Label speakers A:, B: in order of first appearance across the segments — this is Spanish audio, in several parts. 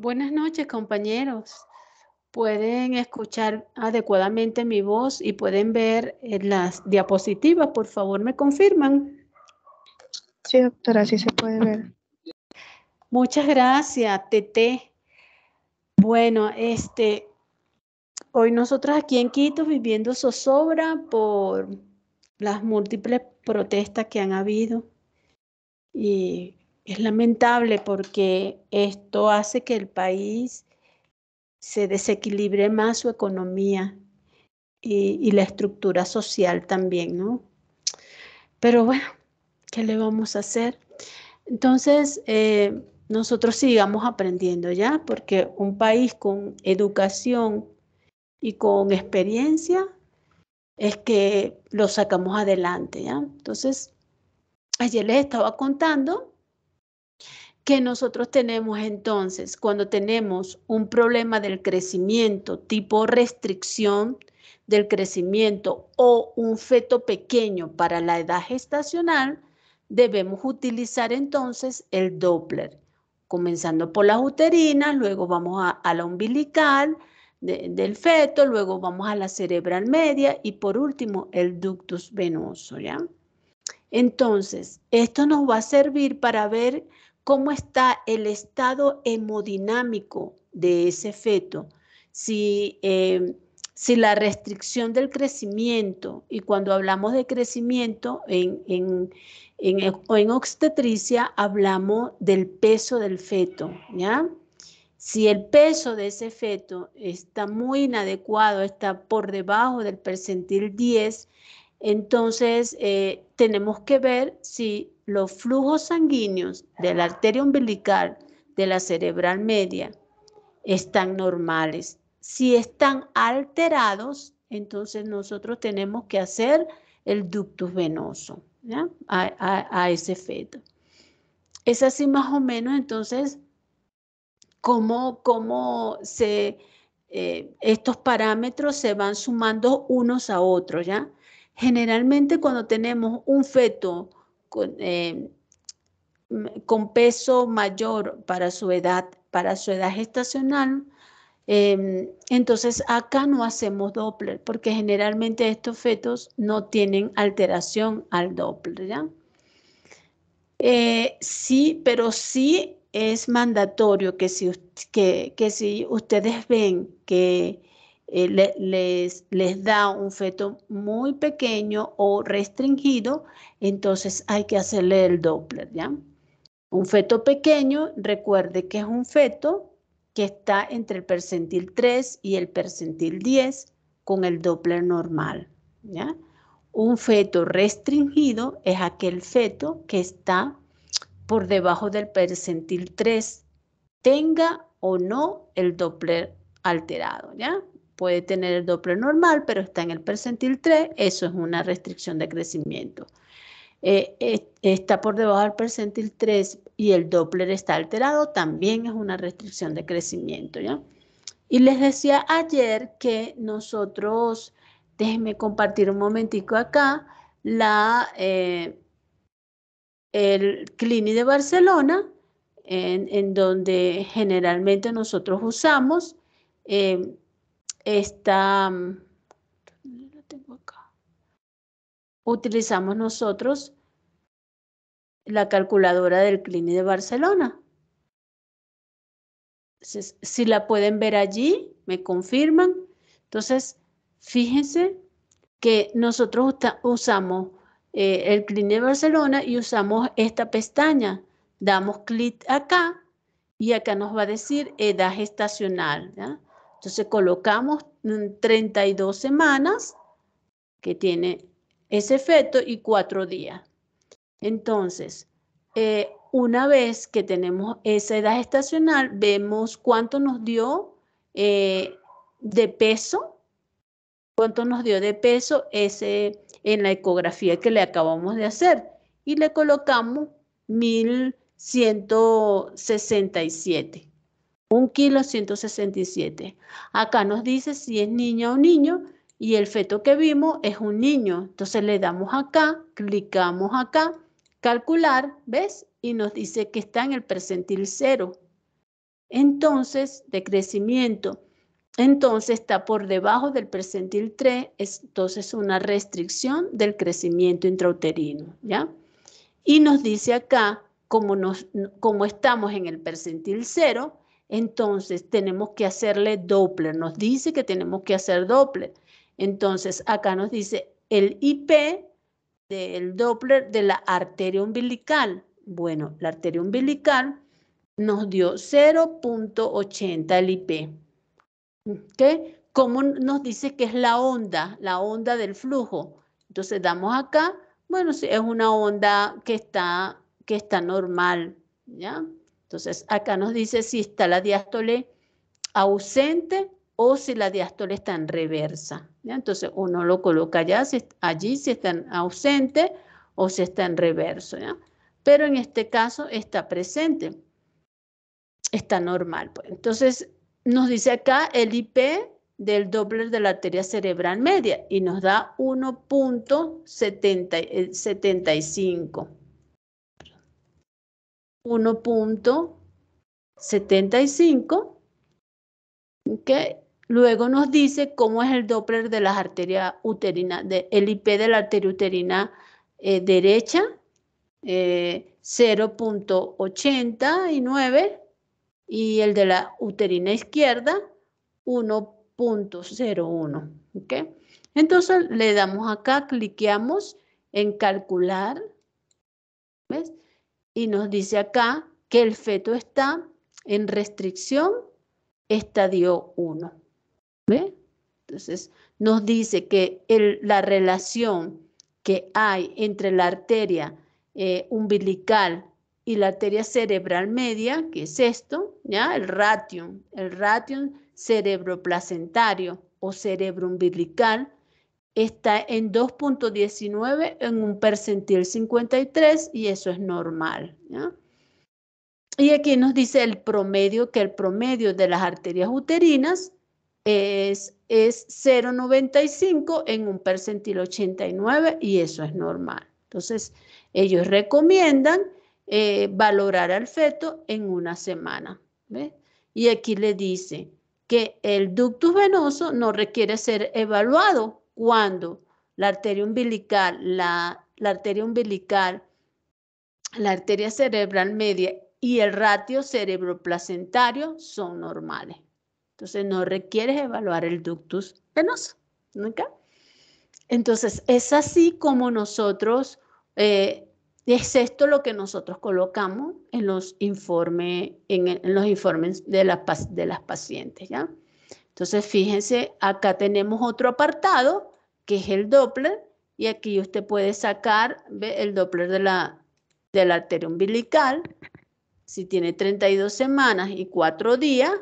A: Buenas noches, compañeros. Pueden escuchar adecuadamente mi voz y pueden ver eh, las diapositivas. Por favor, me confirman. Sí, doctora, sí se puede ver. Muchas gracias, Tete. Bueno, este, hoy nosotras aquí en Quito viviendo zozobra por las múltiples protestas que han habido y es lamentable porque esto hace que el país se desequilibre más su economía y, la estructura social también, ¿no? Pero bueno, ¿qué le vamos a hacer? Entonces, eh, nosotros sigamos aprendiendo ya, porque un país con educación y con experiencia es que lo sacamos adelante, ¿ya? Entonces, ayer les estaba contando que nosotros tenemos entonces cuando tenemos un problema del crecimiento tipo restricción del crecimiento o un feto pequeño para la edad gestacional, debemos utilizar entonces el Doppler, comenzando por las uterinas, luego vamos a, la umbilical del feto, luego vamos a la cerebral media y por último el ductus venoso, ¿ya? Entonces, esto nos va a servir para ver cómo está el estado hemodinámico de ese feto, em, si, la restricción del crecimiento, y cuando hablamos de crecimiento en, en, obstetricia, hablamos del peso del feto, ¿ya? Si el peso de ese feto está muy inadecuado, está por debajo del percentil 10, entonces eh, tenemos que ver si los flujos sanguíneos de la arteria umbilical de la cerebral media están normales. Si están alterados, entonces nosotros tenemos que hacer el ductus venoso A, ese feto. Es así más o menos entonces cómo, se, eh, estos parámetros se van sumando unos a otros. ¿ya? Generalmente cuando tenemos un feto Em, con, peso mayor para su edad, para su edad gestacional, em, entonces acá no hacemos Doppler porque generalmente estos fetos no tienen alteración al Doppler. Eh, sí, pero sí es mandatorio que si, que si ustedes ven que eh, les, les da un feto muy pequeño o restringido, entonces hay que hacerle el Doppler, ¿ya? Un feto pequeño, recuerde que es un feto que está entre el percentil 3 y el percentil 10 con el Doppler normal, ¿ya? Un feto restringido es aquel feto que está por debajo del percentil 3, tenga o no el Doppler alterado, ¿ya? puede tener el Doppler normal, pero está en el percentil 3, eso es una restricción de crecimiento. Eh, eh, está por debajo del percentil 3 y el Doppler está alterado, también es una restricción de crecimiento. ¿ya? Y les decía ayer que nosotros, déjenme compartir un momentico acá, la, eh, el Clini de Barcelona, en, donde generalmente nosotros usamos, esta, mm, Utilizamos nosotros la calculadora del Clinic de Barcelona. si la pueden ver allí, me confirman. Entonces, fíjense que nosotros usamos eh, el Clinic de Barcelona y usamos esta pestaña. Damos clic acá y acá nos va a decir edad gestacional. ¿ya? Entonces colocamos 32 mm, semanas que tiene ese efecto y 4 días. Entonces, eh, una vez que tenemos esa edad estacional, vemos cuánto nos dio eh, de peso, cuánto nos dio de peso ese en la ecografía que le acabamos de hacer y le colocamos 1167. Un kilo 167. Acá nos dice si es niña o niño y el feto que vimos es un niño. Entonces le damos acá, clicamos acá, calcular, ¿ves? Y nos dice que está en el percentil cero. Entonces, de crecimiento. Entonces está por debajo del percentil 3, es, entonces una restricción del crecimiento intrauterino, ¿ya? Y nos dice acá, como, nos, como estamos en el percentil cero, entonces tenemos que hacerle Doppler. Nos dice que tenemos que hacer Doppler. Entonces acá nos dice el IP del Doppler de la arteria umbilical. Bueno, la arteria umbilical nos dio 0.80 el IP. ¿Ok? ¿Cómo nos dice que es la onda, la onda del flujo? Entonces damos acá, bueno, es una onda que está, que está normal, ¿ya? Entonces, acá nos dice si está la diástole ausente o si la diástole está en reversa. Entonces, uno lo coloca allá, allí si está ausente o si está en reverso. Pero en este caso está presente, está normal. Pues. Entonces, nos dice acá el IP del Doppler de la arteria cerebral media y nos da 1.75. 1.75. ¿okay? Luego nos dice cómo es el Doppler de las arterias uterina el IP de la arteria uterina eh, derecha, 0.89 eh, y el de la uterina izquierda 1.01. Entonces le damos acá, cliqueamos en calcular. ¿Ves? y nos dice acá que el feto está en restricción estadio 1. Entonces, nos dice que la relación que hay entre la arteria eh, umbilical y la arteria cerebral media, que es esto, ¿ya? El ratio el ratium cerebroplacentario o cerebroumbilical, está en 2.19 en un percentil 53 y eso es normal. Y aquí nos dice el promedio, que el promedio de las arterias uterinas es, es 0.95 en un percentil 89 y eso es normal. Entonces, ellos recomiendan eh, valorar al feto en una semana. Y aquí le dice que el ductus venoso no requiere ser evaluado cuando la arteria umbilical, la, arteria umbilical, la arteria cerebral media y el ratio cerebroplacentario son normales. Entonces no requieres evaluar el ductus venoso. ¿Nunca? Entonces es así como nosotros, eh, es esto lo que nosotros colocamos en los, en, los informes de, de las pacientes. ¿ya? Entonces, fíjense, acá tenemos otro apartado que es el Doppler y aquí usted puede sacar el Doppler de la, de la arteria umbilical. Si tiene 32 semanas y 4 días,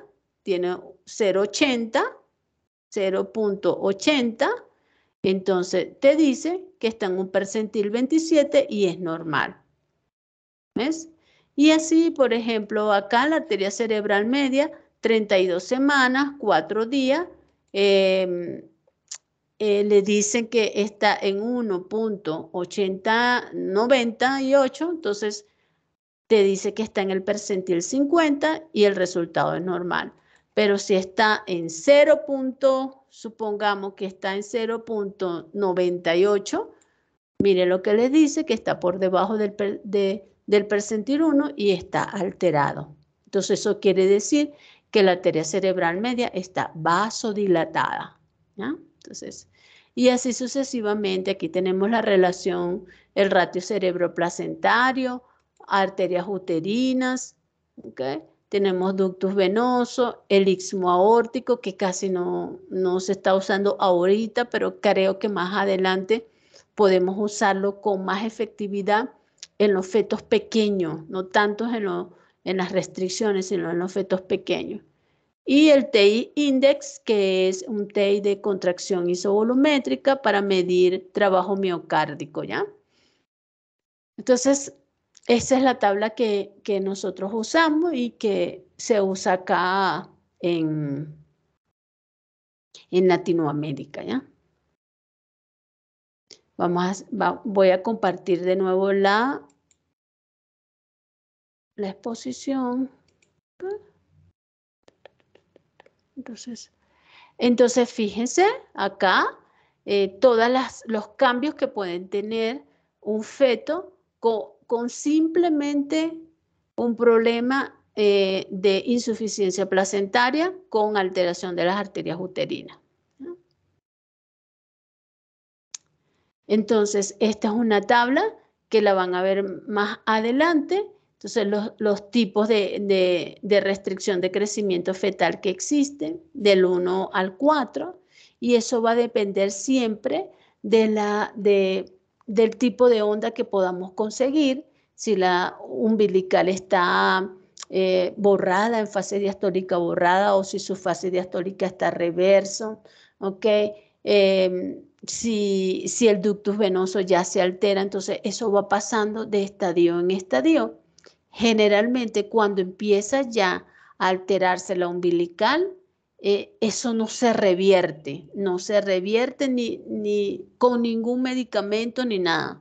A: tiene 0,80, 0.80. Entonces, te dice que está en un percentil 27 y es normal. ¿Ves? Y así, por ejemplo, acá la arteria cerebral media 32 semanas, 4 días, em, eh, le dicen que está en 1.8098, entonces te dice que está en el percentil 50 y el resultado es normal. Pero si está en 0. supongamos que está en 0.98, mire lo que les dice, que está por debajo del, del percentil 1 y está alterado. Entonces eso quiere decir que la arteria cerebral media está vasodilatada. Entonces, y así sucesivamente, aquí tenemos la relación, el ratio cerebro-placentario, arterias uterinas, tenemos ductus venoso, el istmo aórtico, que casi no, no se está usando ahorita, pero creo que más adelante podemos usarlo con más efectividad en los fetos pequeños, no tantos en los en las restricciones, sino en los fetos pequeños. Y el TI Index, que es un TI de contracción isovolumétrica para medir trabajo miocárdico, ¿ya? Entonces, esa es la tabla que, nosotros usamos y que se usa acá en, en Latinoamérica, ¿ya? Vamos voy a compartir de nuevo la la exposición. Entonces, entonces fíjense acá eh, todos los cambios que pueden tener un feto con, simplemente un problema eh, de insuficiencia placentaria con alteración de las arterias uterinas. Entonces, esta es una tabla que la van a ver más adelante entonces, los, tipos de, restricción de crecimiento fetal que existen, del 1 al 4, y eso va a depender siempre de del tipo de onda que podamos conseguir, si la umbilical está eh, borrada, en fase diastólica borrada, o si su fase diastólica está reverso, em, si, el ductus venoso ya se altera, entonces eso va pasando de estadio en estadio. Generalmente cuando empieza ya a alterarse la umbilical, eh, eso no se revierte, no se revierte ni, ni con ningún medicamento ni nada.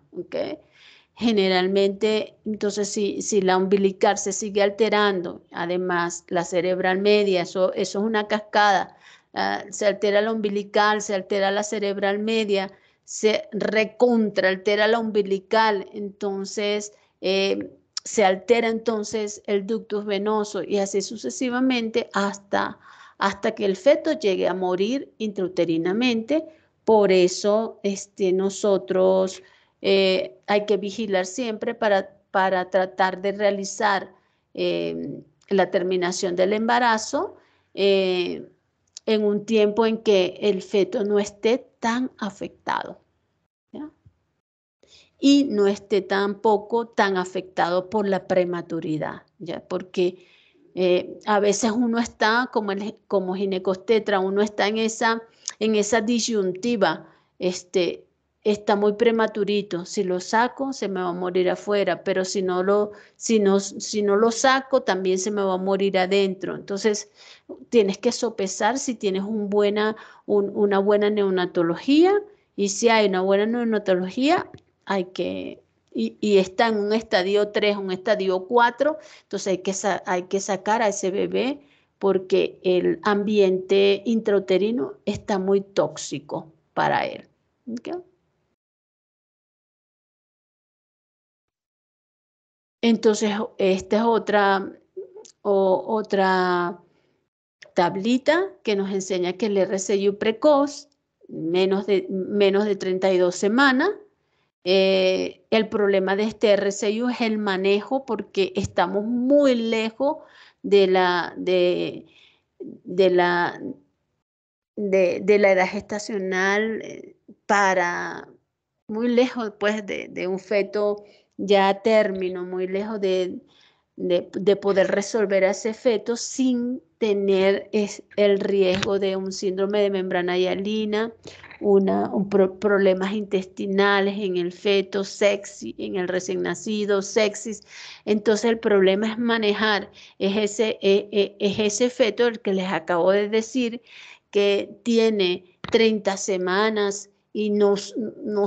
A: Generalmente, entonces, si, si, la umbilical se sigue alterando, además la cerebral media, eso, es una cascada, ah, se altera la umbilical, se altera la cerebral media, se recontra altera la umbilical, entonces eh, se altera entonces el ductus venoso y así sucesivamente hasta, hasta que el feto llegue a morir intrauterinamente. Por eso este, nosotros eh, hay que vigilar siempre para, para tratar de realizar em, la terminación del embarazo eh, en un tiempo en que el feto no esté tan afectado y no esté tampoco tan afectado por la prematuridad, ¿ya? Porque eh, a veces uno está, como, el, como ginecostetra, uno está en esa, en esa disyuntiva, este, está muy prematurito, si lo saco se me va a morir afuera, pero si no lo, si no, si no lo saco también se me va a morir adentro. Entonces tienes que sopesar si tienes buena, una buena neonatología y si hay una buena neonatología, hay que, y, está en un estadio 3, un estadio 4, entonces hay que, hay que sacar a ese bebé porque el ambiente intrauterino está muy tóxico para él. Entonces, esta es otra, otra tablita que nos enseña que el RCU precoz, menos de, menos de 32 semanas, eh, el problema de este RCU es el manejo porque estamos muy lejos de la, de, la, de, la edad gestacional eh, para muy lejos pues, de, un feto ya a término, muy lejos de, poder resolver ese feto sin tener el riesgo de un síndrome de membrana hialina, problemas intestinales en el feto, sexy, en el recién nacido, sexy Entonces el problema es manejar, ese, e, e, es ese feto el que les acabo de decir que tiene 30 semanas, y no,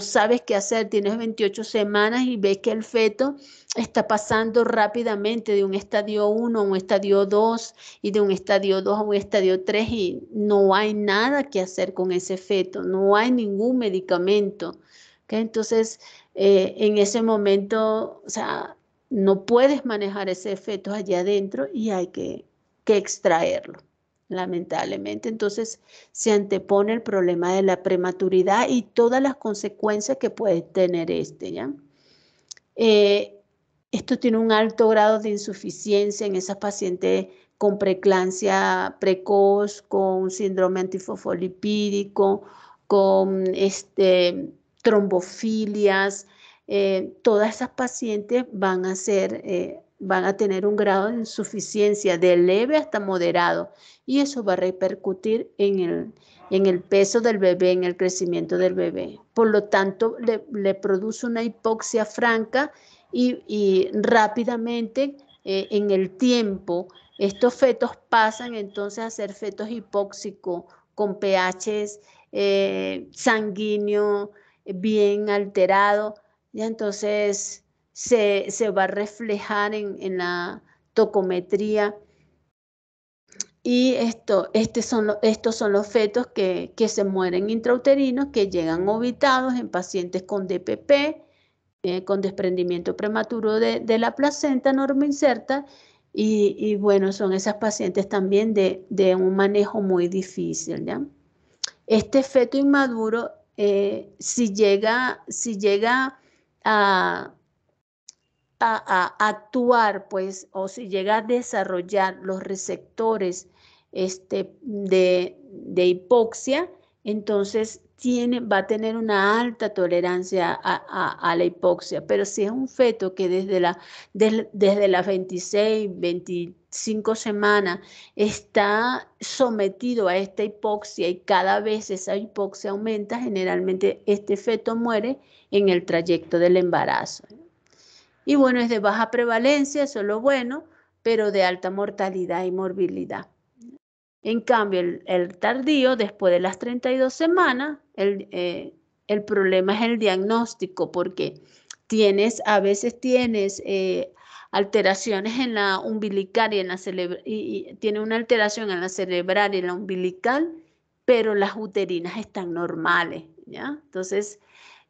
A: sabes qué hacer, tienes 28 semanas y ves que el feto está pasando rápidamente de un estadio 1 a un estadio 2 y de un estadio 2 a un estadio 3 y no hay nada que hacer con ese feto, no hay ningún medicamento. Entonces, eh, en ese momento, o sea, no puedes manejar ese feto allá adentro y hay que, que extraerlo lamentablemente. Entonces se antepone el problema de la prematuridad y todas las consecuencias que puede tener este. ¿ya? Eh, esto tiene un alto grado de insuficiencia en esas pacientes con preeclampsia precoz, con síndrome antifosfolipídico, con este, trombofilias. Eh, todas esas pacientes van a ser... Eh, van a tener un grado de insuficiencia de leve hasta moderado y eso va a repercutir en el, peso del bebé, en el crecimiento del bebé. Por lo tanto, le, produce una hipoxia franca y, rápidamente eh, en el tiempo estos fetos pasan entonces a ser fetos hipóxicos con pHs eh, sanguíneo bien alterado y entonces se, va a reflejar en, la tocometría. Y esto, este son estos son los fetos que, se mueren intrauterinos, que llegan ovitados en pacientes con DPP, eh, con desprendimiento prematuro de, la placenta norma inserta, y, bueno, son esas pacientes también de, un manejo muy difícil. ¿ya? Este feto inmaduro, eh, si llega, si llega a, a, actuar, pues, o si llega a desarrollar los receptores este, de, hipoxia, entonces tiene, va a tener una alta tolerancia a, la hipoxia, pero si es un feto que desde, desde las 26, 25 semanas está sometido a esta hipoxia y cada vez esa hipoxia aumenta, generalmente este feto muere en el trayecto del embarazo. Y bueno, es de baja prevalencia, eso es lo bueno, pero de alta mortalidad y morbilidad. En cambio, el, tardío, después de las 32 semanas, el, eh, el, problema es el diagnóstico, porque tienes, a veces tienes eh, alteraciones en la umbilical y en la cerebral, y, tiene una alteración en la cerebral y la umbilical, pero las uterinas están normales, ¿ya? Entonces,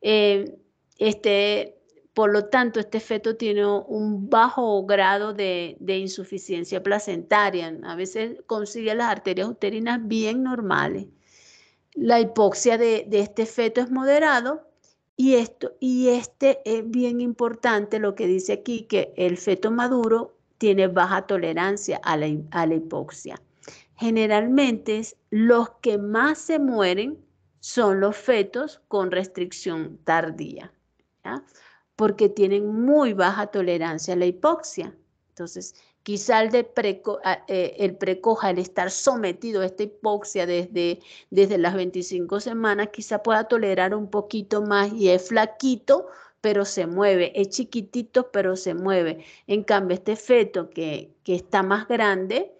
A: eh, este, por lo tanto, este feto tiene un bajo grado de, insuficiencia placentaria. A veces consigue las arterias uterinas bien normales. La hipoxia de, este feto es moderado y, esto, y este es bien importante lo que dice aquí, que el feto maduro tiene baja tolerancia a la, a la hipoxia. Generalmente los que más se mueren son los fetos con restricción tardía. ¿ya? porque tienen muy baja tolerancia a la hipoxia. Entonces, quizá el, eh, el precoja, el estar sometido a esta hipoxia desde, desde las 25 semanas, quizá pueda tolerar un poquito más y es flaquito, pero se mueve, es chiquitito, pero se mueve. En cambio, este feto que, está más grande,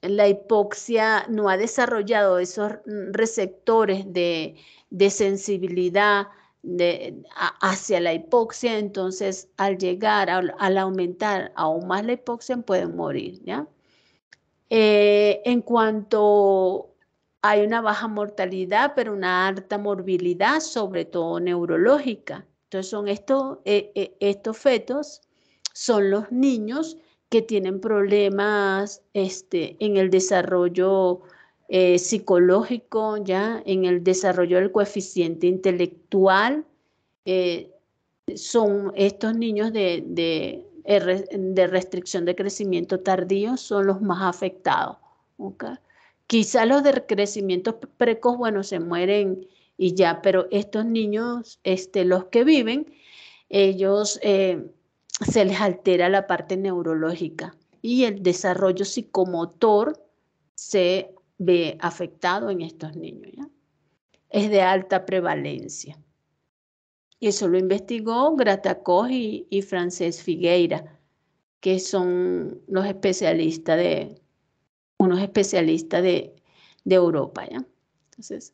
A: la hipoxia no ha desarrollado esos receptores de sensibilidad de, hacia la hipoxia, entonces al llegar, al, aumentar aún más la hipoxia, pueden morir. ¿ya? Eh, en cuanto hay una baja mortalidad, pero una alta morbilidad, sobre todo neurológica. Entonces son estos, eh, eh, estos fetos, son los niños que tienen problemas este, en el desarrollo eh, psicológico, ya en el desarrollo del coeficiente intelectual, eh, son estos niños de, de, restricción de crecimiento tardío son los más afectados. Quizá los de crecimiento precoz, bueno, se mueren y ya, pero estos niños, este, los que viven, ellos eh, se les altera la parte neurológica y el desarrollo psicomotor se ve afectado en estos niños. Es de alta prevalencia. Y eso lo investigó Gratacoj y, y Francés Figueira, que son los especialistas de, unos especialistas de, Europa. Entonces,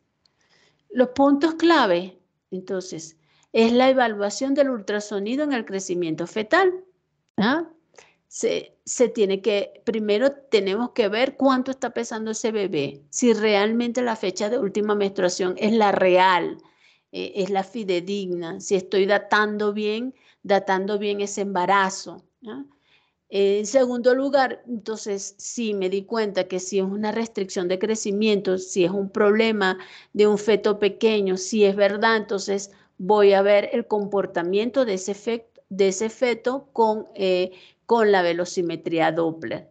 A: los puntos clave, entonces, es la evaluación del ultrasonido en el crecimiento fetal. ¿ya? Se, se tiene que, primero tenemos que ver cuánto está pesando ese bebé, si realmente la fecha de última menstruación es la real, eh, es la fidedigna, si estoy datando bien, datando bien ese embarazo. en segundo lugar, entonces sí me di cuenta que si es una restricción de crecimiento, si es un problema de un feto pequeño, si es verdad, entonces voy a ver el comportamiento de ese, de ese feto con... Eh, con la velocimetría Doppler.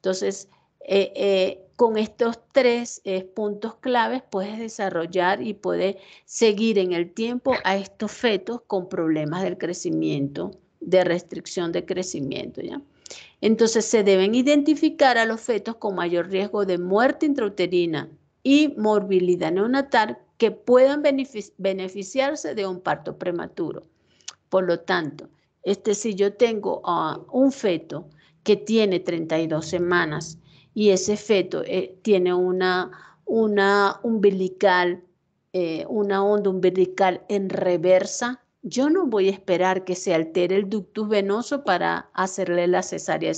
A: Entonces, eh, eh, con estos tres eh, puntos claves puedes desarrollar y poder seguir en el tiempo a estos fetos con problemas del crecimiento, de restricción de crecimiento. ¿ya? Entonces se deben identificar a los fetos con mayor riesgo de muerte intrauterina y morbilidad neonatal que puedan beneficiarse de un parto prematuro. Por lo tanto, este, si yo tengo ah, un feto que tiene 32 semanas y ese feto eh, tiene una, umbilical, eh, una onda umbilical en reversa, yo no voy a esperar que se altere el ductus venoso para hacerle la cesárea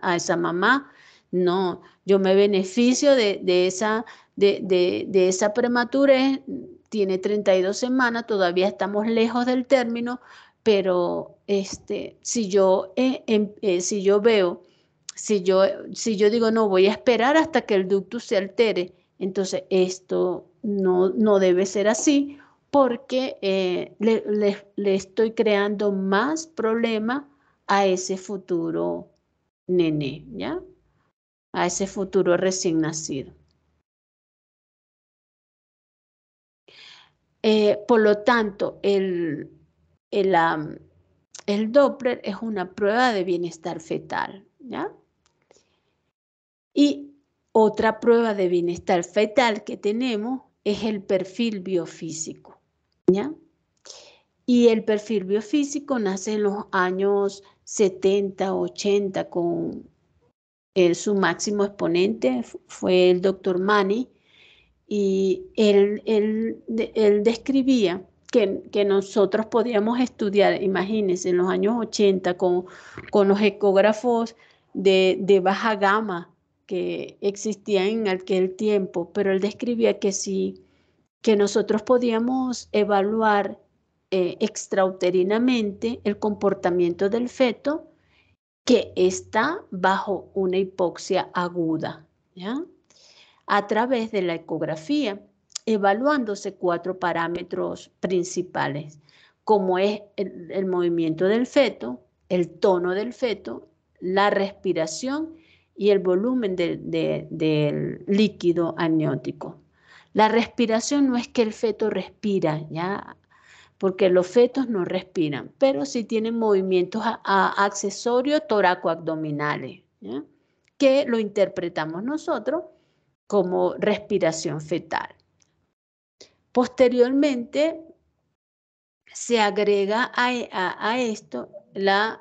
A: a, esa mamá. No, yo me beneficio de, esa, de, de esa prematurez, tiene 32 semanas, todavía estamos lejos del término, pero este, si, yo, eh, em, eh, si yo veo, si yo, si yo digo, no, voy a esperar hasta que el ductus se altere, entonces esto no, debe ser así porque eh, le, estoy creando más problema a ese futuro nene, ¿ya? A ese futuro recién nacido. por lo tanto, el, el, el Doppler es una prueba de bienestar fetal, ¿ya? Y otra prueba de bienestar fetal que tenemos es el perfil biofísico, ¿ya? Y el perfil biofísico nace en los años 70, 80, con su máximo exponente fue el doctor Mani, y él, él describía que, nosotros podíamos estudiar, imagínense, en los años 80 con, los ecógrafos de, baja gama que existían en aquel tiempo, pero él describía que sí, que nosotros podíamos evaluar eh, extrauterinamente el comportamiento del feto que está bajo una hipoxia aguda, ¿ya? A través de la ecografía evaluándose cuatro parámetros principales, como es el, movimiento del feto, el tono del feto, la respiración y el volumen del líquido amniótico. La respiración no es que el feto respira, ¿ya? porque los fetos no respiran, pero sí tienen movimientos accesorios toracoabdominales, que lo interpretamos nosotros como respiración fetal. Posteriormente, se agrega a, esto la,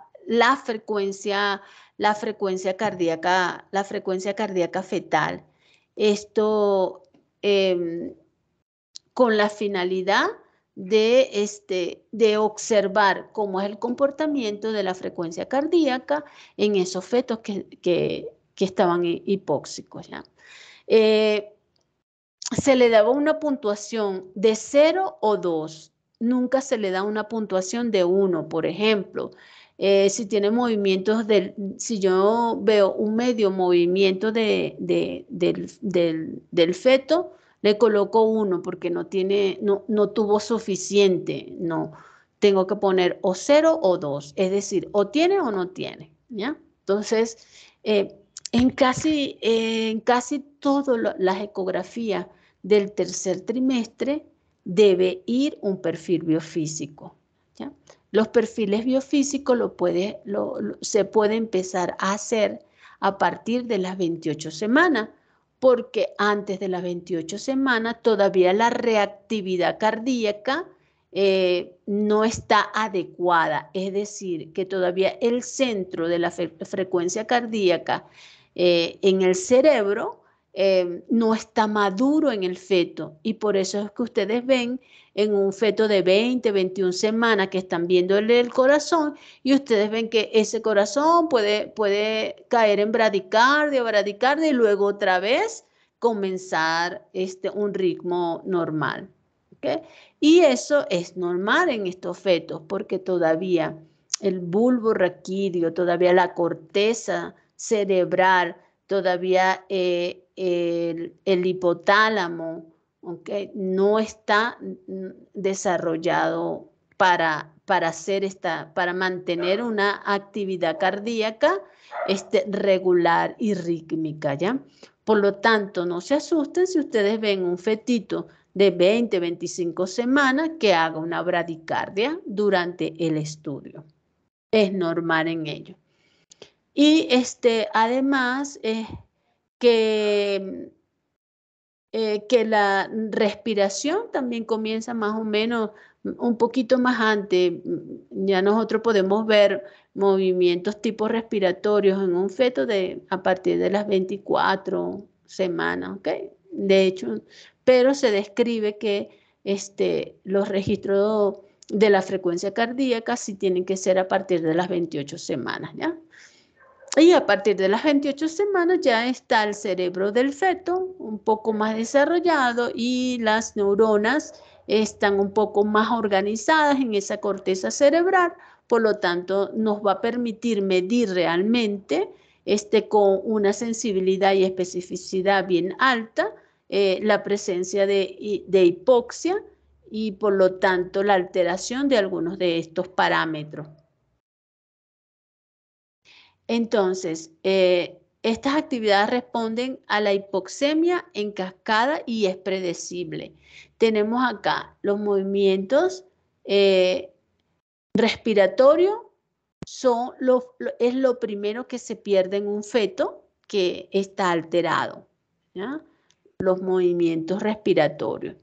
A: frecuencia, la, frecuencia cardíaca, la frecuencia cardíaca fetal. Esto em, con la finalidad de, este, de observar cómo es el comportamiento de la frecuencia cardíaca en esos fetos que, estaban hipóxicos. ¿ya? Eh, se le daba una puntuación de 0 o 2. Nunca se le da una puntuación de 1, por ejemplo. Eh, si tiene movimientos del, si yo veo un medio movimiento del, feto, le coloco uno porque no tiene, no, no tuvo suficiente, no. Tengo que poner o cero o dos, es decir, o tiene o no tiene, ¿ya? Entonces, eh, en casi, en casi todas las ecografías del tercer trimestre debe ir un perfil biofísico. Los perfiles biofísicos se puede empezar a hacer a partir de las 28 semanas, porque antes de las 28 semanas todavía la reactividad cardíaca eh, no está adecuada, es decir, que todavía el centro de la frecuencia cardíaca eh, en el cerebro Em, no está maduro en el feto. Y por eso es que ustedes ven en un feto de 20, 21 semanas que están viendo el corazón y ustedes ven que ese corazón puede, puede caer en bradicardia, bradicardia y luego otra vez comenzar este, un ritmo normal. Y eso es normal en estos fetos porque todavía el bulbo raquídeo, todavía la corteza cerebral, todavía eh, el, hipotálamo no está desarrollado para, para, hacer esta, para mantener una actividad cardíaca este, regular y rítmica, ¿ya? Por lo tanto, no se asusten si ustedes ven un fetito de 20, 25 semanas que haga una bradicardia durante el estudio. Es normal en ello. Y este, además, es, eh, que, la respiración también comienza más o menos un poquito más antes. Ya nosotros podemos ver movimientos tipo respiratorios en un feto de, a partir de las 24 semanas, ¿ok? De hecho, pero se describe que este, los registros de la frecuencia cardíaca sí tienen que ser a partir de las 28 semanas, ¿ya? Y a partir de las 28 semanas ya está el cerebro del feto un poco más desarrollado y las neuronas están un poco más organizadas en esa corteza cerebral, por lo tanto nos va a permitir medir realmente este, con una sensibilidad y especificidad bien alta eh, la presencia de hipoxia y por lo tanto la alteración de algunos de estos parámetros. Entonces, eh, estas actividades responden a la hipoxemia en cascada y es predecible. Tenemos acá los movimientos eh, respiratorios, son es lo primero que se pierde en un feto que está alterado. Los movimientos respiratorios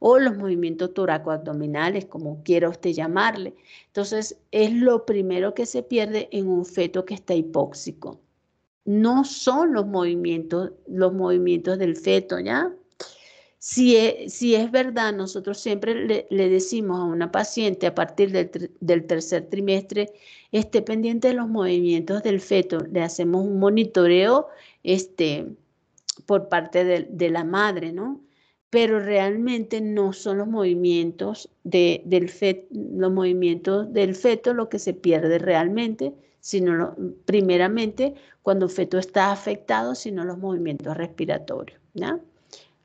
A: o los movimientos toracoabdominales, como quiera usted llamarle. Entonces, es lo primero que se pierde en un feto que está hipóxico. No son los movimientos, los movimientos del feto, ¿ya? Si es, si es verdad, nosotros siempre le, decimos a una paciente a partir del, tercer trimestre, esté pendiente de los movimientos del feto, le hacemos un monitoreo este, por parte de, de la madre, ¿no? pero realmente no son los movimientos de, del feto, los movimientos del feto lo que se pierde realmente, sino primeramente cuando el feto está afectado, sino los movimientos respiratorios.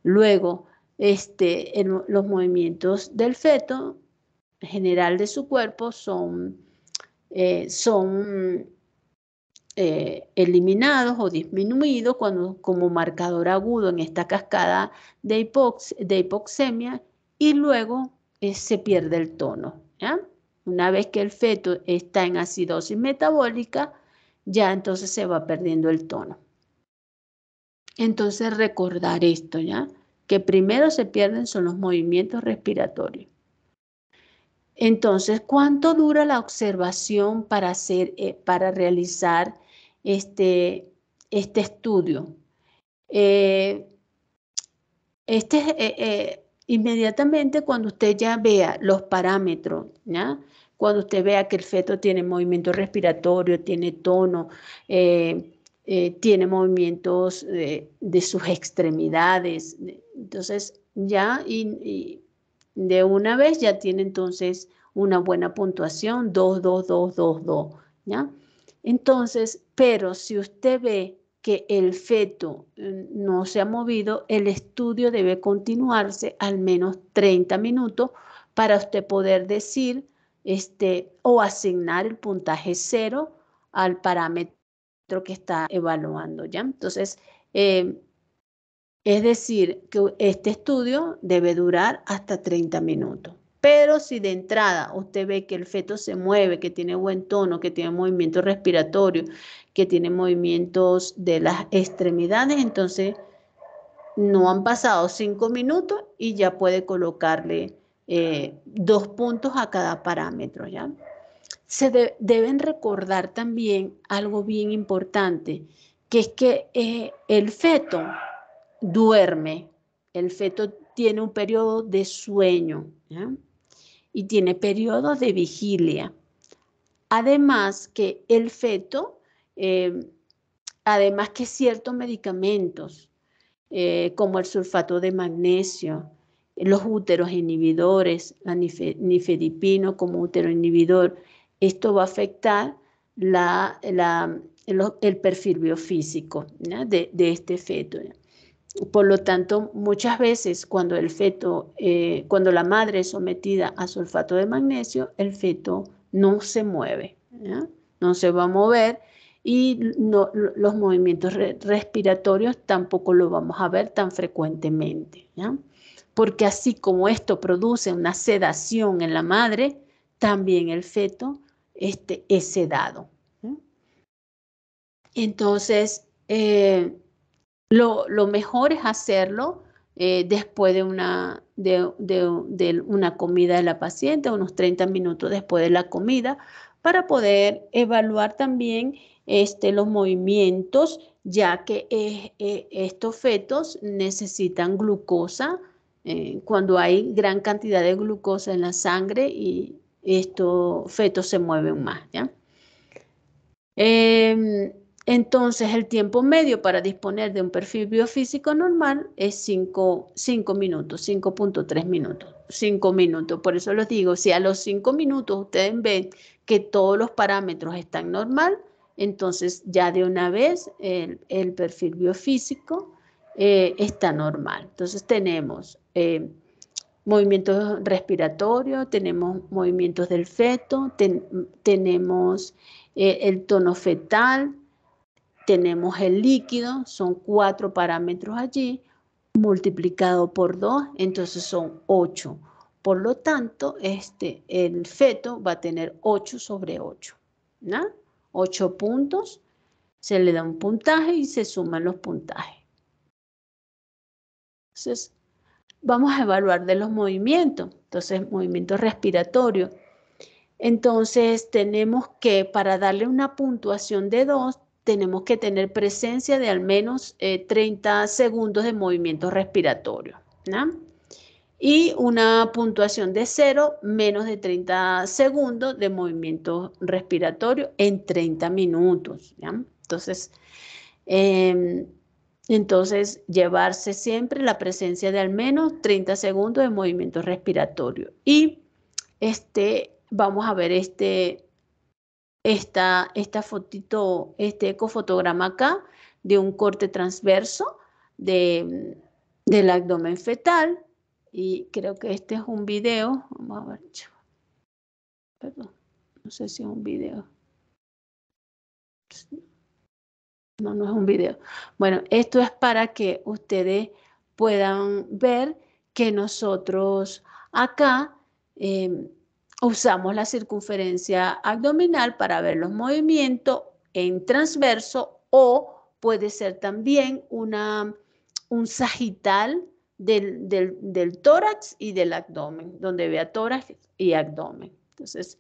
A: Luego, este, los movimientos del feto en general de su cuerpo son, eh, son eh, eliminados o disminuidos como marcador agudo en esta cascada de, de hipoxemia y luego eh, se pierde el tono. ¿ya? Una vez que el feto está en acidosis metabólica, ya entonces se va perdiendo el tono. Entonces recordar esto, ¿ya? Que primero se pierden son los movimientos respiratorios. Entonces, ¿cuánto dura la observación para, hacer, eh, para realizar este, este estudio. Eh, este, eh, eh, inmediatamente cuando usted ya vea los parámetros, ¿ya? cuando usted vea que el feto tiene movimiento respiratorio, tiene tono, tiene movimientos de sus extremidades, entonces ya de una vez ya tiene entonces una buena puntuación, 2, 2, 2, 2, 2, ¿ya? Entonces, pero si usted ve que el feto mm, no se ha movido, el estudio debe continuarse al menos 30 minutos para usted poder decir este, o asignar el puntaje cero al parámetro que está evaluando. ¿ya? Entonces, em, es decir, que este estudio debe durar hasta 30 minutos. Pero si de entrada usted ve que el feto se mueve, que tiene buen tono, que tiene movimiento respiratorio, que tiene movimientos de las extremidades, entonces no han pasado cinco minutos y ya puede colocarle eh, dos puntos a cada parámetro. ¿ya? Se deben recordar también algo bien importante, que es que eh, el feto duerme, el feto tiene un periodo de sueño. ¿ya? y tiene periodos de vigilia. Además que el feto, em, además que ciertos medicamentos eh, como el sulfato de magnesio, los úteros inhibidores, la nifedipino como útero inhibidor, esto va a afectar el, perfil biofísico de, este feto. Por lo tanto, muchas veces cuando el feto, eh, cuando la madre es sometida a sulfato de magnesio, el feto no se mueve, no se va a mover y no, los movimientos respiratorios tampoco lo vamos a ver tan frecuentemente, porque así como esto produce una sedación en la madre, también el feto este, es sedado. Entonces, eh, lo, mejor es hacerlo eh, después de una, de, una comida de la paciente, unos 30 minutos después de la comida, para poder evaluar también este, los movimientos, ya que eh, eh, estos fetos necesitan glucosa. cuando hay gran cantidad de glucosa en la sangre y estos fetos se mueven más. ¿ya? Em, entonces, el tiempo medio para disponer de un perfil biofísico normal es 5, minutos, 5.3 minutos, 5 minutos. Por eso les digo, si a los 5 minutos ustedes ven que todos los parámetros están normal, entonces ya de una vez el, perfil biofísico eh, está normal. Entonces tenemos eh, movimientos respiratorios, tenemos movimientos del feto, tenemos eh, el tono fetal, tenemos el líquido, son cuatro parámetros allí, multiplicado por dos, entonces son ocho. Por lo tanto, este, el feto va a tener 8 sobre 8. ¿no? 8 puntos, se le da un puntaje y se suman los puntajes. Entonces, vamos a evaluar de los movimientos. Entonces, movimiento respiratorio. Entonces, tenemos que, para darle una puntuación de 2, tenemos que tener presencia de al menos 30 eh, segundos de movimiento respiratorio. ¿no? Y una puntuación de cero, menos de 30 segundos de movimiento respiratorio en 30 minutos. Entonces, em, entonces, llevarse siempre la presencia de al menos 30 segundos de movimiento respiratorio. Y este, vamos a ver este, esta, esta fotito, este ecofotograma acá de un corte transverso de, del abdomen fetal. Y creo que este es un video. Vamos a ver. Perdón, no sé si es un video. No, no es un video. Bueno, esto es para que ustedes puedan ver que nosotros acá eh, Usamos la circunferencia abdominal para ver los movimientos en transverso o puede ser también un sagital del, tórax y del abdomen, donde vea tórax y abdomen. Entonces,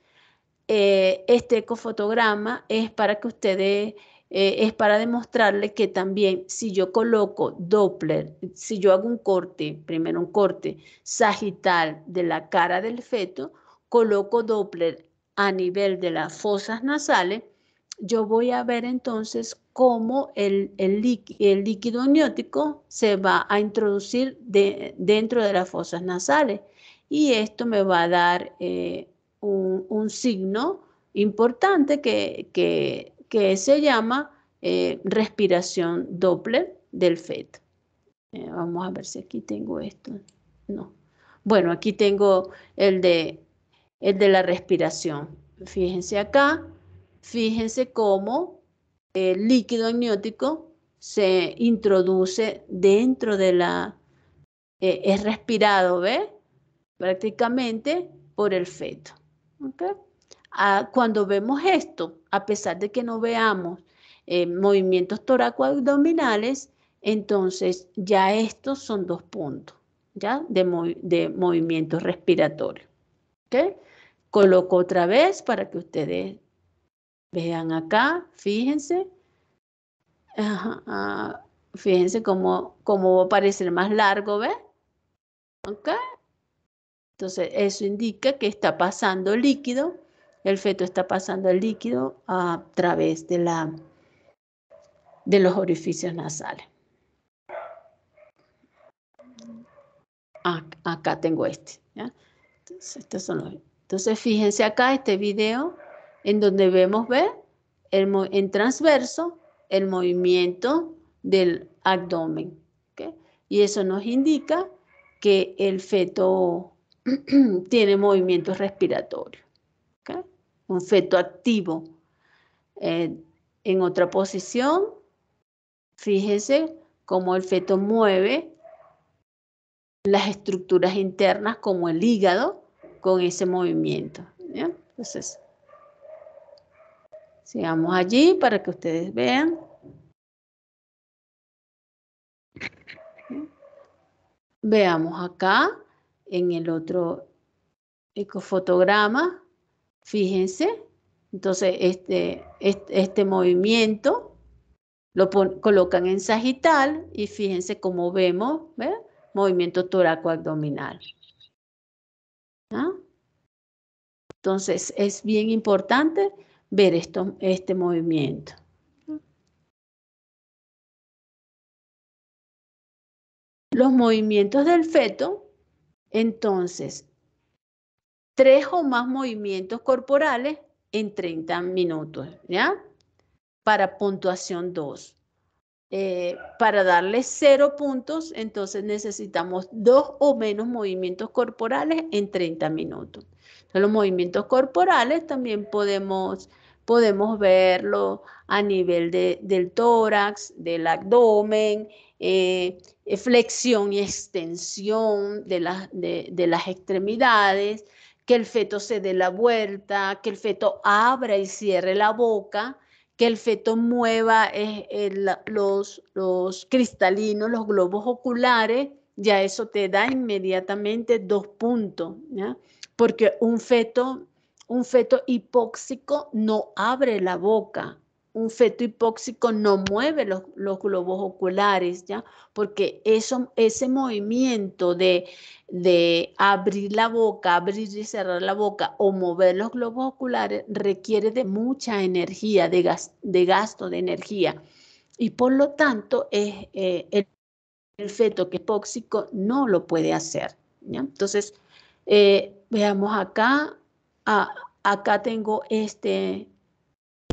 A: eh, este ecofotograma es para que ustedes, eh, es para demostrarle que también si yo coloco Doppler, si yo hago un corte, primero un corte sagital de la cara del feto, coloco Doppler a nivel de las fosas nasales, yo voy a ver entonces cómo el, el, líquido, amniótico se va a introducir dentro de las fosas nasales. Y esto me va a dar eh, un, signo importante que, que, se llama eh, respiración Doppler del feto. Eh, vamos a ver si aquí tengo esto. No. Bueno, aquí tengo el de el de la respiración. Fíjense acá, fíjense cómo el líquido amniótico se introduce dentro de la, eh, es respirado, ¿ve? Prácticamente por el feto. ¿okay? Ah, cuando vemos esto, a pesar de que no veamos eh, movimientos toracoabdominales, entonces ya estos son dos puntos, ¿ya? De, movimiento de movimientos respiratorios. Coloco otra vez para que ustedes vean acá, fíjense. Ah, fíjense cómo, cómo va a parecer más largo, ¿ves? ¿Ok? Entonces, eso indica que está pasando líquido, el feto está pasando el líquido a través de, la, de los orificios nasales. acá tengo este. Entonces, estos son los entonces, fíjense acá este video en donde vemos ver en transverso el movimiento del abdomen. Y eso nos indica que el feto tiene movimiento respiratorio. Un feto activo. Eh, en otra posición, fíjense cómo el feto mueve las estructuras internas como el hígado con ese movimiento. Entonces, sigamos allí para que ustedes vean. Veamos acá en el otro ecofotograma, fíjense, entonces este, este, este movimiento lo colocan en sagital y fíjense cómo vemos, ¿ve? movimiento toraco abdominal ¿Ah? Entonces es bien importante
B: ver esto, este movimiento.
A: Los movimientos del feto, entonces, tres o más movimientos corporales en 30 minutos, ¿ya? Para puntuación 2. Eh, para darle cero puntos, entonces necesitamos dos o menos movimientos corporales en 30 minutos. los movimientos corporales también podemos, podemos verlo a nivel del tórax, del abdomen, eh, eh, flexión y extensión de, de las extremidades, que el feto se dé la vuelta, que el feto abra y cierre la boca el feto mueva eh, eh, los, cristalinos, los globos oculares, ya eso te da inmediatamente dos puntos, porque un feto, un feto hipóxico no abre la boca, un feto hipóxico no mueve los, globos oculares, ¿ya? Porque eso, ese movimiento de, abrir la boca, abrir y cerrar la boca o mover los globos oculares requiere de mucha energía, de, gasto de energía. Y por lo tanto, es, eh, el, feto que hipóxico no lo puede hacer. ¿ya? Entonces, eh, veamos acá, ah, acá tengo este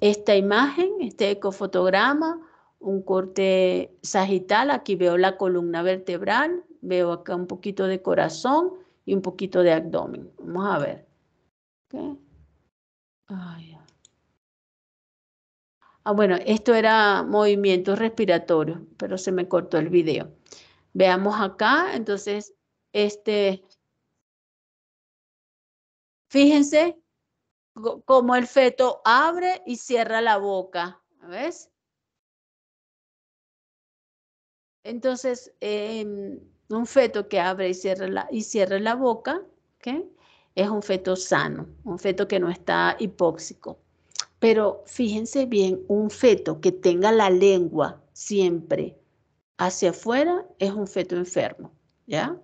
A: esta imagen, este ecofotograma, un corte sagital, aquí veo la columna vertebral, veo acá un poquito de corazón y un poquito de abdomen. Vamos a ver. Ah, bueno, esto era movimiento respiratorio, pero se me cortó el video. Veamos acá, entonces, este... Fíjense como el feto abre y cierra la boca. ¿Ves? Entonces, em, un feto que abre y cierra la, y cierra la boca es un feto sano, un feto que no está hipóxico. Pero fíjense bien, un feto que tenga la lengua siempre hacia afuera es un feto enfermo, ¿ya?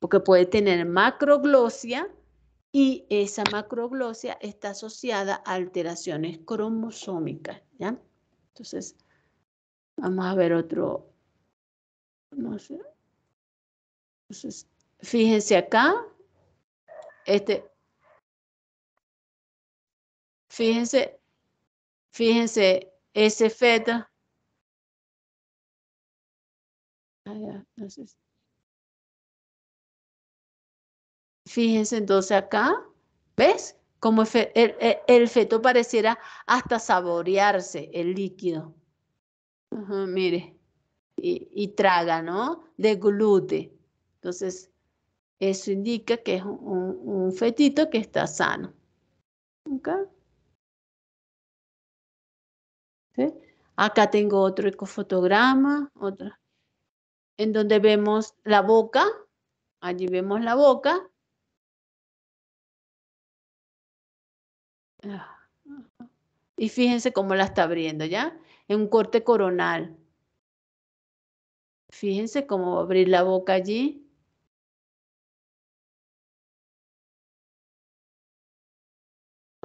A: Porque puede tener macroglosia, y esa macroglosia está asociada a alteraciones cromosómicas, ¿ya? Entonces, vamos a ver otro, Entonces, fíjense acá,
B: este, fíjense, fíjense, ese feta, ah, no
A: Fíjense entonces acá, ¿ves? Como el, feto pareciera hasta saborearse el líquido. mire, y, traga, ¿no? Deglute. Entonces, eso indica que es un, fetito que está sano. Acá tengo otro ecofotograma, otra, en donde vemos la boca, allí vemos la boca, Y fíjense cómo la está abriendo, ¿ya? En un corte coronal. Fíjense cómo va a abrir la boca allí.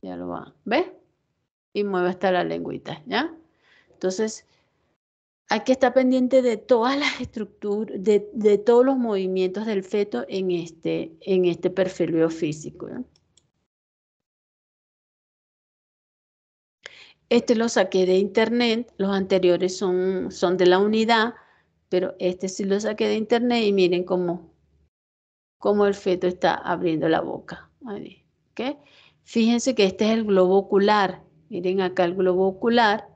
B: Ya lo va. ¿Ves?
A: Y mueve hasta la lengüita, ¿ya? Entonces, hay que estar pendiente de todas las estructuras, de, todos los movimientos del feto en este, en este perfil biofísico. ¿ya? Este lo saqué de internet, los anteriores son, son de la unidad, pero este sí lo saqué de internet y miren cómo, el feto está abriendo la boca. Fíjense que este es el globo ocular. Miren acá el globo ocular.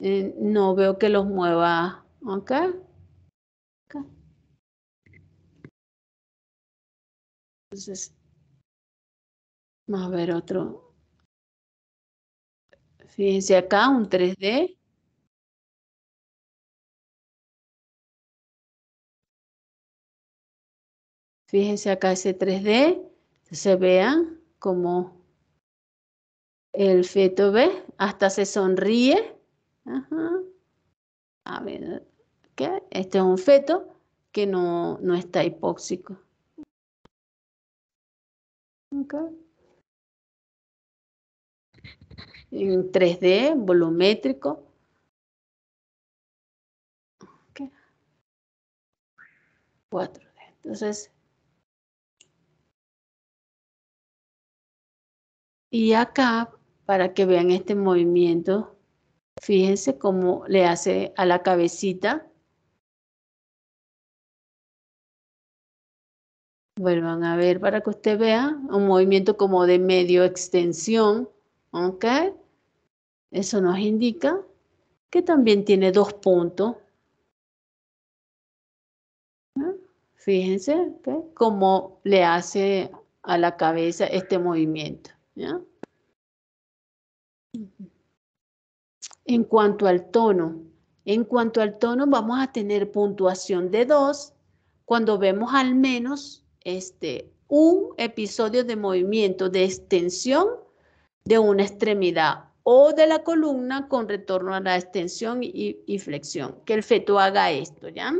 A: Eh, no veo que los mueva. acá.
B: Entonces, vamos a ver otro, Fíjense acá, un 3D. Fíjense acá ese
A: 3D. Se vean ¿ah? como el feto ve, hasta se sonríe. A ver, Este es un feto que no, está hipóxico.
B: Ok. en 3D, volumétrico. 4D. Entonces,
A: y acá, para que vean este movimiento, fíjense cómo le hace a la cabecita.
B: Vuelvan a ver
A: para que usted vea un movimiento como de medio extensión, ¿ok? Eso nos indica que también tiene dos puntos. Fíjense cómo le hace a la cabeza este movimiento. En cuanto al tono, en cuanto al tono vamos a tener puntuación de dos cuando vemos al menos este, un episodio de movimiento de extensión de una extremidad o de la columna con retorno a la extensión y, flexión. Que el feto haga esto, ¿ya?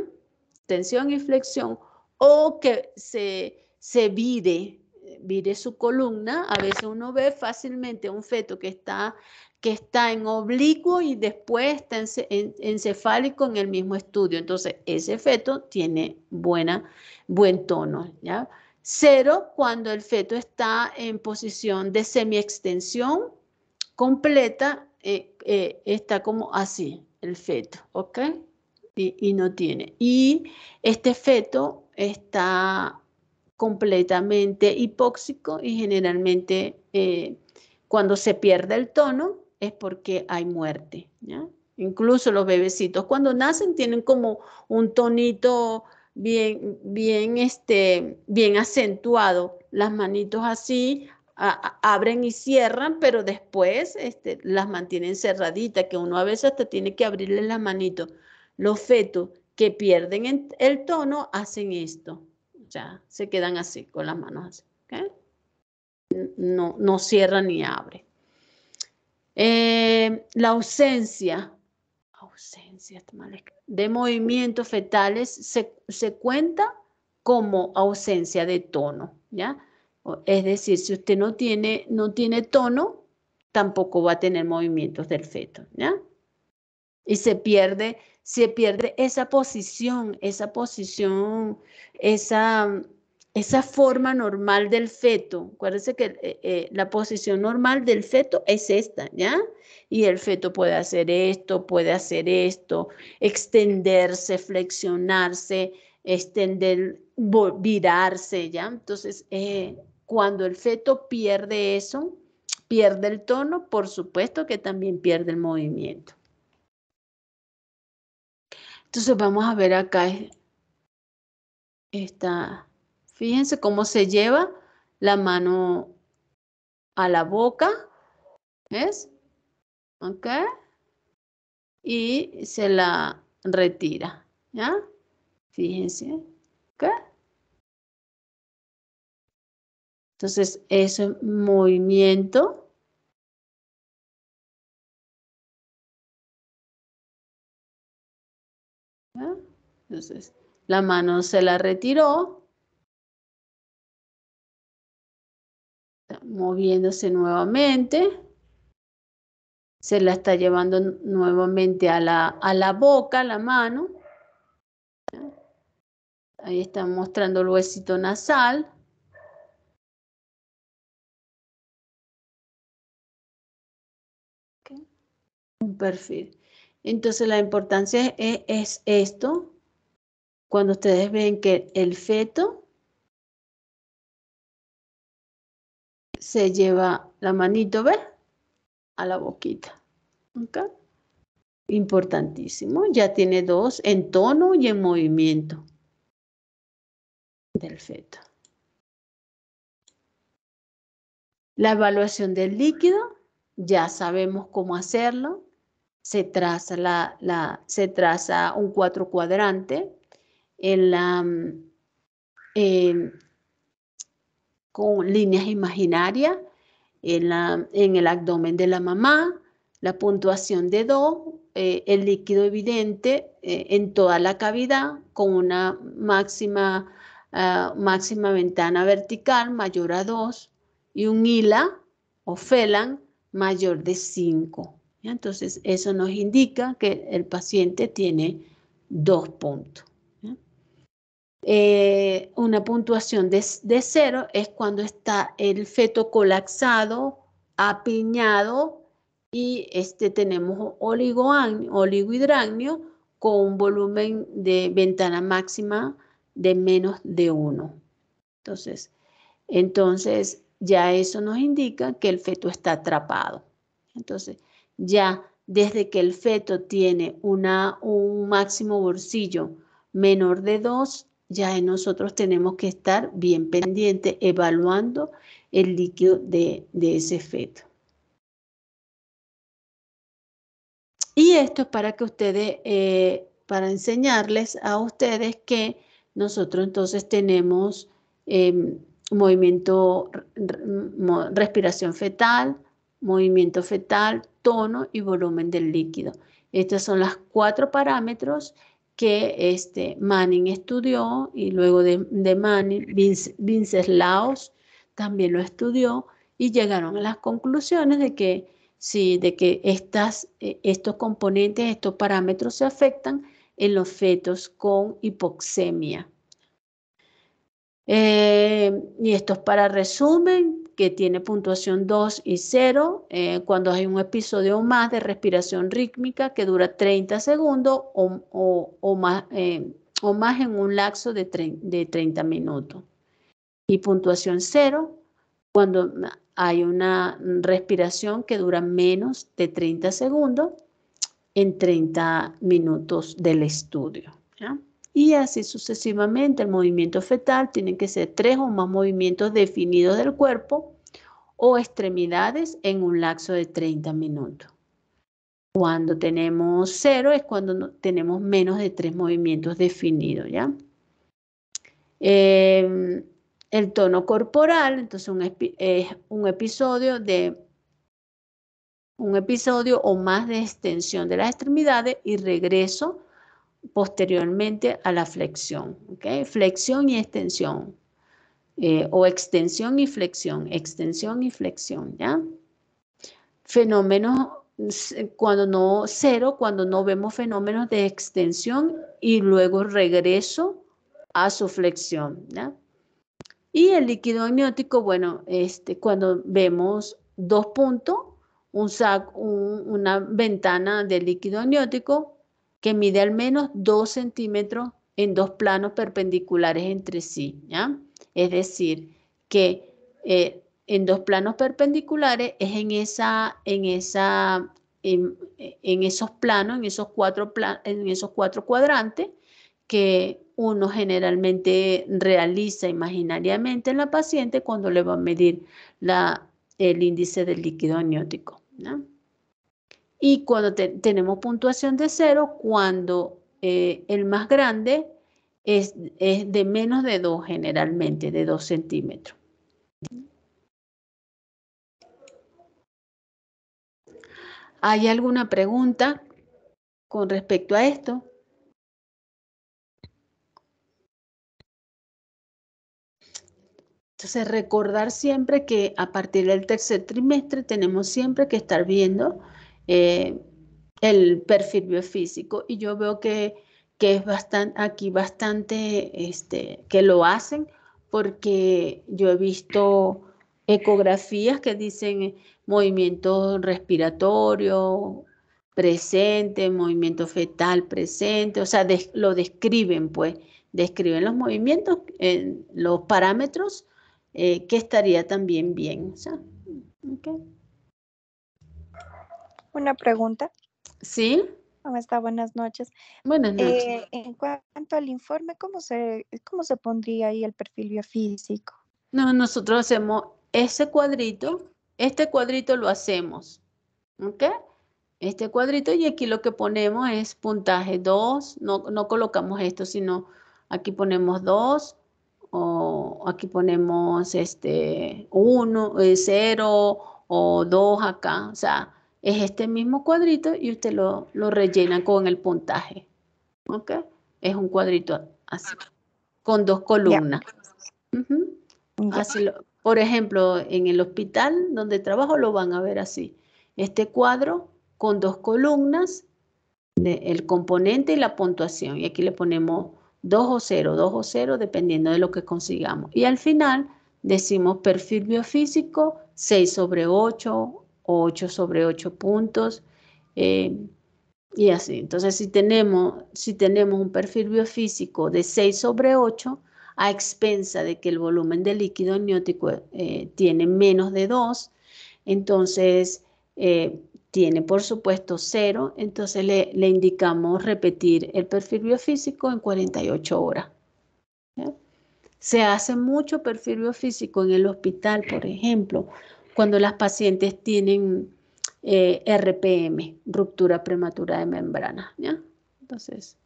A: Extensión y flexión. O que se, se vire, vire su columna. A veces uno ve fácilmente un feto que está, que está en oblicuo y después está en, encefálico en el mismo estudio. Entonces, ese feto tiene buena, buen tono, ¿ya? Cero cuando el feto está en posición de semiextensión completa eh, eh, está como así, el feto, ¿ok? Y, no tiene. Y este feto está completamente hipóxico y generalmente eh, cuando se pierde el tono es porque hay muerte, ¿ya? Incluso los bebecitos cuando nacen tienen como un tonito bien, bien, este, bien acentuado, las manitos así, abren y cierran, pero después este, las mantienen cerraditas, que uno a veces hasta tiene que abrirle las manitos. Los fetos que pierden el tono hacen esto, ya se quedan así, con las manos así. No, no cierran ni abre. Eh, la ausencia, ausencia de movimientos fetales se cuenta como ausencia de tono, ¿ya? Es decir, si usted no tiene, no tiene tono, tampoco va a tener movimientos del feto, ¿ya? Y se pierde, se pierde esa posición, esa posición, esa, esa forma normal del feto. Acuérdense que eh, eh, la posición normal del feto es esta, ¿ya? Y el feto puede hacer esto, puede hacer esto, extenderse, flexionarse, extender, virarse, ¿ya? Entonces, eh, cuando el feto pierde eso, pierde el tono, por supuesto que también pierde el movimiento. Entonces vamos a ver acá eh, esta, fíjense cómo se lleva la mano a la boca, ¿ves? ¿Ok? Y se la retira,
B: ¿ya? Fíjense, ¿ok? Entonces, ese movimiento Entonces, la mano se la retiró.
A: Moviéndose nuevamente. Se la está llevando nuevamente a la, a la boca, la mano. Ahí está mostrando el huesito nasal. un perfil. Entonces la importancia e, es, esto, cuando ustedes ven que el feto se lleva la manito, ¿ves? A la boquita. ¿Ok? Importantísimo. Ya tiene dos en tono y en movimiento del feto. La evaluación del líquido ya sabemos cómo hacerlo, se traza, la, se traza un cuatro cuadrante en la, mm, con líneas imaginarias en, la, en, el abdomen de la mamá, la puntuación de do, eh, el líquido evidente eh, en toda la cavidad con una máxima, ah, máxima ventana vertical mayor a 2 y un hila o felan mayor de 5. Entonces, eso nos indica que el paciente tiene dos puntos. Eh, una puntuación de, de cero es cuando está el feto colapsado, apiñado y este, tenemos oligohidramnio con un volumen de ventana máxima de menos de 1. Entonces, entonces ya eso nos indica que el feto está atrapado. Entonces, ya desde que el feto tiene un máximo bolsillo menor de 2, ya nosotros tenemos que estar bien pendiente evaluando el líquido de, ese feto. Y esto es para que ustedes, eh, para enseñarles a ustedes que nosotros entonces tenemos em, movimiento, respiración fetal, movimiento fetal, tono y volumen del líquido. Estos son los cuatro parámetros que este, Manning estudió y luego de, Manning, Vince, Laos también lo estudió y llegaron a las conclusiones de que de que estas, e, estos componentes, estos parámetros se afectan en los fetos con hipoxemia. Eh, y esto es para resumen, que tiene puntuación 2 y 0 eh, cuando hay un episodio o más de respiración rítmica que dura 30 segundos o, más, eh, o más en un lapso de, de 30 minutos. Y puntuación 0 cuando hay una respiración que dura menos de 30 segundos en 30 minutos del estudio y así sucesivamente el movimiento fetal. tiene que ser tres o más movimientos definidos del cuerpo o extremidades en un lapso de 30 minutos. Cuando tenemos cero es cuando tenemos menos de tres movimientos definidos, ¿ya? Em, el tono corporal, entonces es un episodio de un episodio o más de extensión de las extremidades y regreso posteriormente a la flexión. Flexión y extensión. Eh, o extensión y flexión, extensión y flexión, ¿ya? Fenómenos cuando no cero, cuando no vemos fenómenos de extensión y luego regreso a su flexión, ¿ya? Y el líquido amniótico, bueno, este, cuando vemos dos puntos, un una ventana de líquido amniótico, que mide al menos 2 centímetros en dos planos perpendiculares entre sí. ¿ya? Es decir, que eh, en dos planos perpendiculares es en, esa, en, esa, en, esos planos, en esos, cuatro en esos cuatro cuadrantes que uno generalmente realiza imaginariamente en la paciente cuando le va a medir la, el índice del líquido amniótico. Y cuando tenemos puntuación de cero, cuando eh, el más grande es, es de menos de 2 generalmente, de 2 centímetros.
B: ¿Hay alguna pregunta con respecto a esto?
A: Entonces, recordar siempre que a partir del tercer trimestre tenemos siempre que estar viendo eh, el perfil biofísico y yo veo que, que es bastante, aquí bastante, este, que lo hacen porque yo he visto ecografías que dicen movimiento respiratorio presente, movimiento fetal presente, o sea, lo describen pues, describen los movimientos, en los parámetros eh, que estaría también bien. sea
C: una pregunta. Sí. ¿Cómo está? Buenas noches. Buenas noches. Eh, en
A: cuanto al informe, ¿cómo se, ¿cómo se pondría ahí el perfil biofísico? No, nosotros hacemos ese cuadrito, este cuadrito lo hacemos, ¿ok? Este cuadrito y aquí lo que ponemos es puntaje 2, no, no colocamos esto, sino aquí ponemos 2 o aquí ponemos este 1, 0 eh, o 2 acá, o sea, es este mismo cuadrito y usted lo, lo rellena con el puntaje. ¿Ok? Es un cuadrito así, con dos columnas. por ejemplo, en el hospital donde trabajo lo van a ver así. Este cuadro con dos columnas, el componente y la puntuación. Y aquí le ponemos dos o 0, dos o 0, dependiendo de lo que consigamos. Y al final decimos perfil biofísico 6 sobre 8, 8 sobre 8 puntos. Eh, y así, entonces si tenemos, si tenemos un perfil biofísico de 6 sobre 8, a expensa de que el volumen de líquido amniótico eh, tiene menos de 2, entonces eh, tiene por supuesto 0, entonces le, indicamos repetir el perfil biofísico en 48 horas. Se hace mucho perfil biofísico en el hospital, por ejemplo, cuando las pacientes tienen eh, RPM, ruptura prematura de membrana. ¿ya? Entonces,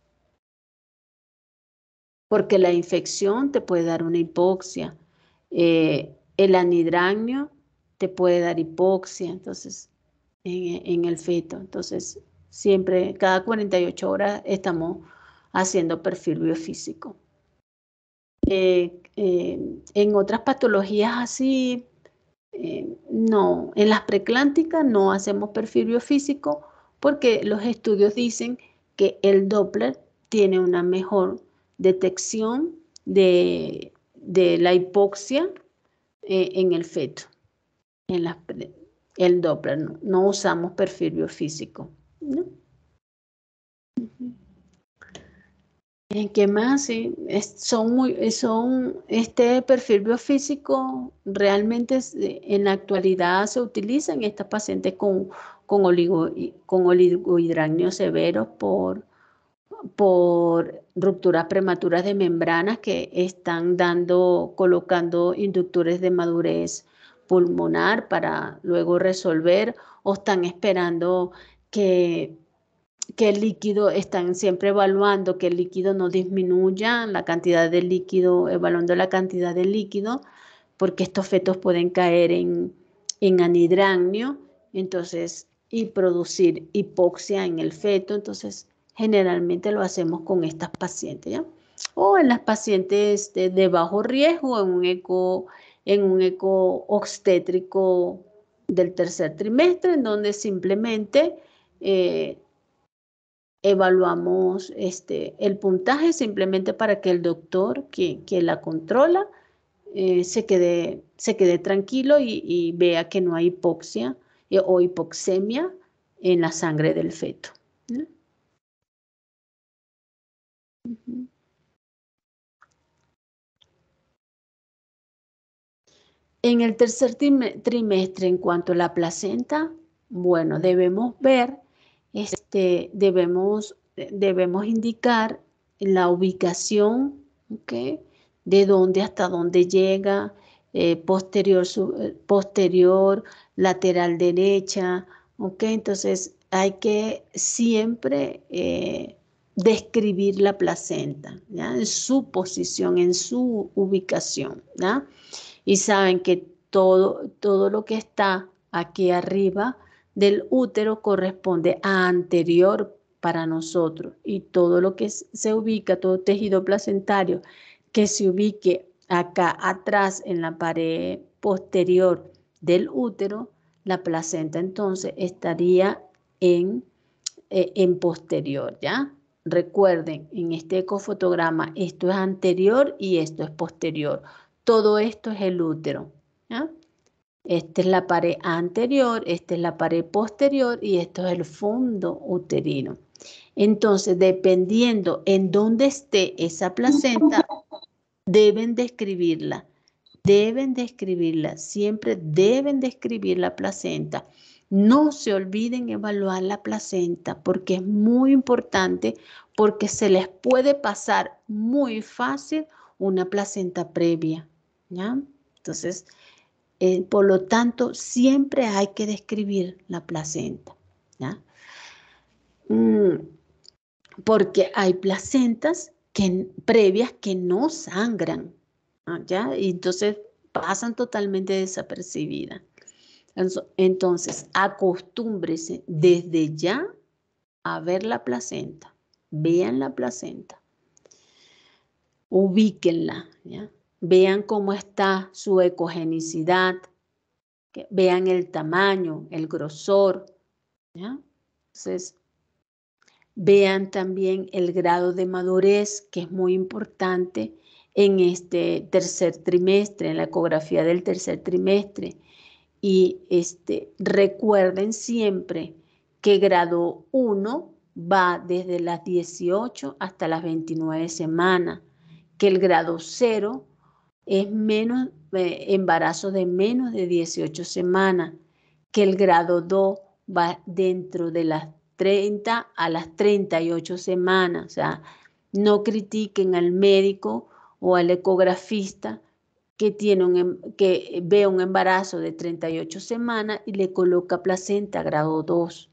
A: porque la infección te puede dar una hipoxia, eh, el anhidranio te puede dar hipoxia, entonces, en, el feto. Entonces, siempre, cada 48 horas estamos haciendo perfil biofísico. Eh, en otras patologías así eh, no, en las preclánticas no hacemos perfil biofísico porque los estudios dicen que el Doppler tiene una mejor detección de, la hipoxia eh, en el feto. En el Doppler no, usamos perfil biofísico. ¿no? en más sí, son muy este perfil biofísico realmente eh, en la actualidad se utiliza en estas pacientes con con oligo, severo por por rupturas prematuras de membranas que están dando colocando inductores de madurez pulmonar para luego resolver o están esperando que que el líquido están siempre evaluando que el líquido no disminuya, la cantidad de líquido, evaluando la cantidad de líquido, porque estos fetos pueden caer en, en entonces, y producir hipoxia en el feto, entonces generalmente lo hacemos con estas pacientes, ¿ya? O en las pacientes de, bajo riesgo, en un eco, en un eco obstétrico del tercer trimestre, en donde simplemente eh, evaluamos este, el puntaje simplemente para que el doctor que, la controla eh, se, quede, se quede tranquilo y, vea que no hay hipoxia eh, o hipoxemia en la sangre del feto. En el tercer trimestre, en cuanto a la placenta, bueno, debemos ver este, eh, debemos, indicar la ubicación, de dónde hasta dónde llega, eh, posterior, eh, posterior, lateral derecha, ¿ok? Entonces hay que siempre describir la placenta, En su posición, en su ubicación, Y saben que todo, todo lo que está aquí arriba del útero corresponde a anterior para nosotros y todo lo que se ubica, todo tejido placentario que se ubique acá atrás en la pared posterior del útero, la placenta entonces estaría en, eh, en posterior, ¿ya? Recuerden, en este ecofotograma esto es anterior y esto es posterior. Todo esto es el útero, ¿ya? Esta es la pared anterior, esta es la pared posterior y esto es el fondo uterino. Entonces, dependiendo en dónde esté esa placenta, deben describirla. Deben describirla, siempre deben describir la placenta. No se olviden evaluar la placenta porque es muy importante porque se les puede pasar muy fácil una placenta previa. ¿ya? Entonces, eh, por lo tanto, siempre hay que describir la placenta. ¿ya? Mm, porque hay placentas que, previas que no sangran, ¿ya? Y entonces pasan totalmente desapercibidas. Entonces, acostúmbrese desde ya a ver la placenta. Vean la placenta. Ubíquenla, ¿ya? vean cómo está su ecogenicidad, vean el tamaño, el grosor. Entonces, vean también el grado de madurez, que es muy importante en este tercer trimestre, en la ecografía del tercer trimestre. Y este, recuerden siempre que grado 1 va desde las 18 hasta las 29 semanas, que el grado 0 es menos eh, embarazo de menos de 18 semanas, que el grado 2 va dentro de las 30 a las 38 semanas. O sea, no critiquen al médico o al ecografista que, tiene un, em, que ve un embarazo de 38 semanas y le coloca placenta grado 2.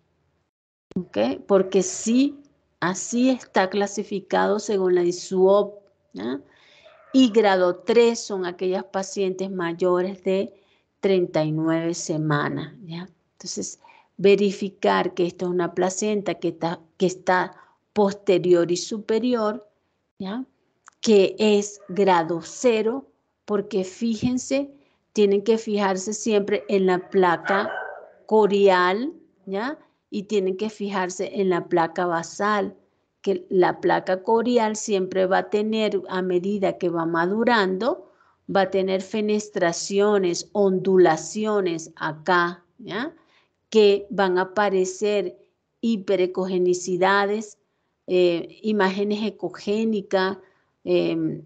A: Porque sí, así está clasificado según la ISUOP. Y grado 3 son aquellas pacientes mayores de 39 semanas. ¿ya? Entonces, verificar que esto es una placenta que está, que está posterior y superior, ¿ya? que es grado 0, porque fíjense, tienen que fijarse siempre en la placa corial, ¿ya? y tienen que fijarse en la placa basal que la placa corial siempre va a tener, a medida que va madurando, va a tener fenestraciones, ondulaciones acá, que van a aparecer hiperecogenicidades, eh, imágenes ecogénicas em,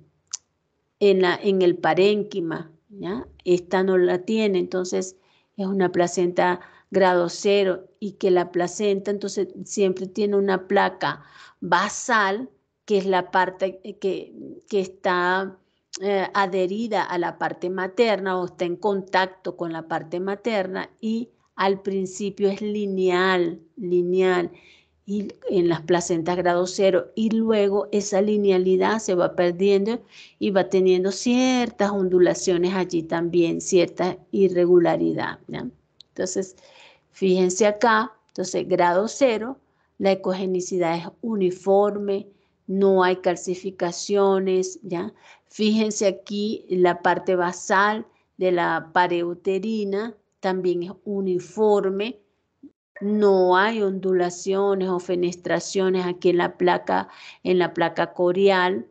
A: en, la, en, el parénquima. ¿ya? Esta no la tiene, entonces es una placenta grado cero y que la placenta entonces siempre tiene una placa basal, que es la parte que, que está eh, adherida a la parte materna o está en contacto con la parte materna y al principio es lineal, lineal y en las placentas grado cero y luego esa linealidad se va perdiendo y va teniendo ciertas ondulaciones allí también, cierta irregularidad. Entonces, Fíjense acá, entonces grado cero, la ecogenicidad es uniforme, no hay calcificaciones, ¿ya? Fíjense aquí la parte basal de la pareuterina, también es uniforme, no hay ondulaciones o fenestraciones aquí en la placa, en la placa corial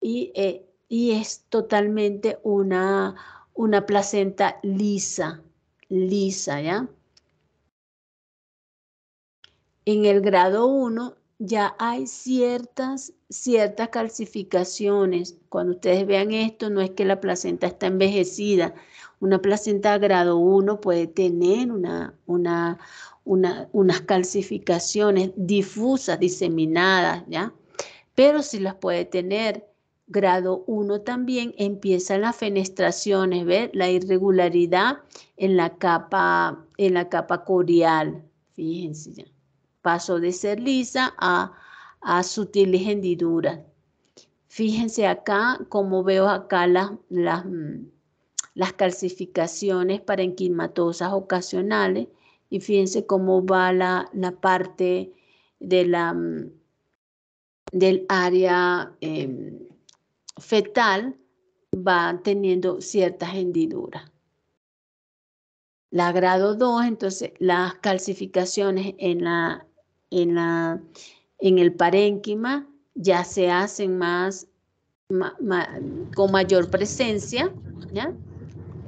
A: y, eh, es totalmente una, una placenta lisa, lisa, ¿ya? En el grado 1 ya hay ciertas, ciertas calcificaciones. Cuando ustedes vean esto, no es que la placenta está envejecida. Una placenta grado 1 puede tener una, una, unas calcificaciones difusas, diseminadas, ¿ya? Pero sí las puede tener. Grado 1 también empiezan las fenestraciones, ¿ves? La irregularidad en la capa, en la capa corial. Fíjense ya. Paso de ser lisa a, sutiles hendiduras. Fíjense acá como veo acá las, las, mm, las calcificaciones ocasionales y fíjense cómo va la, parte de la, mm, del área em, fetal va teniendo ciertas hendiduras. La grado 2, entonces las calcificaciones en, la, en, la, en el parénquima ya se hacen más, con mayor presencia.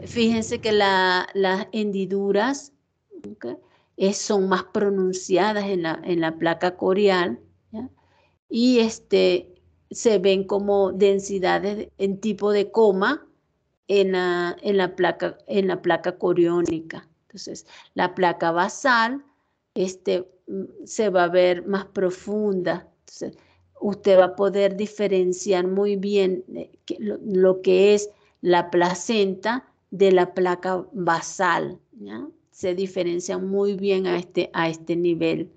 A: Fíjense que las hendiduras son más pronunciadas en la, placa corial y este, se ven como densidades en tipo de coma en la, en la, placa, en la placa coriónica. Entonces, la placa basal este, mm, se va a ver más profunda. Entonces, usted va a poder diferenciar muy bien eh, lo, que es la placenta de la placa basal. Se diferencia muy bien a este, a este nivel.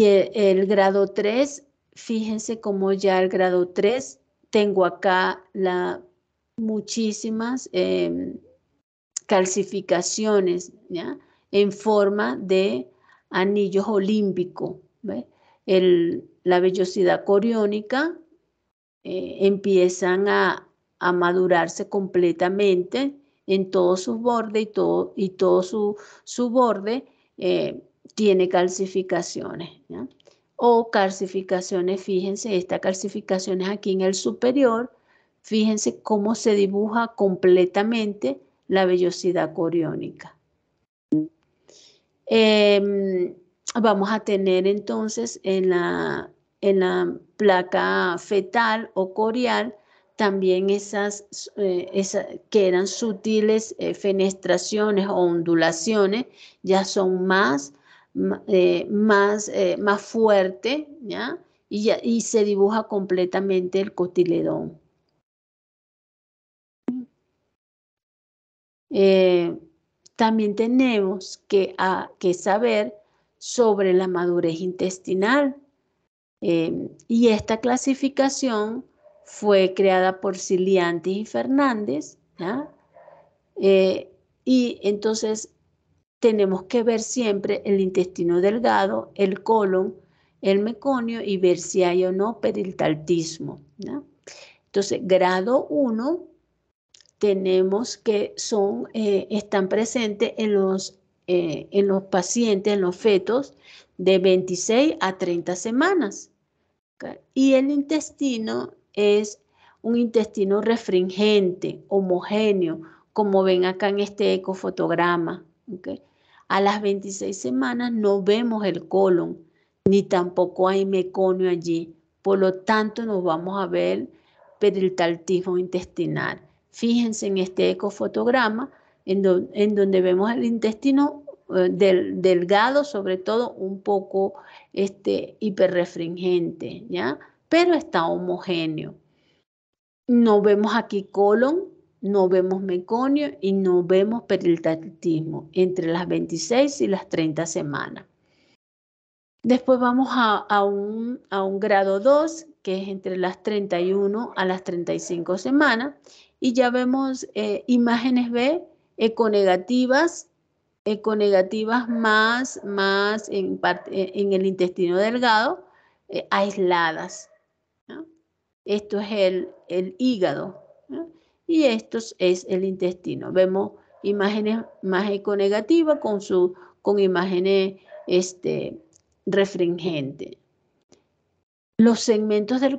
A: Y e, el, grado 3, fíjense cómo ya el grado 3, tengo acá la, muchísimas em, calcificaciones ¿ya? en forma de anillos olímpicos. la vellosidad coriónica eh, empiezan a, madurarse completamente en todo su borde y todo, y todo su, su borde. Eh, tiene calcificaciones. O calcificaciones, fíjense, esta calcificación es aquí en el superior. Fíjense cómo se dibuja completamente la vellosidad coriónica. Em, vamos a tener entonces en la, en la placa fetal o corial también esas, eh, que eran sutiles eh, fenestraciones o ondulaciones ya son más eh, más, eh, más fuerte, ¿ya? Y, se dibuja completamente el cotiledón. Eh, también tenemos que, ah, que, saber sobre la madurez intestinal. Em, y esta clasificación fue creada por Ciliantes y Fernández. y entonces tenemos que ver siempre el intestino delgado, el colon, el meconio y ver si hay o no peritaltismo, Entonces, grado 1 tenemos que son, eh, están presentes eh, en los, pacientes, en los fetos, de 26 a 30 semanas. Y el intestino es un intestino refringente, homogéneo, como ven acá en este ecofotograma. A las 26 semanas no vemos el colon, ni tampoco hay meconio allí. Por lo tanto, nos vamos a ver peritaltismo intestinal. Fíjense en este ecofotograma, en, donde vemos el intestino eh, delgado, sobre todo un poco este, hiperrefringente, ¿ya? Pero está homogéneo. No vemos aquí colon, no vemos meconio y no vemos peritartismo entre las 26 y las 30 semanas. Después vamos a, un, grado 2, que es entre las 31 a las 35 semanas, y ya vemos eh, imágenes B econegativas, econegativas más, más en, eh, el intestino delgado, eh, aisladas. Esto es el hígado, y estos es el intestino. Vemos imágenes más negativas con, su, con imágenes este, refringentes. Los segmentos del,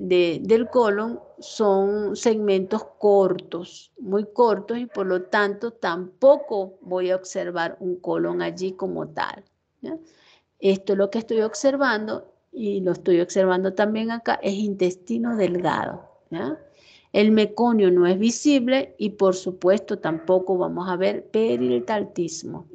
A: del colon son segmentos cortos, muy cortos y por lo tanto tampoco voy a observar un colon allí como tal. Esto es lo que estoy observando y lo estoy observando también acá, es intestino delgado. ¿ya? El meconio no es visible y por supuesto tampoco vamos a ver peritaltismo.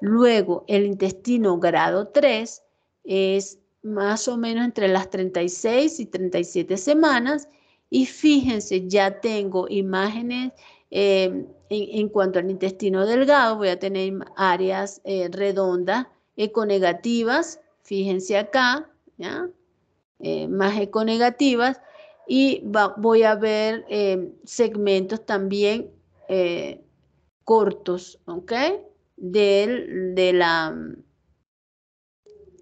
A: Luego, el intestino grado 3 es más o menos entre las 36 y 37 semanas. Y fíjense, ya tengo imágenes eh, en, cuanto al intestino delgado, voy a tener áreas eh, redondas, econegativas, fíjense acá, ¿ya? Eh, más econegativas, y voy a ver em, segmentos también eh, cortos, ¿ok? Del, de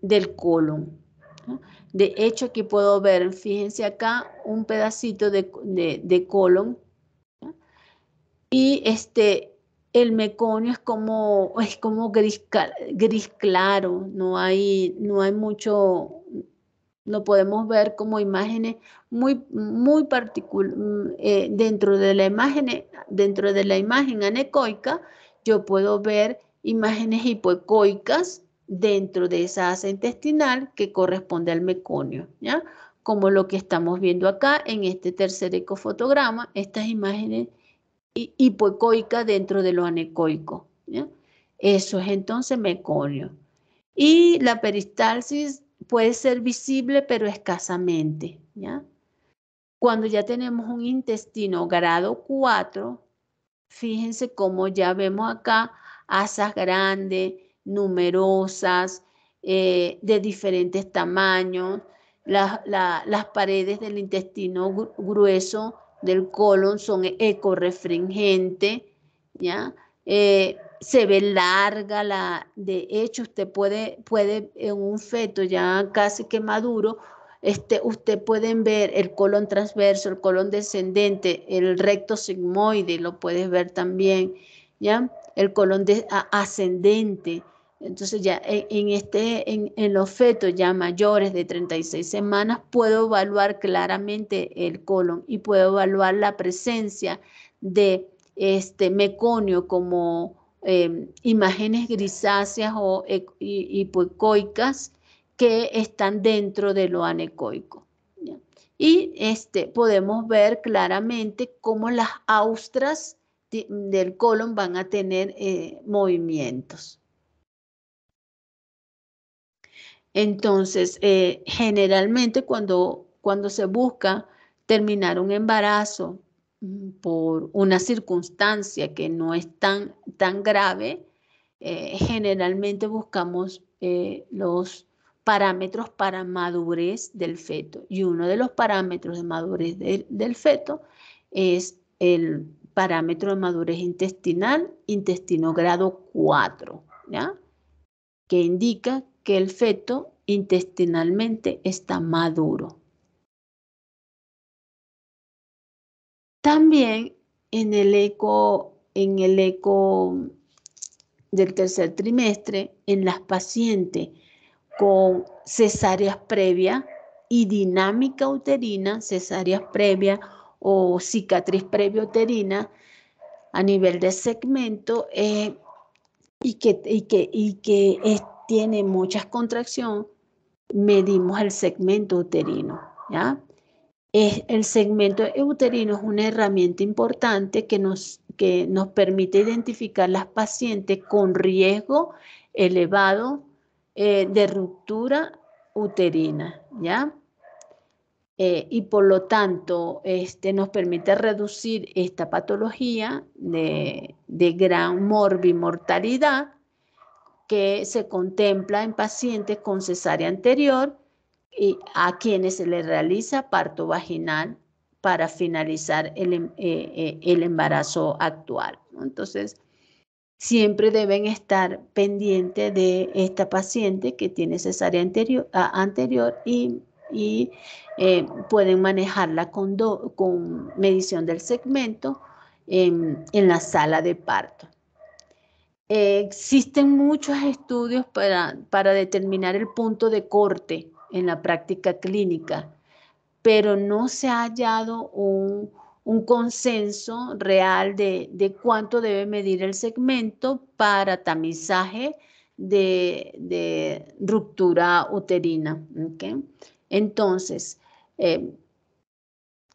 A: del colon. De hecho, aquí puedo ver, fíjense acá, un pedacito de, colon. Y este, el meconio es como, es como gris, gris claro, no hay, no hay mucho, lo podemos ver como imágenes muy, muy particulares. Mm, eh, dentro de la imagen, dentro de la imagen anecoica, yo puedo ver imágenes hipoecoicas dentro de esa asa intestinal que corresponde al meconio, ¿ya? Como lo que estamos viendo acá en este tercer ecofotograma, estas imágenes hipoecoicas dentro de lo anecoico, ¿ya? Eso es entonces meconio. Y la peristalsis puede ser visible pero escasamente, ¿ya? Cuando ya tenemos un intestino grado 4, fíjense cómo ya vemos acá asas grandes, numerosas, eh, de diferentes tamaños, las paredes del intestino grueso del colon son ecorrefringentes, ¿ya? Eh, se ve larga, la, de hecho usted puede, puede en un feto ya casi que maduro, este, usted pueden ver el colon transverso, el colon descendente, el recto sigmoide, lo puedes ver también, ¿ya? El colon ascendente. Entonces ya en, este, en, en, los fetos ya mayores de 36 semanas puedo evaluar claramente el colon y puedo evaluar la presencia de este meconio como Em, imágenes grisáceas o e, hipoicoicas que están dentro de lo anecoico. Y este, podemos ver claramente cómo las austras del colon van a tener eh, movimientos. Entonces, eh, generalmente cuando, cuando se busca terminar un embarazo Mm, por una circunstancia que no es tan, tan grave, eh, generalmente buscamos eh, los parámetros para madurez del feto. Y uno de los parámetros de madurez del feto es el parámetro de madurez intestinal, intestino grado 4, que indica que el feto intestinalmente está maduro. También en el eco, en el eco del tercer trimestre, en las pacientes con cesáreas previas y dinámica uterina, cesáreas previas o cicatriz previa uterina a nivel de segmento eh, y que, y que, tiene muchas contracción, medimos el segmento uterino, ¿ya? el segmento uterino es una herramienta importante que nos, permite identificar las pacientes con riesgo elevado eh, de ruptura uterina, ¿ya? Eh, y por lo tanto este, nos permite reducir esta patología de, de gran morbimortalidad que se contempla en pacientes con cesárea anterior a quienes se les realiza parto vaginal para finalizar el, em, eh, eh, embarazo actual. Entonces, siempre deben estar pendientes de esta paciente que tiene cesárea anterior, anterior y, eh, pueden manejarla con, con, medición del segmento en, la sala de parto. existen muchos estudios para, para determinar el punto de corte en la práctica clínica, pero no se ha hallado un, consenso real de, cuánto debe medir el segmento para tamizaje de, ruptura uterina. Entonces, eh,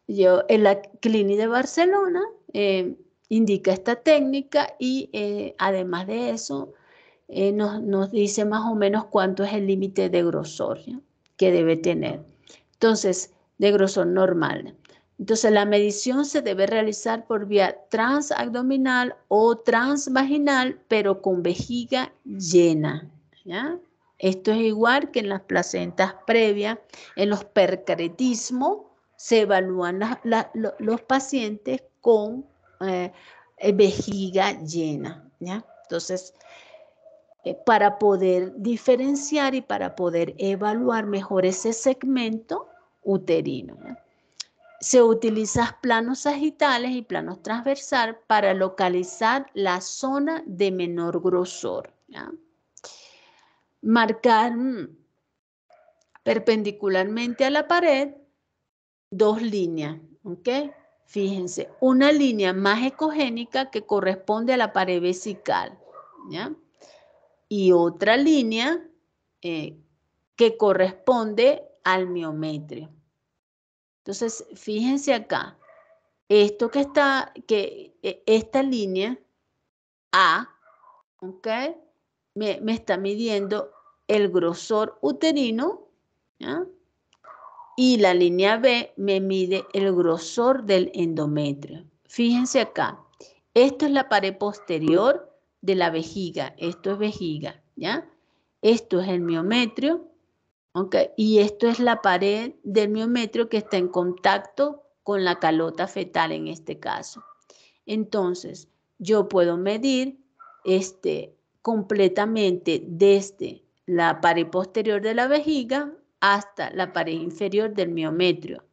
A: yo, en la clínica de Barcelona eh, indica esta técnica y eh, además de eso, nos, dice más o menos cuánto es el límite de grosor debe tener. Entonces, de grosor normal. Entonces, la medición se debe realizar por vía transabdominal o transvaginal, pero con vejiga llena. ¿ya? Esto es igual que en las placentas previas, en los percretismos, se evalúan los pacientes con eh, vejiga llena. ¿ya? Entonces, eh, para poder diferenciar y para poder evaluar mejor ese segmento uterino. Se utilizan planos sagitales y planos transversal para localizar la zona de menor grosor. Marcar mm, perpendicularmente a la pared dos líneas, ¿ok? Fíjense, una línea más ecogénica que corresponde a la pared vesical, ¿ya? y otra línea eh, que corresponde al miometrio. Entonces, fíjense acá, esto que está, que e, esta línea A, Me, está midiendo el grosor uterino, Y la línea B me mide el grosor del endometrio. Fíjense acá, esto es la pared posterior de la vejiga. Esto es vejiga, ¿ya? Esto es el miometrio, y esto es la pared del miometrio que está en contacto con la calota fetal en este caso. Entonces, yo puedo medir este, completamente desde la pared posterior de la vejiga hasta la pared inferior del miometrio.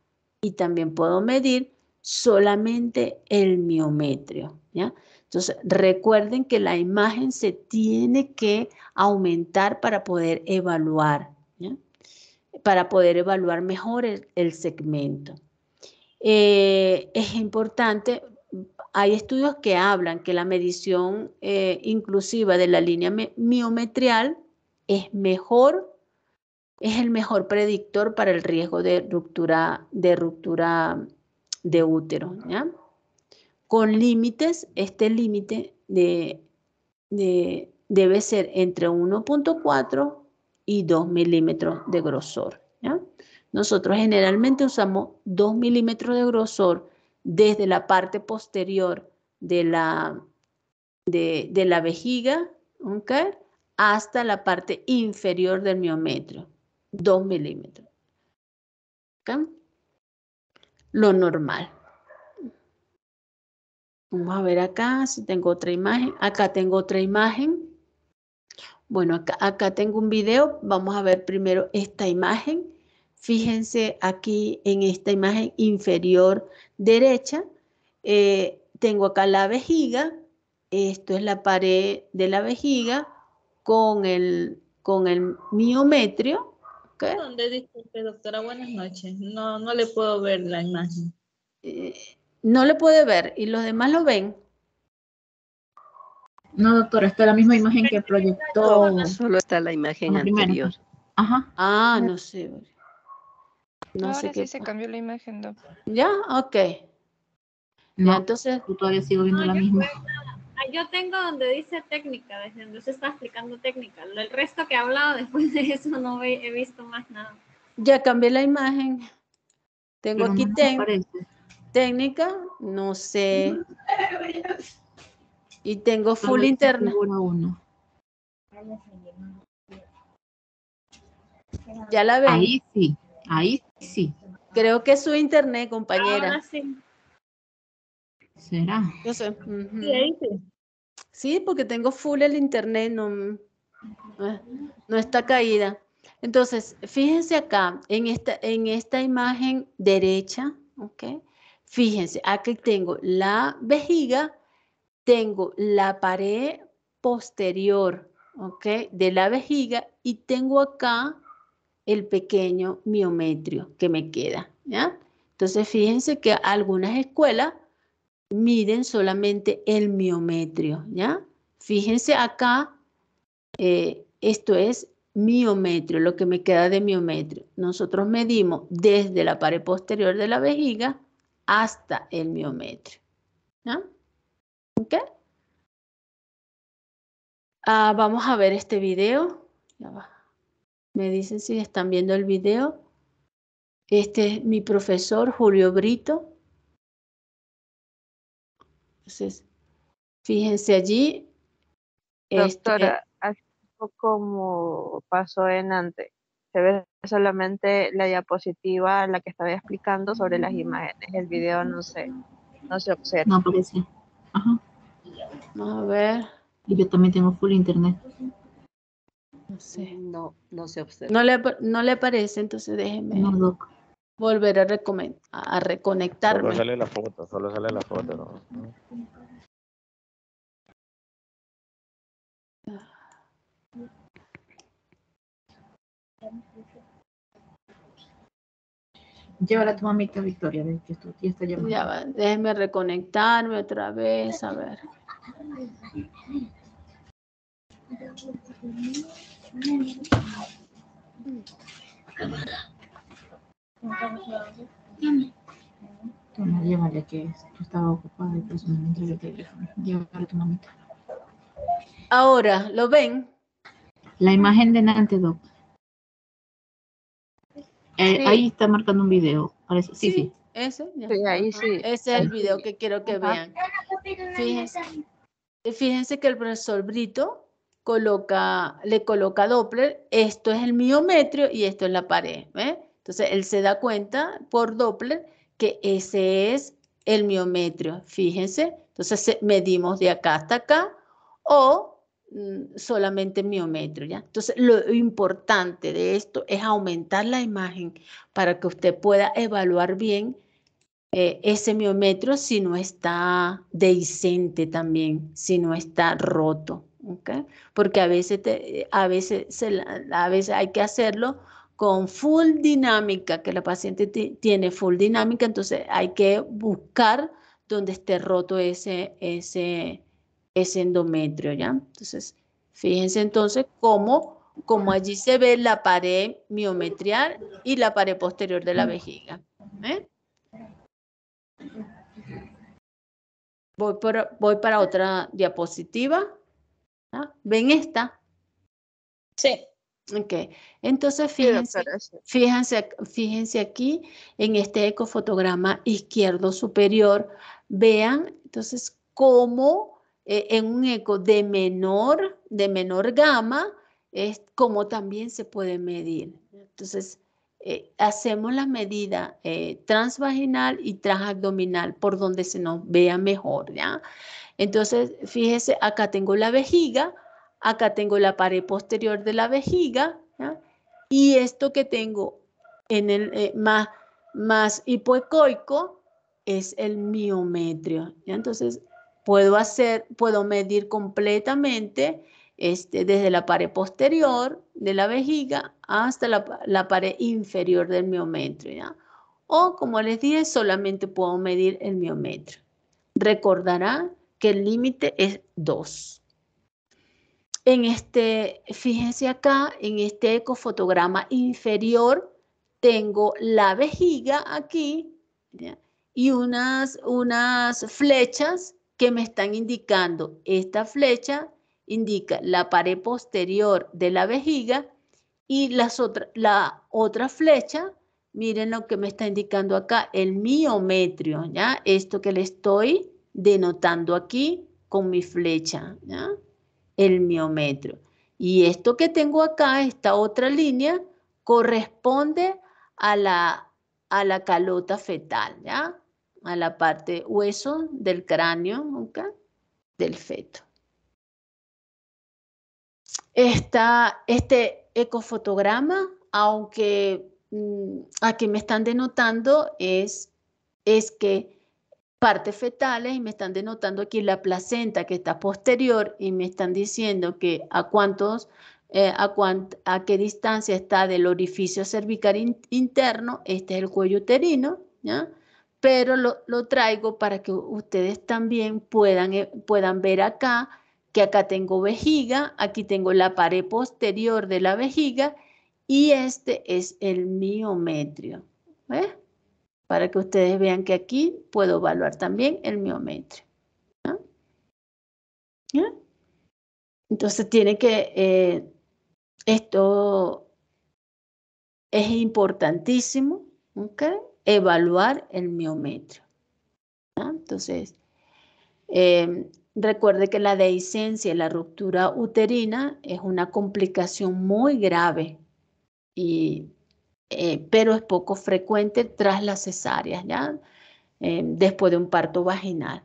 A: Y también puedo medir solamente el miometrio. ¿ya? Entonces, recuerden que la imagen se tiene que aumentar para poder evaluar, para poder evaluar mejor el, segmento. Eh, es importante, hay estudios que hablan que la medición eh, inclusiva de la línea miometrial es mejor, es el mejor predictor para el riesgo de ruptura de, ruptura de útero con límites, este límite debe ser entre 1.4 y 2 milímetros de grosor. Nosotros generalmente usamos 2 milímetros de grosor desde la parte posterior de la, vejiga hasta la parte inferior del miometrio, 2 milímetros. Lo normal. Vamos a ver acá si tengo otra imagen. Acá tengo otra imagen. Bueno, acá, tengo un video. Vamos a ver primero esta imagen. Fíjense aquí en esta imagen inferior derecha. Eh, tengo acá la vejiga. Esto es la pared de la vejiga con el, con el miometrio. ¿okay?
C: Disculpe, doctora, buenas noches. No, no le puedo ver la imagen. Eh, no lo puede
A: ver y los demás lo ven.
C: No, doctora, está la misma imagen que proyectó. solo está la imagen anterior. Ajá. Ah, no sé.
A: No sé sí se
C: cambió la imagen,
A: Ya, ok.
C: entonces. tú todavía sigo viendo la misma. Ah, yo tengo donde dice técnica,
A: desde donde se está explicando técnica. El resto que he hablado después de eso no he, visto más nada. Ya cambié la imagen. Tengo aquí tengo técnica, no sé. Y tengo full internet. Ya la veo. Ahí
C: sí, ahí sí.
A: Creo que es su internet, compañera. Ah, ¿Será? sí, porque tengo full el internet, no, no está caída. Entonces, fíjense acá, en esta, en esta imagen derecha, ¿ok? Fíjense, aquí tengo la vejiga, tengo la pared posterior, ¿ok? De la vejiga y tengo acá el pequeño miometrio que me queda, ¿ya? Entonces, fíjense que algunas escuelas miden solamente el miometrio, ¿ya? Fíjense acá, eh, esto es miometrio, lo que me queda de miometrio. Nosotros medimos desde la pared posterior de la vejiga hasta el miometrio. ¿no? ¿Ok? Ah, vamos a ver este video. Me dicen si están viendo el video. Este es mi profesor, Julio Brito.
B: Entonces, fíjense allí. Este, Doctora,
C: este, como pasó en antes, se ve solamente la diapositiva, la que estaba explicando sobre las mm. imágenes. El video no se, no se observa. No aparece. Ajá. A ver. Y yo también tengo full internet. No sé. No, no se observa. No le, no aparece,
A: entonces déjeme. Volver a, a reconectarme. Solo sale
D: la foto, solo sale la foto.
C: Llévala a tu mamita Victoria, que tu tía está llamando. Ya va,
A: déjeme reconectarme otra vez, a ver.
C: Toma, llévale que tú estaba ocupada y yo pues el teléfono. Llévala a tu mamita.
A: Ahora, ¿lo ven?
C: La imagen de Nante, Doc. Eh, ahí está marcando un video, Sí, sí.
A: Ese, es el video que quiero que vean. Fíjense, que el profesor Brito coloca, le coloca Doppler, esto es el miometrio y esto es la pared. Entonces, él se da cuenta por Doppler que ese es el miometrio. Fíjense, entonces medimos de acá hasta acá o Mm, solamente miómetro, ¿ya? Entonces, lo importante de esto es aumentar la imagen para que usted pueda evaluar bien eh, ese miómetro si no está dehiscente también, si no está roto, Porque a veces, a, veces a veces hay que hacerlo con full dinámica, que la paciente tiene full dinámica, entonces hay que buscar donde esté roto ese, ese es endometrio, ¿ya? Entonces, fíjense entonces cómo, cómo allí se ve la pared miometrial y la pared posterior de la vejiga. ¿eh? Voy, voy para otra diapositiva. ¿Ven esta? Sí. Ok, entonces fíjense, fíjense, fíjense aquí en este ecofotograma izquierdo superior, vean entonces cómo eh, en un eco de menor, de menor gama, es como también se puede medir. Entonces, eh, hacemos la medida eh, transvaginal y transabdominal por donde se nos vea mejor, ¿ya? Entonces, fíjese, acá tengo la vejiga, acá tengo la pared posterior de la vejiga, ¿ya? Y esto que tengo en el más, más hipoecoico es el miometrio, ¿ya? Entonces, Puedo hacer, puedo medir completamente este, desde la pared posterior de la vejiga hasta la, la pared inferior del miometrio. O, como les dije, solamente puedo medir el miometrio. Recordará que el límite es 2. En este, fíjense acá, en este ecofotograma inferior, tengo la vejiga aquí y unas, unas flechas que me están indicando esta flecha, indica la pared posterior de la vejiga y la otra flecha, miren lo que me está indicando acá, el miometrio, ¿ya? Esto que le estoy denotando aquí con mi flecha, ¿ya? El miometrio. Y esto que tengo acá, esta otra línea, corresponde a la, a la calota fetal, ¿ya? a la parte hueso del cráneo del feto. este ecofotograma, aunque mm, aquí me están denotando, es, es que partes fetales y me están denotando aquí la placenta que está posterior y me están diciendo que a cuántos eh, a, qué distancia está del orificio cervical interno, este es el cuello uterino, ¿ya? pero lo, traigo para que ustedes también puedan, eh, puedan ver acá que acá tengo vejiga, aquí tengo la pared posterior de la vejiga y este es el miometrio. ¿ves? Para que ustedes vean que aquí puedo evaluar también el miometrio. Entonces tiene que, eh, esto es importantísimo, evaluar el miometrio. Entonces, em, recuerde que la dehiscencia y la ruptura uterina es una complicación muy grave, y, eh, pero es poco frecuente tras las cesáreas, ¿ya? Em, después de un parto vaginal.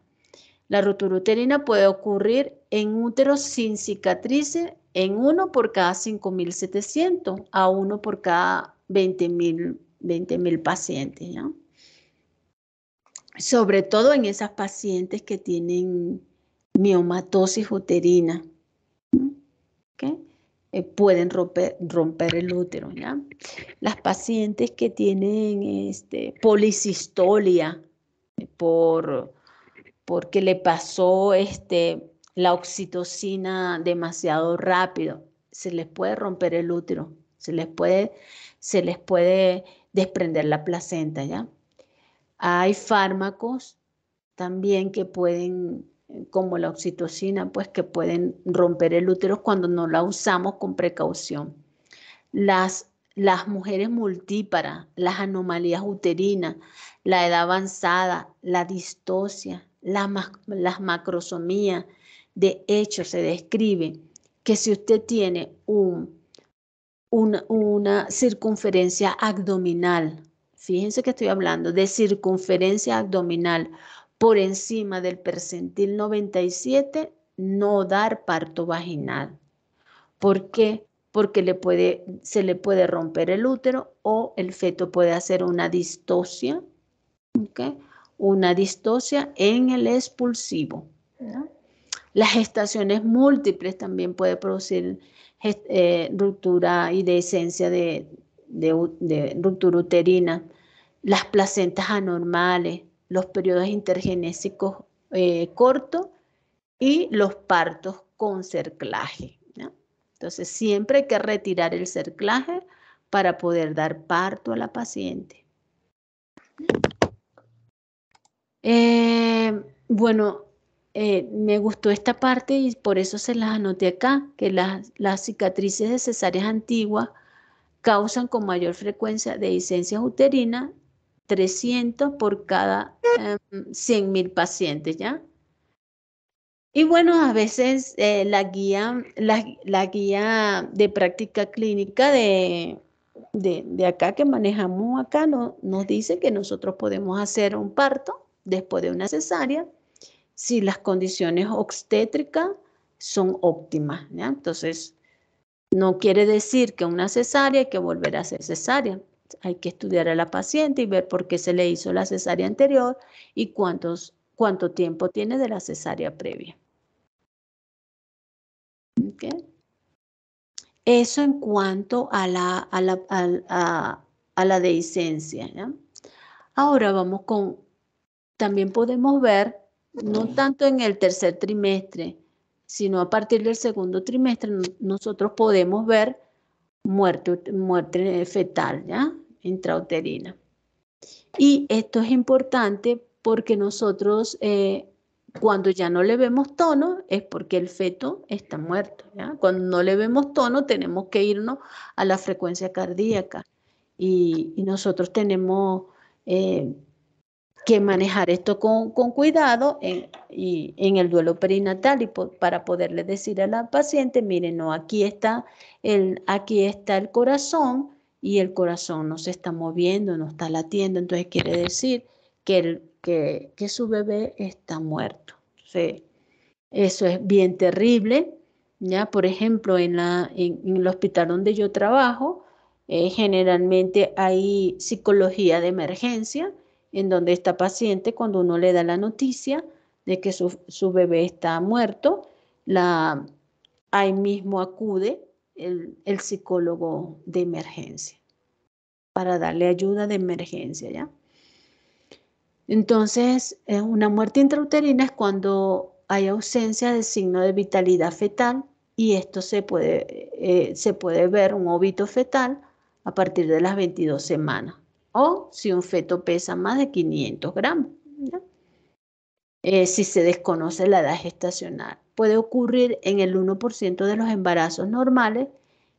A: La ruptura uterina puede ocurrir en útero sin cicatrices en uno por cada 5.700 a uno por cada 20.000 20.000 pacientes, ¿ya? Sobre todo en esas pacientes que tienen miomatosis uterina, ¿okay? Eh, pueden romper, romper, el útero, ¿ya? Las pacientes que tienen este, policistolia eh, por, porque le pasó este, la oxitocina demasiado rápido, se les puede romper el útero, se les puede, se les puede desprender la placenta, ¿ya? Hay fármacos también que pueden, como la oxitocina, pues que pueden romper el útero cuando no la usamos con precaución. Las, las mujeres multíparas, las anomalías uterinas, la edad avanzada, la distosia, las, las macrosomías, de hecho se describe que si usted tiene un una, circunferencia abdominal. Fíjense que estoy hablando de circunferencia abdominal por encima del percentil 97, no dar parto vaginal. ¿Por qué? Porque se le puede romper el útero o el feto puede hacer una distosia, una distosia en el expulsivo. Las gestaciones múltiples también puede producir eh, ruptura y de esencia de, ruptura uterina, las placentas anormales, los periodos intergenésicos eh, cortos y los partos con cerclaje. Entonces, siempre hay que retirar el cerclaje para poder dar parto a la paciente. Eh, bueno, eh, me gustó esta parte y por eso se las anoté acá, que las, cicatrices de cesáreas antiguas causan con mayor frecuencia de licencias uterina, 300 por cada 100.000 em, pacientes, ¿ya? Y bueno, a veces eh, la, guía, la, guía de práctica clínica de, de, de acá que manejamos acá no, nos dice que nosotros podemos hacer un parto después de una cesárea si las condiciones obstétricas son óptimas. Entonces, no quiere decir que una cesárea hay que volver a ser cesárea. Hay que estudiar a la paciente y ver por qué se le hizo la cesárea anterior y cuántos, cuánto tiempo tiene de la cesárea previa. Eso en cuanto a la, a la, a, la Ahora vamos con, también podemos ver no tanto en el tercer trimestre, sino a partir del segundo trimestre nosotros podemos ver muerte, muerte fetal, ¿ya? Intrauterina. Y esto es importante porque nosotros eh, cuando ya no le vemos tono es porque el feto está muerto. ¿ya? Cuando no le vemos tono tenemos que irnos a la frecuencia cardíaca y, nosotros tenemos eh, que manejar esto con, cuidado en, y, en el duelo perinatal y para poderle decir a la paciente, miren, no, aquí está el, aquí está el corazón y el corazón no se está moviendo, no está latiendo, entonces quiere decir que, que, su bebé está muerto. Sí. Eso es bien terrible. ¿ya? Por ejemplo, en, el hospital donde yo trabajo, eh, generalmente hay psicología de emergencia en donde esta paciente, cuando uno le da la noticia de que su, bebé está muerto, la, ahí mismo acude el, psicólogo de emergencia para darle ayuda de emergencia, ¿ya? Entonces, eh, una muerte intrauterina es cuando hay ausencia de signo de vitalidad fetal y esto se puede, eh, se puede ver un óbito fetal a partir de las 22 semanas o si un feto pesa más de 500 gramos. Eh, si se desconoce la edad gestacional. Puede ocurrir en el 1% de los embarazos normales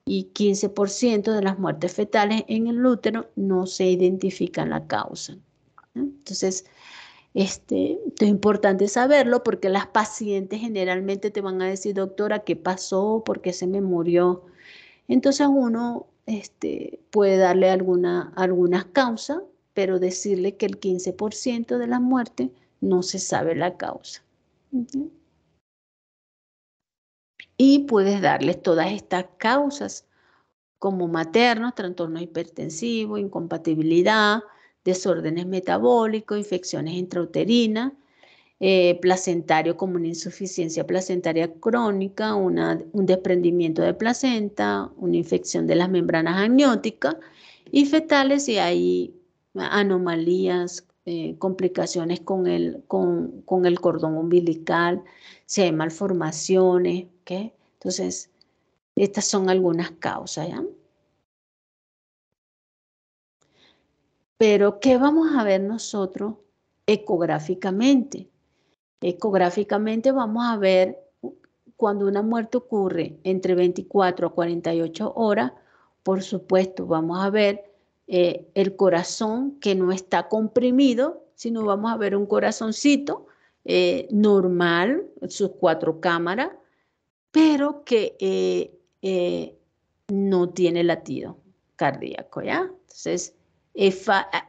A: y 15% de las muertes fetales en el útero no se identifica la causa. Entonces, este, es importante saberlo porque las pacientes generalmente te van a decir, doctora, ¿qué pasó? ¿Por qué se me murió? Entonces uno este, puede darle alguna, algunas causas, pero decirle que el 15% de la muerte no se sabe la causa. Y puedes darles todas estas causas como maternos, trastorno hipertensivo, incompatibilidad, desórdenes metabólicos, infecciones intrauterinas, eh, placentario como una insuficiencia placentaria crónica, un desprendimiento de placenta, una infección de las membranas amnióticas y fetales si hay anomalías, eh, complicaciones con el, con, el cordón umbilical, si hay malformaciones. Entonces, estas son algunas causas. Pero, ¿qué vamos a ver nosotros ecográficamente? Ecográficamente vamos a ver cuando una muerte ocurre entre 24 a 48 horas, por supuesto vamos a ver eh, el corazón que no está comprimido, sino vamos a ver un corazoncito eh, normal, sus cuatro cámaras, pero que eh, no tiene latido cardíaco, ¿ya? Entonces,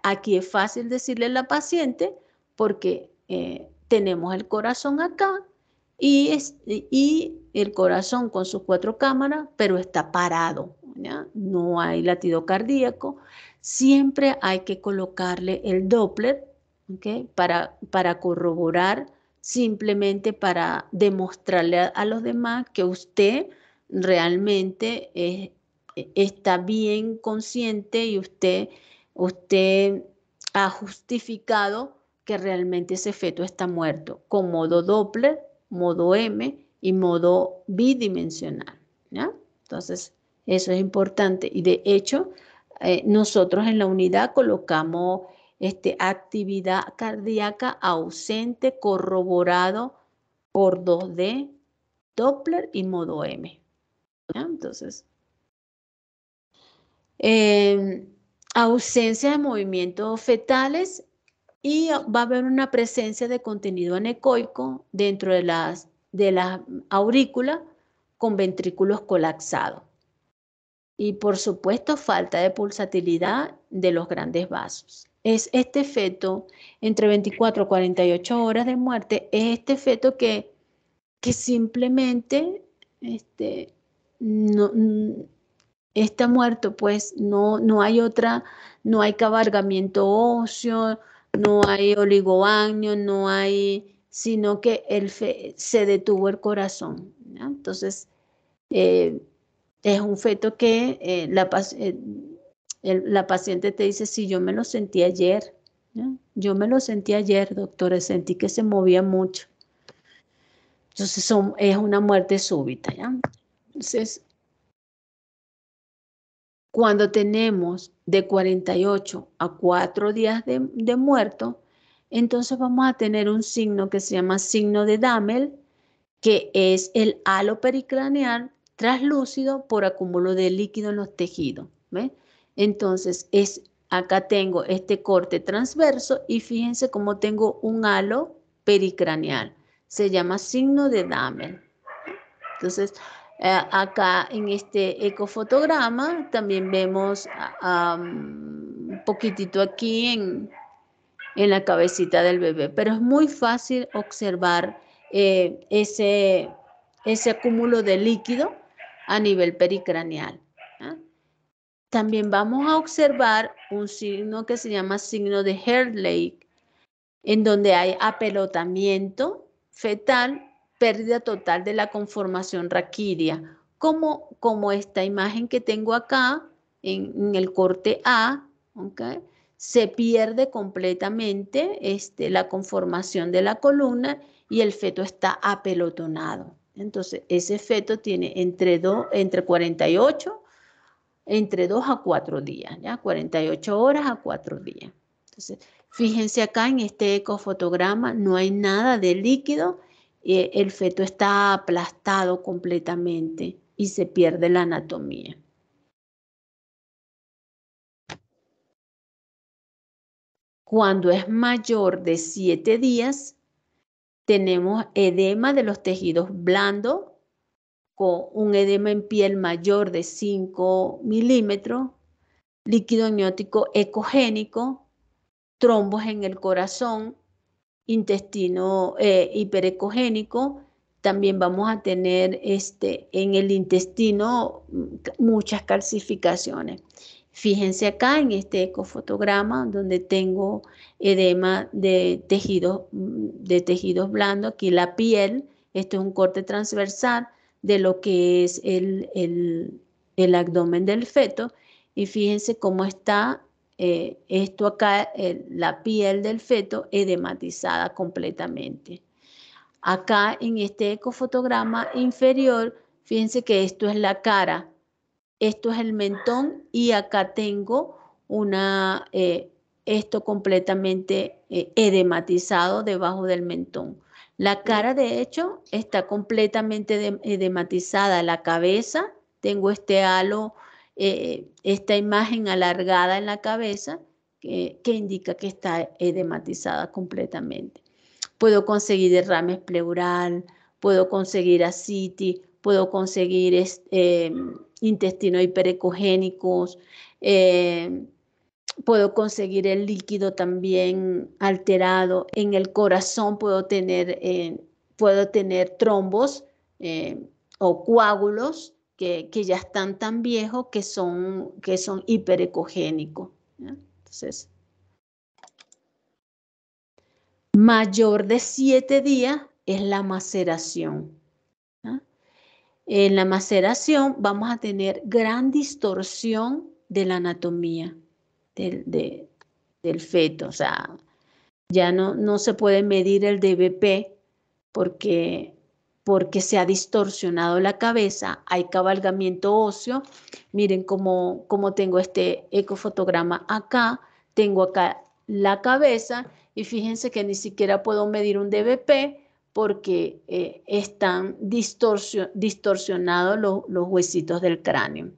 A: aquí es fácil decirle a la paciente porque tenemos el corazón acá y, y el corazón con sus cuatro cámaras, pero está parado, no hay latido cardíaco. Siempre hay que colocarle el Doppler para, para corroborar, simplemente para demostrarle a, los demás que usted realmente eh, está bien consciente y usted, usted ha justificado que realmente ese feto está muerto, con modo Doppler, modo M y modo bidimensional. Entonces, eso es importante. Y de hecho, eh, nosotros en la unidad colocamos este, actividad cardíaca ausente corroborado por 2D, Doppler y modo M. Entonces, em, ausencia de movimientos fetales y va a haber una presencia de contenido anecoico dentro de las de la aurícula con ventrículos colapsados. Y por supuesto, falta de pulsatilidad de los grandes vasos. Es este feto entre 24 y 48 horas de muerte, es este feto que, que simplemente este, no, está muerto, pues no, no hay otra, no hay cabalgamiento óseo, no hay oligobaño, no hay, sino que el se detuvo el corazón. Entonces, eh, es un feto que eh, la, eh, la, paciente te dice, sí, yo me lo sentí ayer, yo me lo sentí ayer, doctores sentí que se movía mucho. Entonces, son, es una muerte súbita. ¿ya? Entonces, cuando tenemos de 48 a 4 días de, muerto, entonces vamos a tener un signo que se llama signo de Damel, que es el halo pericraneal traslúcido por acúmulo de líquido en los tejidos. Entonces, es, acá tengo este corte transverso y fíjense cómo tengo un halo pericraneal. Se llama signo de Damel. Entonces, eh, acá en este ecofotograma también vemos un um, poquitito aquí en, la cabecita del bebé, pero es muy fácil observar eh, ese, ese acúmulo de líquido a nivel pericraneal. ¿ah? También vamos a observar un signo que se llama signo de Lake, en donde hay apelotamiento fetal pérdida total de la conformación raquídea, como, esta imagen que tengo acá en, el corte A, se pierde completamente este, la conformación de la columna y el feto está apelotonado. Entonces, ese feto tiene entre, entre 48, entre 2 a 4 días, ¿ya? 48 horas a 4 días. Entonces, fíjense acá en este ecofotograma, no hay nada de líquido eh, el feto está aplastado completamente y se pierde la anatomía. Cuando es mayor de 7 días, tenemos edema de los tejidos blandos, con un edema en piel mayor de 5 milímetros, líquido amniótico ecogénico, trombos en el corazón, intestino eh, hiperecogénico, también vamos a tener este, en el intestino mm, muchas calcificaciones. Fíjense acá en este ecofotograma donde tengo edema de tejidos, mm, de tejidos blandos, aquí la piel, esto es un corte transversal de lo que es el, el abdomen del feto y fíjense cómo está eh, esto acá, eh, la piel del feto edematizada completamente. Acá en este ecofotograma inferior, fíjense que esto es la cara, esto es el mentón y acá tengo una, eh, esto completamente edematizado debajo del mentón. La cara, de hecho, está completamente edematizada. La cabeza, tengo este halo eh, esta imagen alargada en la cabeza que, indica que está edematizada completamente. Puedo conseguir derrames pleural, puedo conseguir ascitis, puedo conseguir eh, intestino hiperecogénicos, eh, puedo conseguir el líquido también alterado, en el corazón puedo tener trombos o coágulos que, ya están tan viejos que son, que son hiperecogénicos. Entonces, mayor de siete días es la maceración. En la maceración vamos a tener gran distorsión de la anatomía del, feto. O sea, ya no, no se puede medir el DBP porque porque se ha distorsionado la cabeza, hay cabalgamiento óseo. Miren cómo, tengo este ecofotograma acá, tengo acá la cabeza y fíjense que ni siquiera puedo medir un DVP porque eh, están distorsionados los, huesitos del cráneo.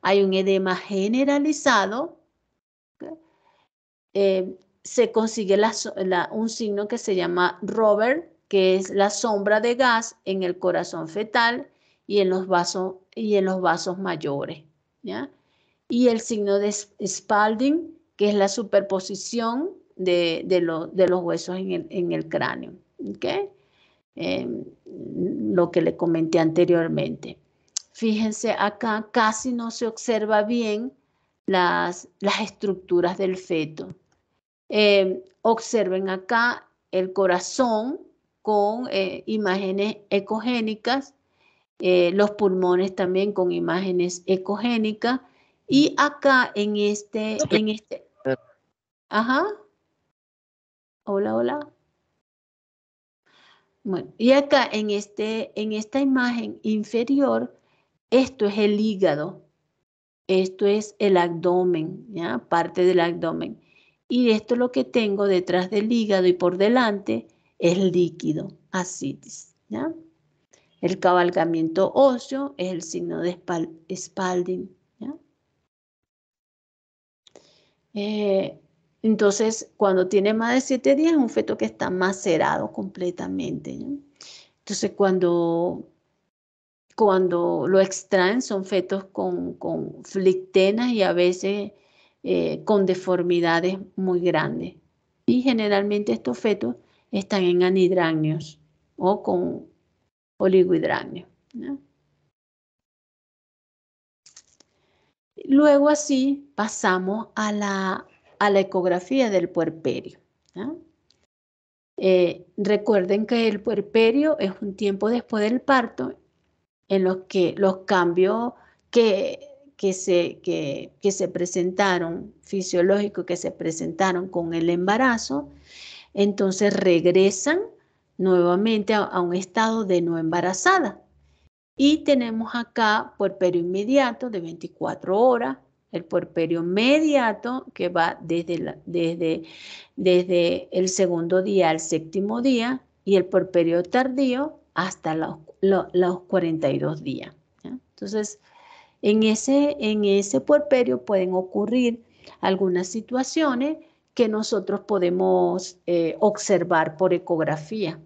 A: Hay un edema generalizado. Eh, se consigue un signo que se llama Robert que es la sombra de gas en el corazón fetal y en los vasos, y en los vasos mayores. ¿ya? Y el signo de Spalding, que es la superposición de, los huesos en el, cráneo. Em, lo que le comenté anteriormente. Fíjense, acá casi no se observa bien las, estructuras del feto. Em, observen acá el corazón, con eh, imágenes ecogénicas, eh, los pulmones también con imágenes ecogénicas y acá en este, en este, ajá, hola, hola. Bueno, y acá en, este, en esta imagen inferior, esto es el hígado, esto es el abdomen, ¿ya? parte del abdomen. Y esto es lo que tengo detrás del hígado y por delante, es líquido, asitis. El cabalgamiento óseo es el signo de espalding Spalding. Eh, entonces, cuando tiene más de siete días, es un feto que está macerado completamente. Entonces, cuando, cuando lo extraen, son fetos con, flictenas y a veces eh, con deformidades muy grandes. Y generalmente estos fetos están en anidráneos o con oligohidráneos. Luego así pasamos a la, ecografía del puerperio. Eh, recuerden que el puerperio es un tiempo después del parto en los que los cambios que, se, que, que se presentaron, fisiológicos que se presentaron con el embarazo, entonces regresan nuevamente a, un estado de no embarazada. Y tenemos acá puerperio inmediato de 24 horas, el puerperio mediato que va desde, desde, el segundo día al séptimo día y el puerperio tardío hasta los, 42 días. Entonces, en ese, en ese puerperio pueden ocurrir algunas situaciones que nosotros podemos eh, observar por ecografía.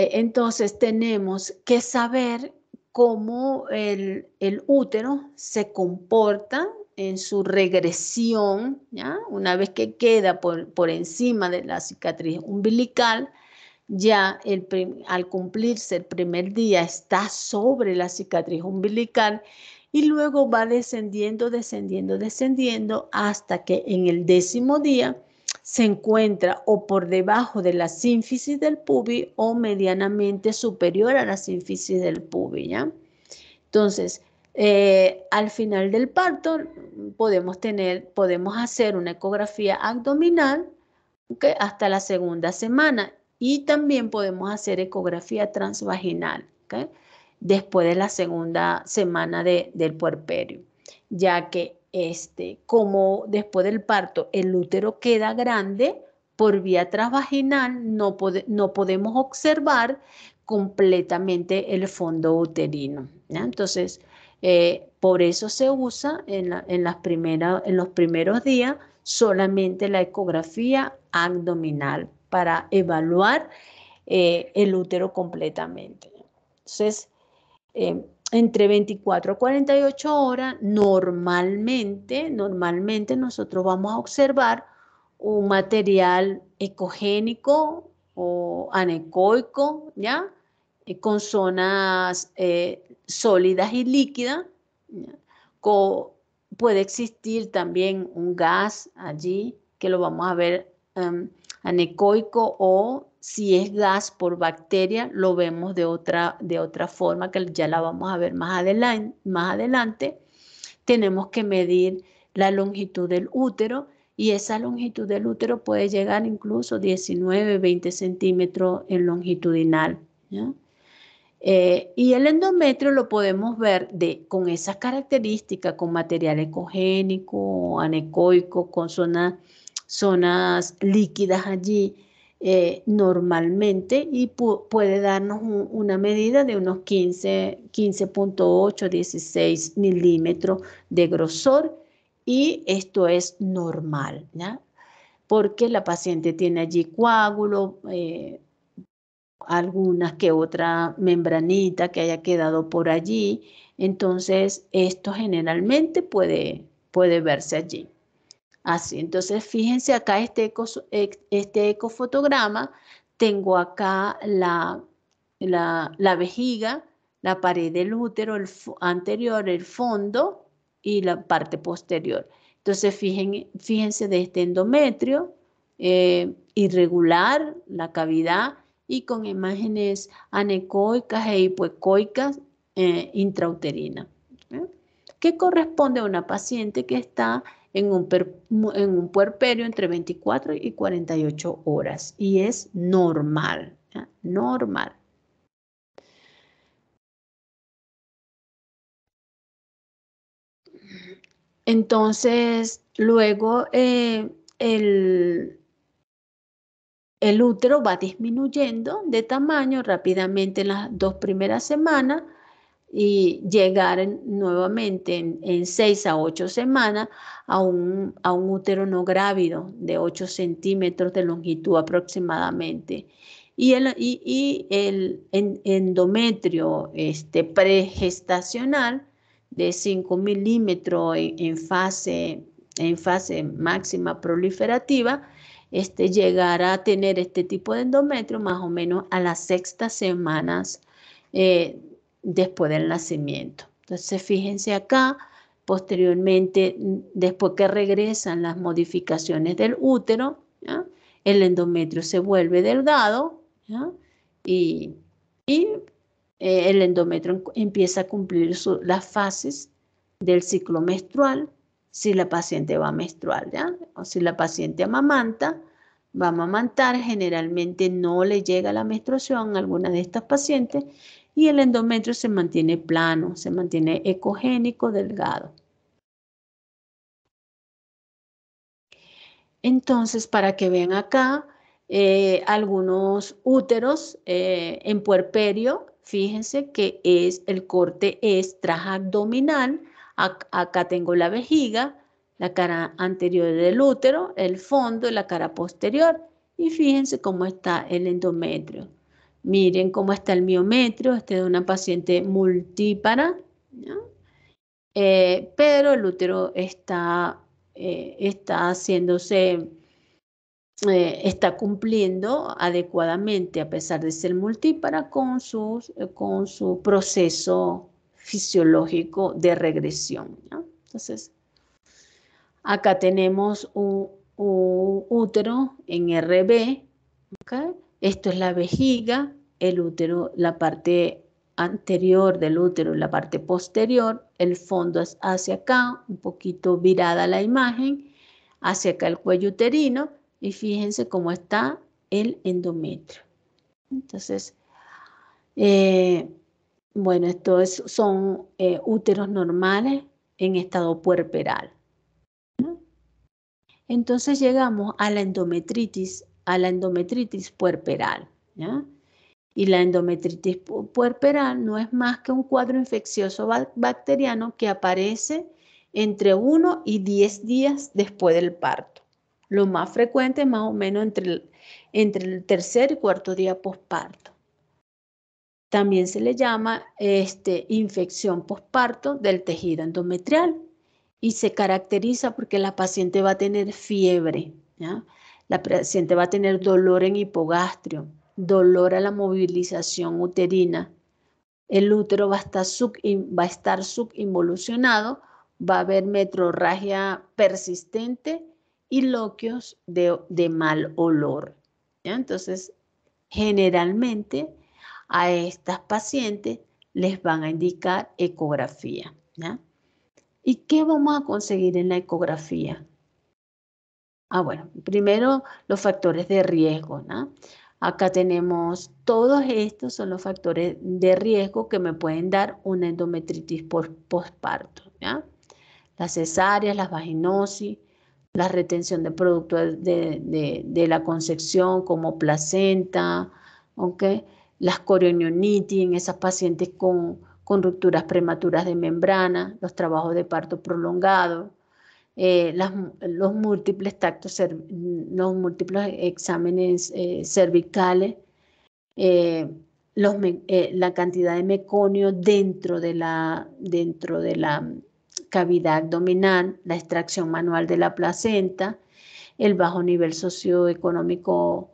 A: entonces tenemos que saber cómo el, útero se comporta en su regresión, ¿ya? una vez que queda por, encima de la cicatriz umbilical, ya el al cumplirse el primer día está sobre la cicatriz umbilical y luego va descendiendo, descendiendo, descendiendo hasta que en el décimo día se encuentra o por debajo de la sínfisis del pubis o medianamente superior a la sínfisis del pubis, ¿ya? Entonces, eh, al final del parto podemos tener, podemos hacer una ecografía abdominal hasta la segunda semana y también podemos hacer ecografía transvaginal después de la segunda semana del puerperio, ya que este, como después del parto el útero queda grande, por vía transvaginal no, no podemos observar completamente el fondo uterino. Entonces, eh, por eso se usa en, la, las en los primeros días solamente la ecografía abdominal para evaluar eh, el útero completamente. Entonces, Em, entre 24 a 48 horas, normalmente, normalmente nosotros vamos a observar un material ecogénico o anecoico, ¿ya? Eh, con zonas eh, sólidas y líquidas. puede existir también un gas allí, que lo vamos a ver em, anecoico o si es gas por bacteria, lo vemos de otra, forma que ya la vamos a ver más adelante, Tenemos que medir la longitud del útero y esa longitud del útero puede llegar incluso 19, 20 centímetros en longitudinal. Eh, y el endometrio lo podemos ver con esas características, con material ecogénico, anecoico, con zonas líquidas allí eh, normalmente y puede darnos una medida de unos 15.8, 16 milímetros de grosor y esto es normal, porque la paciente tiene allí coágulo, eh, algunas que otra membranita que haya quedado por allí, entonces esto generalmente puede, puede verse allí. Así, entonces fíjense acá este, este ecofotograma, tengo acá la, vejiga, la pared del útero el anterior, el fondo y la parte posterior. Entonces fíjense de este endometrio eh, irregular, la cavidad y con imágenes anecoicas e hipoecoicas eh, intrauterinas. ¿Qué ¿eh? que corresponde a una paciente que está en un, puerperio entre 24 y 48 horas y es normal, normal. Entonces, luego eh, el útero va disminuyendo de tamaño rápidamente en las dos primeras semanas y llegar nuevamente en, seis a ocho semanas a un, útero no grávido de 8 centímetros de longitud aproximadamente. Y el, el endometrio este, pregestacional de 5 milímetros en, fase, en fase máxima proliferativa, este, llegará a tener este tipo de endometrio más o menos a las sextas semanas eh, después del nacimiento. Entonces, fíjense acá, posteriormente, después que regresan las modificaciones del útero, el endometrio se vuelve delgado y, eh, el endometrio empieza a cumplir las fases del ciclo menstrual, si la paciente va a menstruar, ¿ya? o si la paciente amamanta, va a amamantar, generalmente no le llega la menstruación a alguna de estas pacientes y el endometrio se mantiene plano, se mantiene ecogénico, delgado. Entonces, para que vean acá, eh, algunos úteros eh, en puerperio, fíjense que es el corte es abdominal, acá, tengo la vejiga, la cara anterior del útero, el fondo, y la cara posterior y fíjense cómo está el endometrio. Miren cómo está el miometrio, este es una paciente multípara, eh, pero el útero está, eh, está haciéndose, eh, está cumpliendo adecuadamente, a pesar de ser multípara, con, con su proceso fisiológico de regresión. Entonces, acá tenemos un, útero en RB, esto es la vejiga, el útero, la parte anterior del útero y la parte posterior, el fondo es hacia acá, un poquito virada la imagen, hacia acá el cuello uterino y fíjense cómo está el endometrio. Entonces, eh, bueno, estos son eh, úteros normales en estado puerperal. Entonces llegamos a la endometritis, a la endometritis puerperal. ¿ya? Y la endometritis puerperal no es más que un cuadro infeccioso bacteriano que aparece entre 1 y 10 días después del parto. Lo más frecuente más o menos entre el, tercer y cuarto día posparto. También se le llama este, infección posparto del tejido endometrial y se caracteriza porque la paciente va a tener fiebre, la paciente va a tener dolor en hipogastrio, dolor a la movilización uterina. El útero va a estar, sub, va a subinvolucionado, va a haber metrorragia persistente y loquios de, de mal olor. ¿ya? Entonces, generalmente a estas pacientes les van a indicar ecografía. ¿ya? ¿Y qué vamos a conseguir en la ecografía? Ah, bueno, primero los factores de riesgo. ¿no? Acá tenemos todos estos son los factores de riesgo que me pueden dar una endometritis por Las cesáreas, las vaginosis, la retención de productos de, la concepción como placenta, las corionionitis en esas pacientes con, con rupturas prematuras de membrana, los trabajos de parto prolongado, eh, los múltiples tactos, mm, los múltiples exámenes eh, cervicales, eh, la cantidad de meconio dentro de la, dentro de la mm, cavidad abdominal, la extracción manual de la placenta, el bajo nivel socioeconómico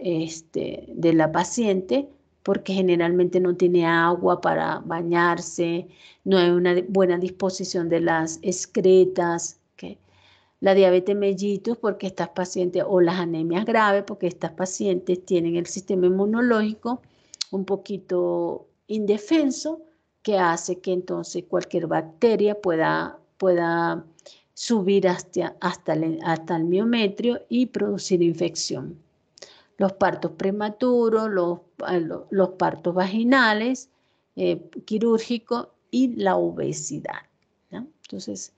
A: este, de la paciente, porque generalmente no tiene agua para bañarse, no hay una buena disposición de las excretas, la diabetes mellitus porque estas pacientes, o las anemias graves porque estas pacientes tienen el sistema inmunológico un poquito indefenso que hace que entonces cualquier bacteria pueda, pueda subir hasta, el, hasta el miometrio y producir infección. Los partos prematuros, los, los partos vaginales, eh, quirúrgicos y la obesidad. Entonces,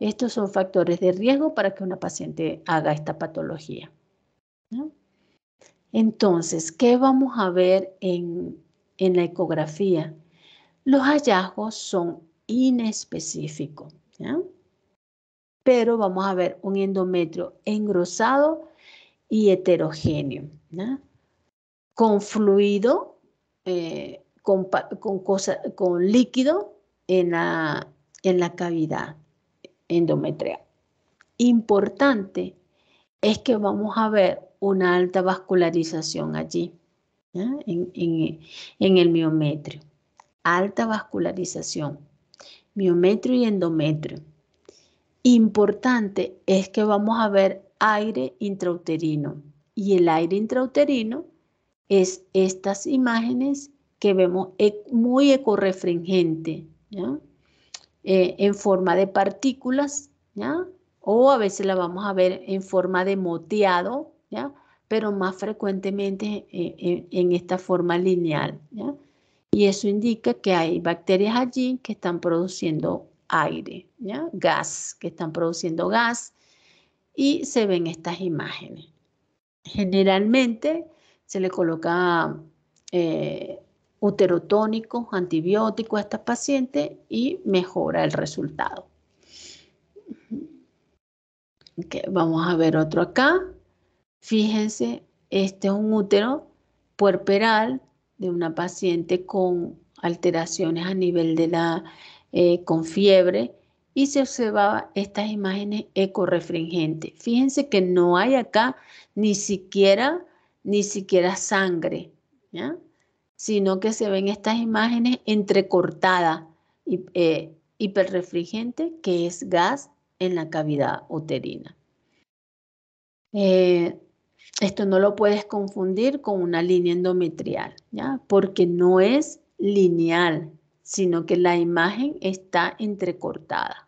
A: estos son factores de riesgo para que una paciente haga esta patología. Entonces, ¿qué vamos a ver en, la ecografía? Los hallazgos son inespecíficos, pero vamos a ver un endometrio engrosado y heterogéneo, con fluido, eh, con, líquido en la cavidad endometrial. Importante es que vamos a ver una alta vascularización allí, en, el miometrio. Alta vascularización, miometrio y endometrio. Importante es que vamos a ver aire intrauterino y el aire intrauterino es estas imágenes que vemos muy ecorefringente. ¿ya? Eh, en forma de partículas, ¿ya? O a veces la vamos a ver en forma de moteado, ¿ya? Pero más frecuentemente eh, en, esta forma lineal, ¿ya? Y eso indica que hay bacterias allí que están produciendo aire, ¿ya? Gas, que están produciendo gas y se ven estas imágenes. Generalmente se le coloca eh, uterotónicos, antibiótico a esta paciente y mejora el resultado. vamos a ver otro acá. Fíjense, este es un útero puerperal de una paciente con alteraciones a nivel de la, eh, con fiebre y se observaba estas imágenes ecorefringentes. Fíjense que no hay acá ni siquiera, ni siquiera sangre, ¿ya? sino que se ven estas imágenes entrecortada y eh, hiperrefrigente, que es gas en la cavidad uterina. Eh, esto no lo puedes confundir con una línea endometrial, ¿ya? porque no es lineal, sino que la imagen está entrecortada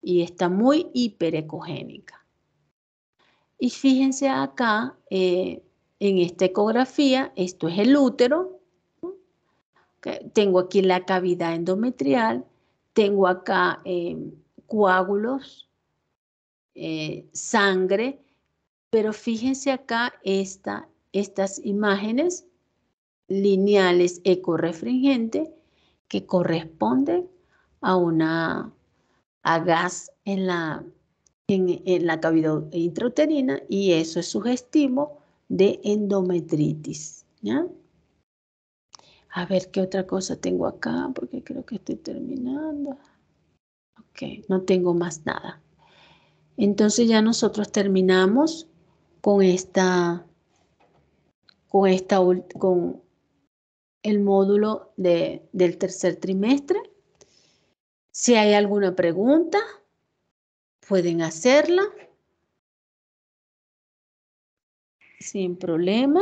A: y está muy hiperecogénica. Y fíjense acá, eh, en esta ecografía, esto es el útero, tengo aquí la cavidad endometrial, tengo acá em, coágulos, eh, sangre, pero fíjense acá estas imágenes lineales ecorefringente que corresponden a una a gas en la, en la cavidad intrauterina y eso es sugestivo de endometritis. ¿ya? A ver qué otra cosa tengo acá, porque creo que estoy terminando. Ok, no tengo más nada. Entonces ya nosotros terminamos con esta, con esta, con el módulo de, del tercer trimestre. Si hay alguna pregunta, pueden hacerla. sin problema.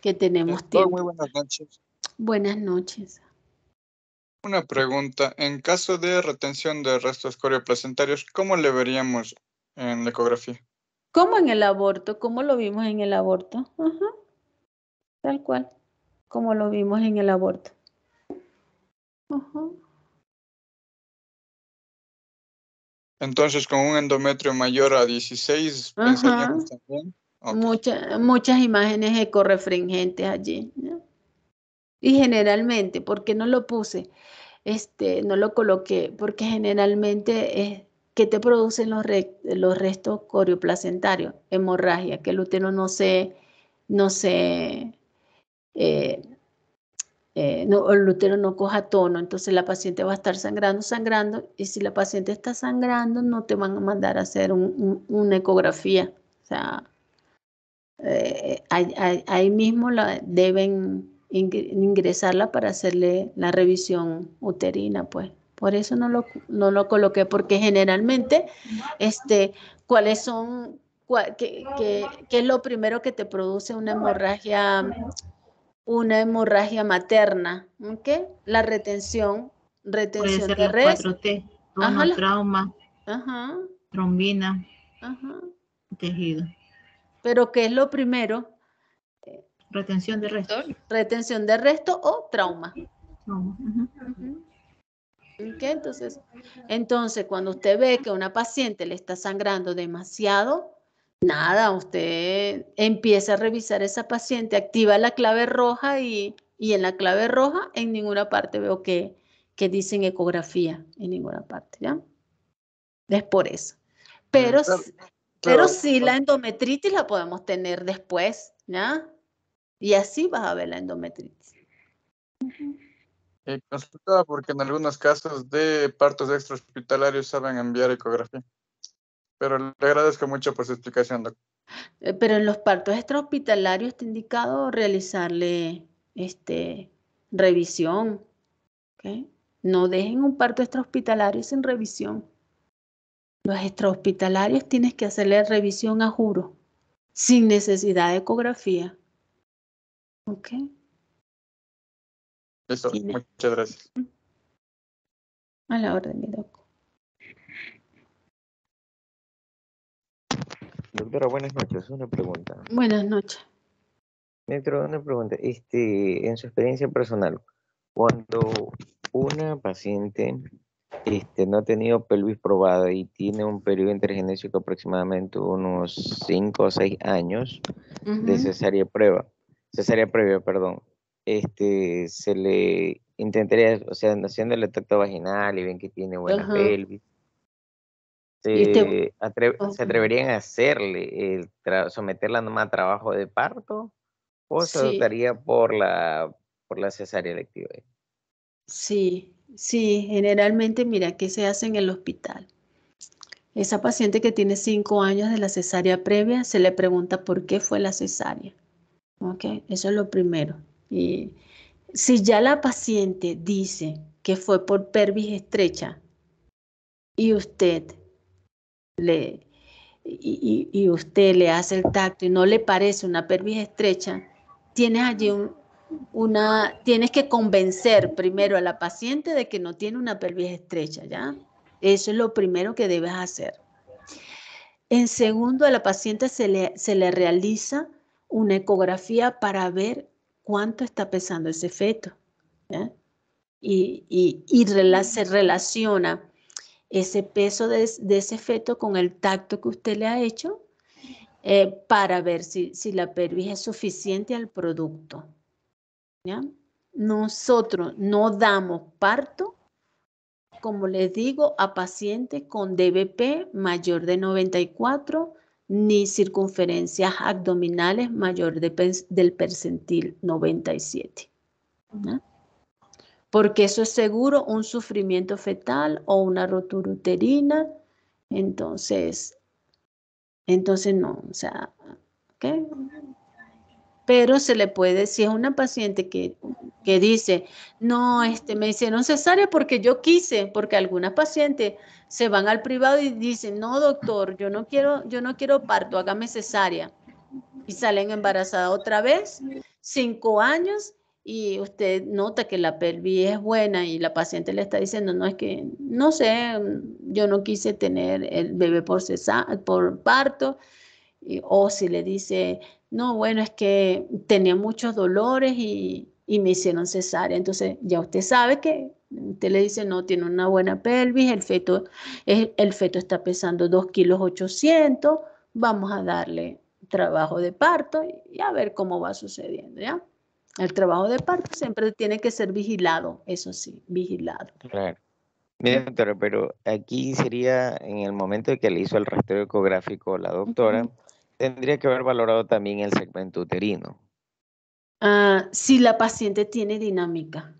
A: Que tenemos tiempo. Muy buenas noches. Buenas noches.
E: Una pregunta. En caso de retención de restos corioplacentarios, ¿cómo le veríamos en la ecografía?
A: Como en el aborto, ¿cómo lo vimos en el aborto. Ajá. Tal cual, como lo vimos en el aborto.
B: Ajá. Entonces,
E: con un endometrio mayor a 16, pensaríamos
A: también. muchas imágenes ecorefringentes allí. Y generalmente, ¿por qué no lo puse, este, no lo coloqué, porque generalmente es que te producen los, los restos corioplacentarios, hemorragia, que el útero no se, no se eh, eh, no, el útero no coja tono, entonces la paciente va a estar sangrando, sangrando, y si la paciente está sangrando, no te van a mandar a hacer una ecografía. O sea, eh, ahí, mismo la, deben ingresarla para hacerle la revisión uterina, pues. Por eso no lo, no lo coloqué, porque generalmente, este, ¿cuáles son, qué es lo primero que te produce una hemorragia una hemorragia materna, ¿ok? La retención, retención de resto, trauma, trombina, tejido. Pero ¿qué es lo primero?
C: Retención de resto.
A: Retención de resto o trauma. trauma. Entonces, entonces, cuando usted ve que una paciente le está sangrando demasiado, nada, usted empieza a revisar esa paciente, activa la clave roja y, y en la clave roja en ninguna parte veo que, que dicen ecografía, en ninguna parte, ¿ya? Es por eso. Pero, pero, sí la endometritis la podemos tener después, ¿ya? Y así vas a ver la endometritis.
E: Eh, consultaba porque en algunos casos de partos extrahospitalarios saben enviar ecografía pero le agradezco mucho por su explicación, doctor.
A: Eh, pero en los partos extrahospitalarios está indicado realizarle este, revisión. No dejen un parto extrahospitalario sin revisión. Los extrahospitalarios tienes que hacerle revisión a juro, sin necesidad de ecografía. ¿Ok?
B: Eso, muchas gracias. A la orden, mi doctor.
D: Doctora, buenas noches. Una pregunta.
B: Buenas noches.
D: Doctora, una pregunta. Este, en su experiencia personal, cuando una paciente este, no ha tenido pelvis probada y tiene un periodo intergenésico aproximadamente unos 5 o 6 años de cesárea prueba, previa, perdón, este, se le intentaría, o sea, haciendo el tacto vaginal y ven que tiene buena pelvis este, ¿Se, ¿se atreverían a hacerle, someterla nomás a trabajo de parto o se optaría por la, por la cesárea electiva?
A: Sí, sí, generalmente mira ¿qué se hace en el hospital. Esa paciente que tiene cinco años de la cesárea previa se le pregunta por qué fue la cesárea. Okay, eso es lo primero. Y si ya la paciente dice que fue por pervis estrecha y usted le, y, usted le hace el tacto y no le parece una pelvis estrecha, tienes allí una, tienes que convencer primero a la paciente de que no tiene una pelvis estrecha, ¿ya? Eso es lo primero que debes hacer. En segundo, a la paciente se le, se le realiza una ecografía para ver cuánto está pesando ese feto. Y, y, se relaciona ese peso de, ese feto con el tacto que usted le ha hecho eh, para ver si, la pelvis es suficiente al producto. Nosotros no damos parto, como les digo, a pacientes con DBP mayor de 94 ni circunferencias abdominales mayor del percentil 97. ¿ya? porque eso es seguro un sufrimiento fetal o una rotura uterina. Entonces, entonces no, o sea, ¿ok? Pero se le puede, si es una paciente que, dice, no, este, me hicieron cesárea porque yo quise, porque algunas pacientes se van al privado y dicen, no, doctor, yo no quiero, yo no quiero parto, hágame cesárea. Y salen embarazadas otra vez, cinco años, y usted nota que la pelvis es buena y la paciente le está diciendo, no es que, no sé, mm, yo no quise tener el bebé por, por parto, o si le dice, no, bueno, es que tenía muchos dolores y, me hicieron cesárea. Entonces ya usted sabe que usted le dice, no, tiene una buena pelvis, el feto, feto está pesando 2 kilos 800, vamos a darle trabajo de parto y a ver cómo va sucediendo, ¿ya? El trabajo de parto siempre tiene que ser vigilado, eso sí, vigilado.
D: Claro. Mira, doctora, pero aquí sería en el momento en que le hizo el rastreo ecográfico la doctora, tendría que haber valorado también el segmento uterino.
A: Ah, si la paciente tiene dinámica.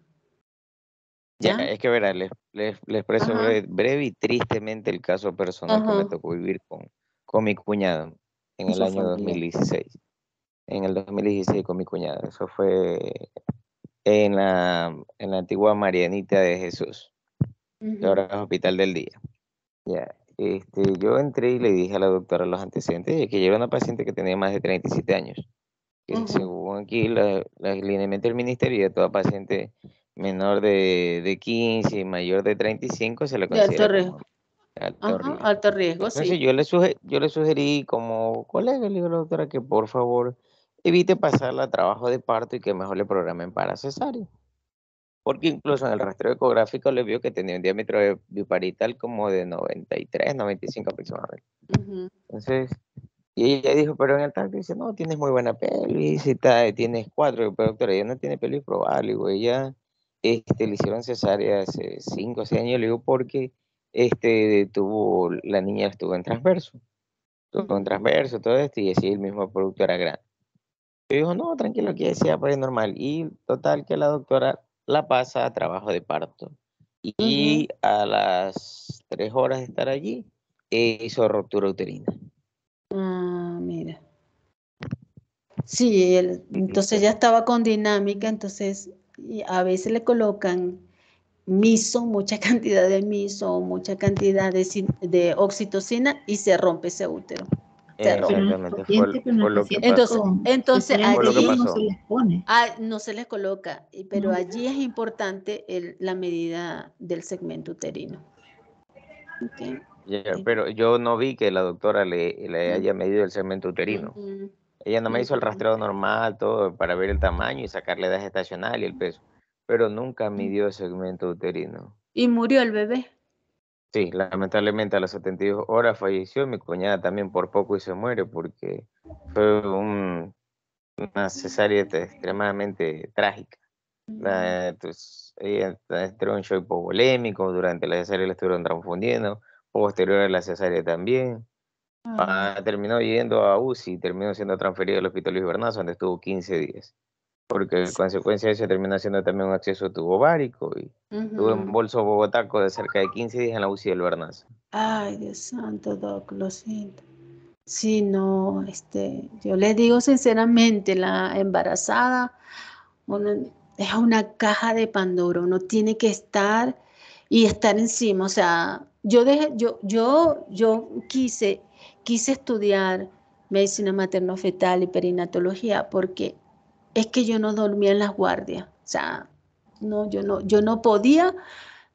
D: Ya, es que verá, les, les, expreso breve, y tristemente el caso personal que me tocó vivir con, con mi cuñado en el año 2016 en el 2016 con mi cuñada. Eso fue en la, en la antigua Marianita de Jesús, ahora es Hospital del Día. Ya, este, yo entré y le dije a la doctora los antecedentes de que yo una paciente que tenía más de 37 años. Que Según aquí, los lineamientos el del ministerio, toda paciente menor de, de 15 y mayor de 35 se le considera. alto riesgo. Alto, riesgo. sí. yo, le sugerí, yo le sugerí como colega, le digo a la doctora que por favor evite pasarla a trabajo de parto y que mejor le programen para cesárea. Porque incluso en el rastreo ecográfico le vio que tenía un diámetro biparital como de 93, 95 aproximadamente. Entonces, y ella dijo, pero en el tacto dice, no, tienes muy buena pelvis, y tienes cuatro, pero doctora, ella no tiene pelvis probable, digo, ella este, le hicieron cesárea hace cinco o seis años, le digo, porque este, tuvo, la niña estuvo en transverso, estuvo en transverso, todo esto, y así el mismo producto era grande. Y dijo, no, tranquilo, que sea pues normal. Y total que la doctora la pasa a trabajo de parto. Y a las tres horas de estar allí, eh, hizo ruptura uterina.
A: Ah, mira. Sí, entonces ya estaba con dinámica, entonces a veces le colocan miso, mucha cantidad de miso, mucha cantidad de oxitocina y se rompe ese útero entonces, allí ah, no se les pone. no se coloca, pero allí es importante la medida del segmento uterino.
D: pero yo no vi que la doctora le, mm. haya medido el segmento uterino. Mm-hmm. Ella no me hizo el rastreo normal, todo, para ver el tamaño y sacar la edad gestacional y el peso, pero nunca mm. midió el segmento uterino.
A: ¿Y murió el bebé?
D: Sí, lamentablemente a las 72 horas falleció. Mi cuñada también por poco y se muere porque fue una cesárea extremadamente trágica. Mm. Entonces ella entró en shock hipovolémico, durante la cesárea la estuvieron transfundiendo, posterior a la cesárea también. Ah. Ah, terminó yendo a UCI, terminó siendo transferido al Hospital Luis Bernazo, donde estuvo 15 días porque en consecuencia de eso termina siendo también un acceso tubovárico y
A: tuve un
D: bolso bogotaco de cerca de 15 días en la UCI del Bernaza.
A: Ay, Dios santo, Doc, lo siento. Sí, no, este, yo les digo sinceramente, la embarazada es una caja de Pandora, uno tiene que estar y estar encima, o sea, yo dejé, yo, yo, yo quise, quise estudiar medicina materno-fetal y perinatología porque es que yo no dormía en las guardias. O sea, no, yo no, yo no podía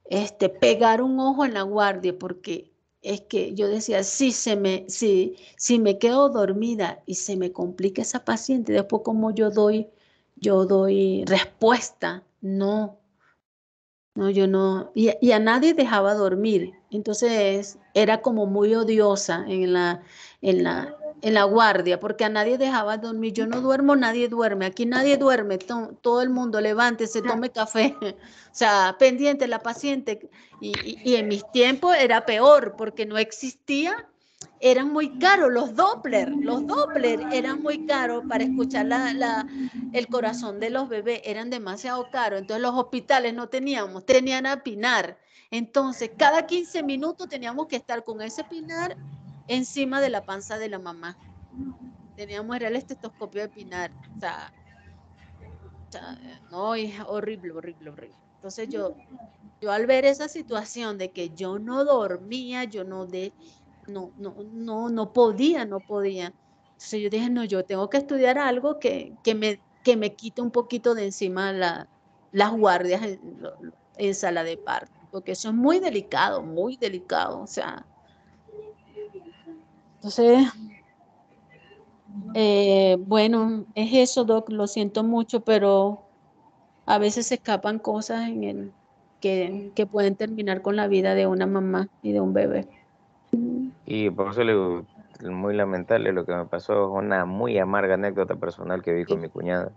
A: este, pegar un ojo en la guardia porque es que yo decía, si, se me, si, si me quedo dormida y se me complica esa paciente, después como yo doy, yo doy respuesta, no, no, yo no, y, y a nadie dejaba dormir, entonces era como muy odiosa en la, en la, en la guardia, porque a nadie dejaba dormir. Yo no duermo, nadie duerme. Aquí nadie duerme. todo el mundo se tome café. o sea, pendiente la paciente. Y, en mis tiempos era peor, porque no existía. Eran muy caros los Doppler. Los Doppler eran muy caros para escuchar el corazón de los bebés. Eran demasiado caros. Entonces los hospitales no teníamos, tenían a Pinar entonces, cada 15 minutos teníamos que estar con ese pinar encima de la panza de la mamá. Teníamos el estetoscopio de pinar. O sea, no, es horrible, horrible, horrible. Entonces yo, yo al ver esa situación de que yo no dormía, yo no de, no, no, no, podía, no podía. Entonces yo dije, no, yo tengo que estudiar algo que, me, que me quite un poquito de encima las guardias en, en sala de parto porque eso es muy delicado, muy delicado, o sea. Entonces, eh, bueno, es eso, Doc, lo siento mucho, pero a veces se escapan cosas en el, que, que pueden terminar con la vida de una mamá y de un bebé.
D: Y por eso le muy lamentable lo que me pasó, es una muy amarga anécdota personal que vi con mi cuñada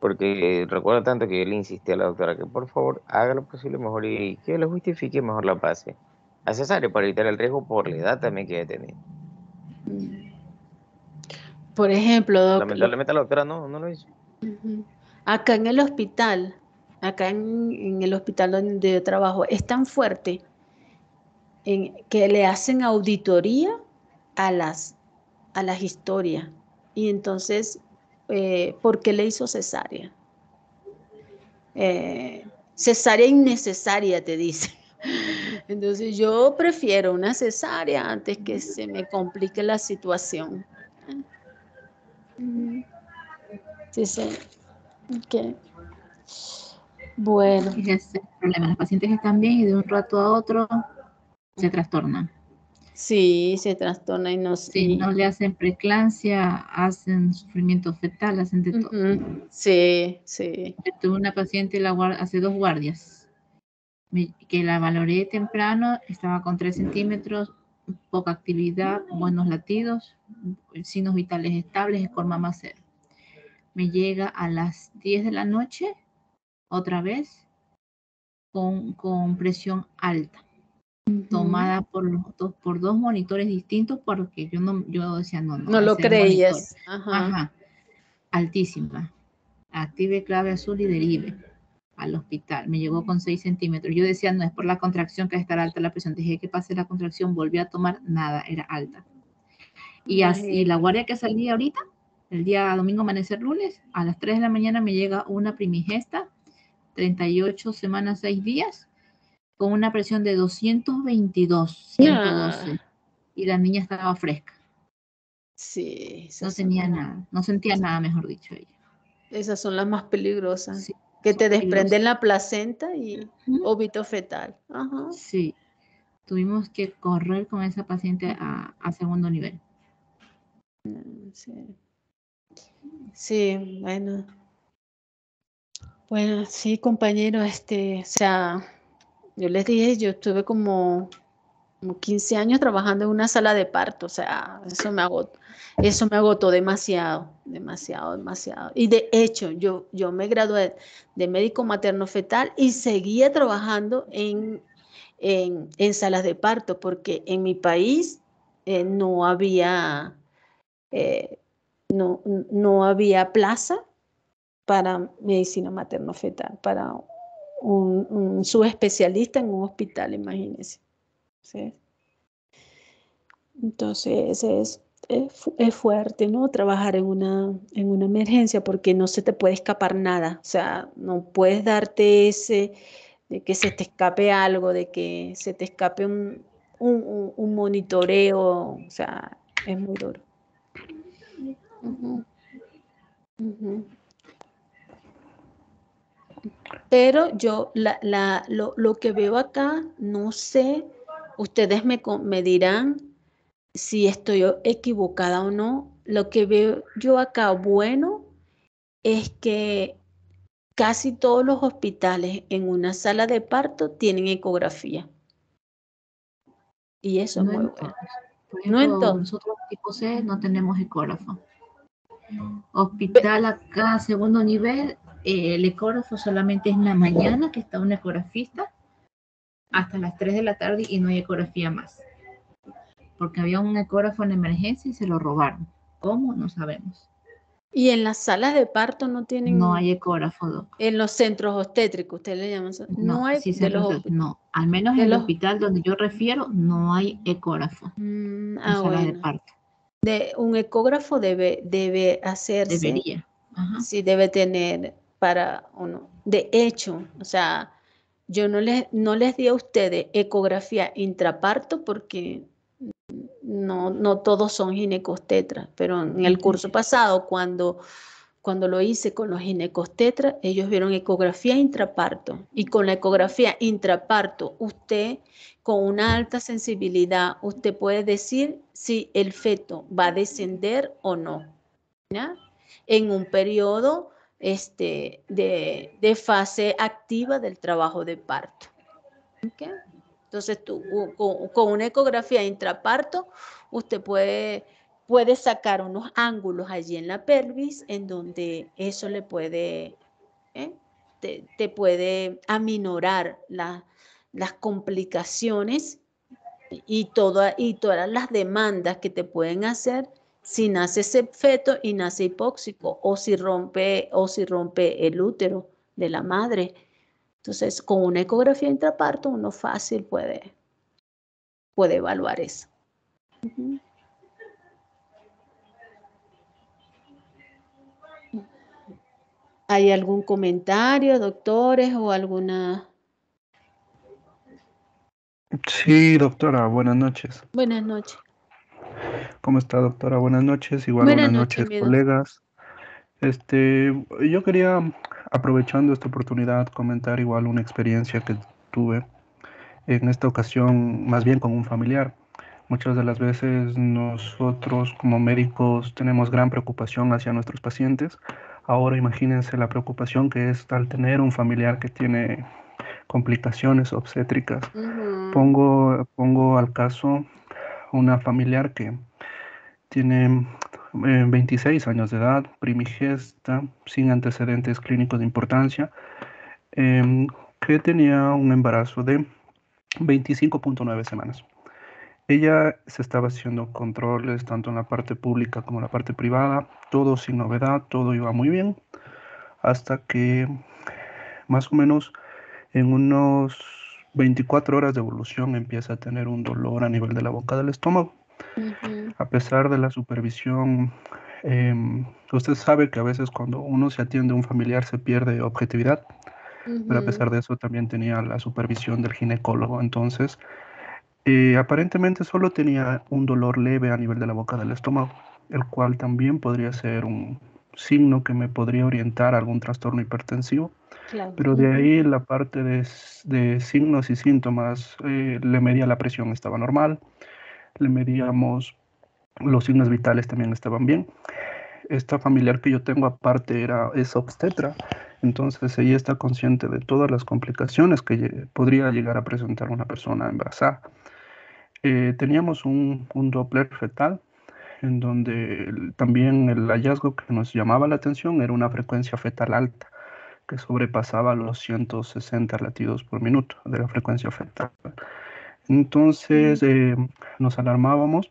D: porque recuerdo tanto que yo le insistí a la doctora que por favor haga lo posible mejor y que lo justifique mejor la pase a para evitar el riesgo por la edad también que detener.
A: Por ejemplo, doctor lamentablemente la
D: doctora no, lo hizo.
A: Acá en el hospital, acá en, el hospital donde yo trabajo, es tan fuerte en, que le hacen auditoría a las, a las historias. Y entonces eh, por qué le hizo cesárea. Eh, cesárea innecesaria, te dice. Entonces yo prefiero una cesárea antes que se me complique la situación.
C: Sí, sí. Bueno. Ya Los pacientes están bien y de un rato a otro se trastornan. Sí, se trastorna y no... Sí, no le hacen preclancia, hacen sufrimiento fetal, hacen de todo. Sí, sí. tuve una paciente la hace dos guardias, que la valoré temprano, estaba con 3 centímetros, poca actividad, buenos latidos, signos vitales estables, escorma más cero. Me llega a las 10 de la noche, otra vez, con, con presión alta tomada por los dos, por dos monitores distintos, porque yo no, yo decía no, no. No lo creías. Ajá. Ajá. Altísima. Active clave azul y derive al hospital. Me llegó con 6 centímetros. Yo decía, no es por la contracción que estar alta la presión. dije que pase la contracción, volví a tomar nada, era alta. Y así, la guardia que salí ahorita, el día domingo amanecer lunes, a las 3 de la mañana me llega una primigesta, 38 semanas, 6 días, con una presión de 222, 112. Y la niña estaba fresca. Sí. No tenía nada, no sentía nada, mejor dicho ella.
A: Esas son las más peligrosas.
C: que te desprenden
A: la placenta y óbito fetal.
C: Ajá. Sí. Tuvimos que correr con esa paciente a, segundo nivel. Sí. sí, bueno. Bueno, sí, compañero, este, o sea,
A: yo les dije, yo estuve como, 15 años trabajando en una sala de parto, o sea, eso me agotó, eso me agotó demasiado, demasiado, demasiado. Y de hecho, yo, yo me gradué de médico materno fetal y seguía trabajando en, en, salas de parto, porque en mi país eh, no había... Eh, no, no había plaza para medicina materno-fetal, para un, subespecialista en un hospital, imagínense. Entonces es, es, fuerte, ¿no? Trabajar en una, en una emergencia porque no se te puede escapar nada, o sea, no puedes darte ese de que se te escape algo, de que se te escape un, monitoreo, o sea, es muy duro. Pero yo lo, que veo acá, no sé, ustedes me, me dirán si estoy equivocada o no. Lo que veo yo acá bueno es que casi todos los hospitales en una sala de parto tienen ecografía.
C: Y eso es muy bueno. no Nosotros tipo C no tenemos ecógrafo. Hospital acá, segundo nivel, eh, el ecógrafo solamente es en la mañana que está un ecografista hasta las 3 de la tarde y no hay ecografía más. Porque había un ecógrafo en emergencia y se lo robaron. ¿Cómo? No sabemos.
A: ¿Y en las salas de parto no tienen? No hay
C: ecógrafo,
A: En los centros obstétricos, ¿Ustedes le llaman? No, hay No,
C: al menos en el hospital donde yo refiero no hay ecógrafo
A: mm, ah, de parto. un ecógrafo debe, debe hacerse. Debería. Sí, debe tener para no De hecho, o sea, yo no les, no les di a ustedes ecografía intraparto porque no, no todos son ginecostetras, pero en el curso pasado, cuando, cuando lo hice con los ginecostetras, ellos vieron ecografía intraparto. Y con la ecografía intraparto, usted con una alta sensibilidad, usted puede decir si el feto va a descender o no. En un periodo este, de, fase activa del trabajo de parto. Entonces, tú, con, una ecografía intraparto, usted puede, puede sacar unos ángulos allí en la pelvis en donde eso le puede, ¿eh? te, puede aminorar las complicaciones y, y todas las demandas que te pueden hacer si nace ese feto y nace hipóxico o si rompe o si rompe el útero de la madre. Entonces, con una ecografía intraparto uno fácil puede puede evaluar eso. ¿Hay algún comentario, doctores, o alguna...
E: Sí, doctora, buenas noches.
A: Buenas noches.
E: ¿Cómo está, doctora? Buenas noches. Igual buenas, noches, colegas. Este, yo quería, aprovechando esta oportunidad, comentar igual una experiencia que tuve en esta ocasión, más bien con un familiar. Muchas de las veces nosotros como médicos tenemos gran preocupación hacia nuestros pacientes. Ahora imagínense la preocupación que es al tener un familiar que tiene complicaciones obstétricas. pongo, pongo al caso una familiar que tiene 26 eh, años de edad, primigesta, sin antecedentes clínicos de importancia, em, que tenía un embarazo de 25.9 semanas. Ella se estaba haciendo controles tanto en la parte pública como en la parte privada, todo sin novedad, todo iba muy bien, hasta que más o menos en unos 24 horas de evolución empieza a tener un dolor a nivel de la boca del estómago. A pesar de la supervisión, em, usted sabe que a veces cuando uno se atiende a un familiar se pierde objetividad, pero a pesar de eso también tenía la supervisión del ginecólogo. Entonces, eh, aparentemente solo tenía un dolor leve a nivel de la boca del estómago, el cual también podría ser un signo que me podría orientar a algún trastorno hipertensivo.
F: Pero de ahí
E: la parte de, signos y síntomas, eh, le medía la presión, estaba normal, le medíamos los signos vitales, también estaban bien. Esta familiar que yo tengo aparte era, es obstetra, entonces ella está consciente de todas las complicaciones que podría llegar a presentar una persona embarazada. Eh, teníamos un, un Doppler fetal, en donde también el hallazgo que nos llamaba la atención era una frecuencia fetal alta que sobrepasaba los 160 latidos por minuto de la frecuencia fetal. Entonces eh, nos alarmábamos.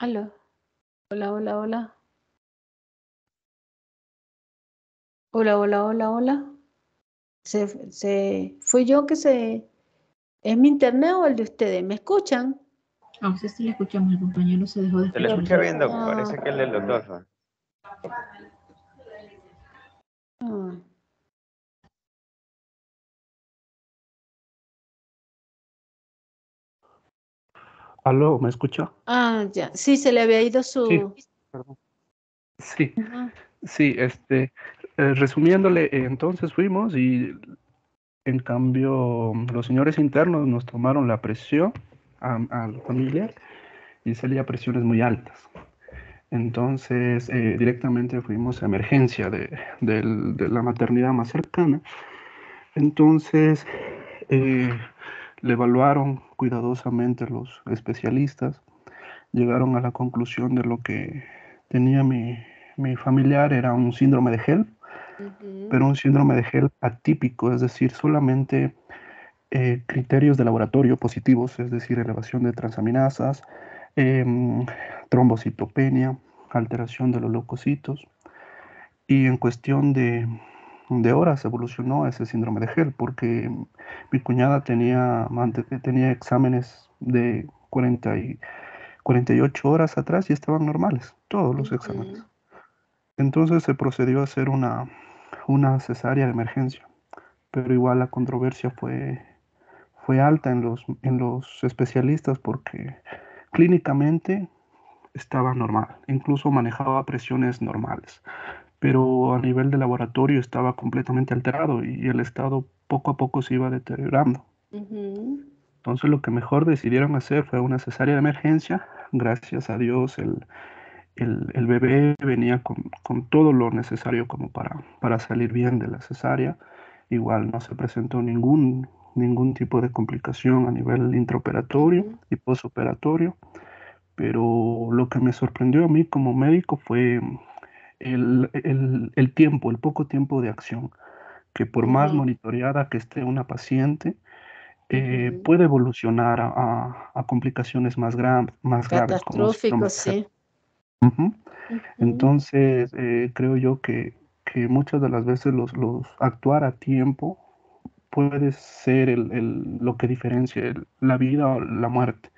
B: Hola, hola, hola, hola. Hola, hola, hola, hola.
A: Se, se, fui yo que se... ¿Es mi internet o el de ustedes? ¿Me
C: escuchan? A usted sí le escuchamos, el compañero se dejó de escuchar. Se le escucha
F: viendo ah. Parece que es el doctor.
C: Ah.
E: Aló, ¿me escuchó?
A: ah, ya. Sí, se le había ido su...
E: Sí, sí, este, eh, resumiéndole, eh, entonces fuimos y en cambio los señores internos nos tomaron la presión al familiar y salía presiones muy altas. Entonces, eh, directamente fuimos a emergencia de, la maternidad más cercana. Entonces, eh, le evaluaron cuidadosamente los especialistas. Llegaron a la conclusión de lo que tenía mi, familiar, era un síndrome de gel, pero un síndrome de gel atípico, es decir, solamente eh, criterios de laboratorio positivos, es decir, elevación de transaminasas, Em, trombocitopenia, alteración de los leucocitos. Y en cuestión de, horas evolucionó ese síndrome de Gel porque mi cuñada tenía, exámenes de 40 y 48 horas atrás y estaban normales, todos los exámenes. Entonces se procedió a hacer una, cesárea de emergencia, pero igual la controversia fue, alta en los especialistas porque Clínicamente estaba normal, incluso manejaba presiones normales, pero a nivel de laboratorio estaba completamente alterado y el estado poco a poco se iba deteriorando.
F: Entonces
E: lo que mejor decidieron hacer fue una cesárea de emergencia. Gracias a Dios el, bebé venía con, con, todo lo necesario como para, para salir bien de la cesárea. Igual no se presentó ningún ningún tipo de complicación a nivel intraoperatorio y postoperatorio, pero lo que me sorprendió a mí como médico fue el, tiempo, el poco tiempo de acción, que por más monitoreada que esté una paciente, eh, puede evolucionar a, complicaciones más, gran, más graves. Catastróficas, sí. Entonces, eh, creo yo que, muchas de las veces los, los actuar a tiempo puede ser el, el, lo que diferencia la vida o la muerte.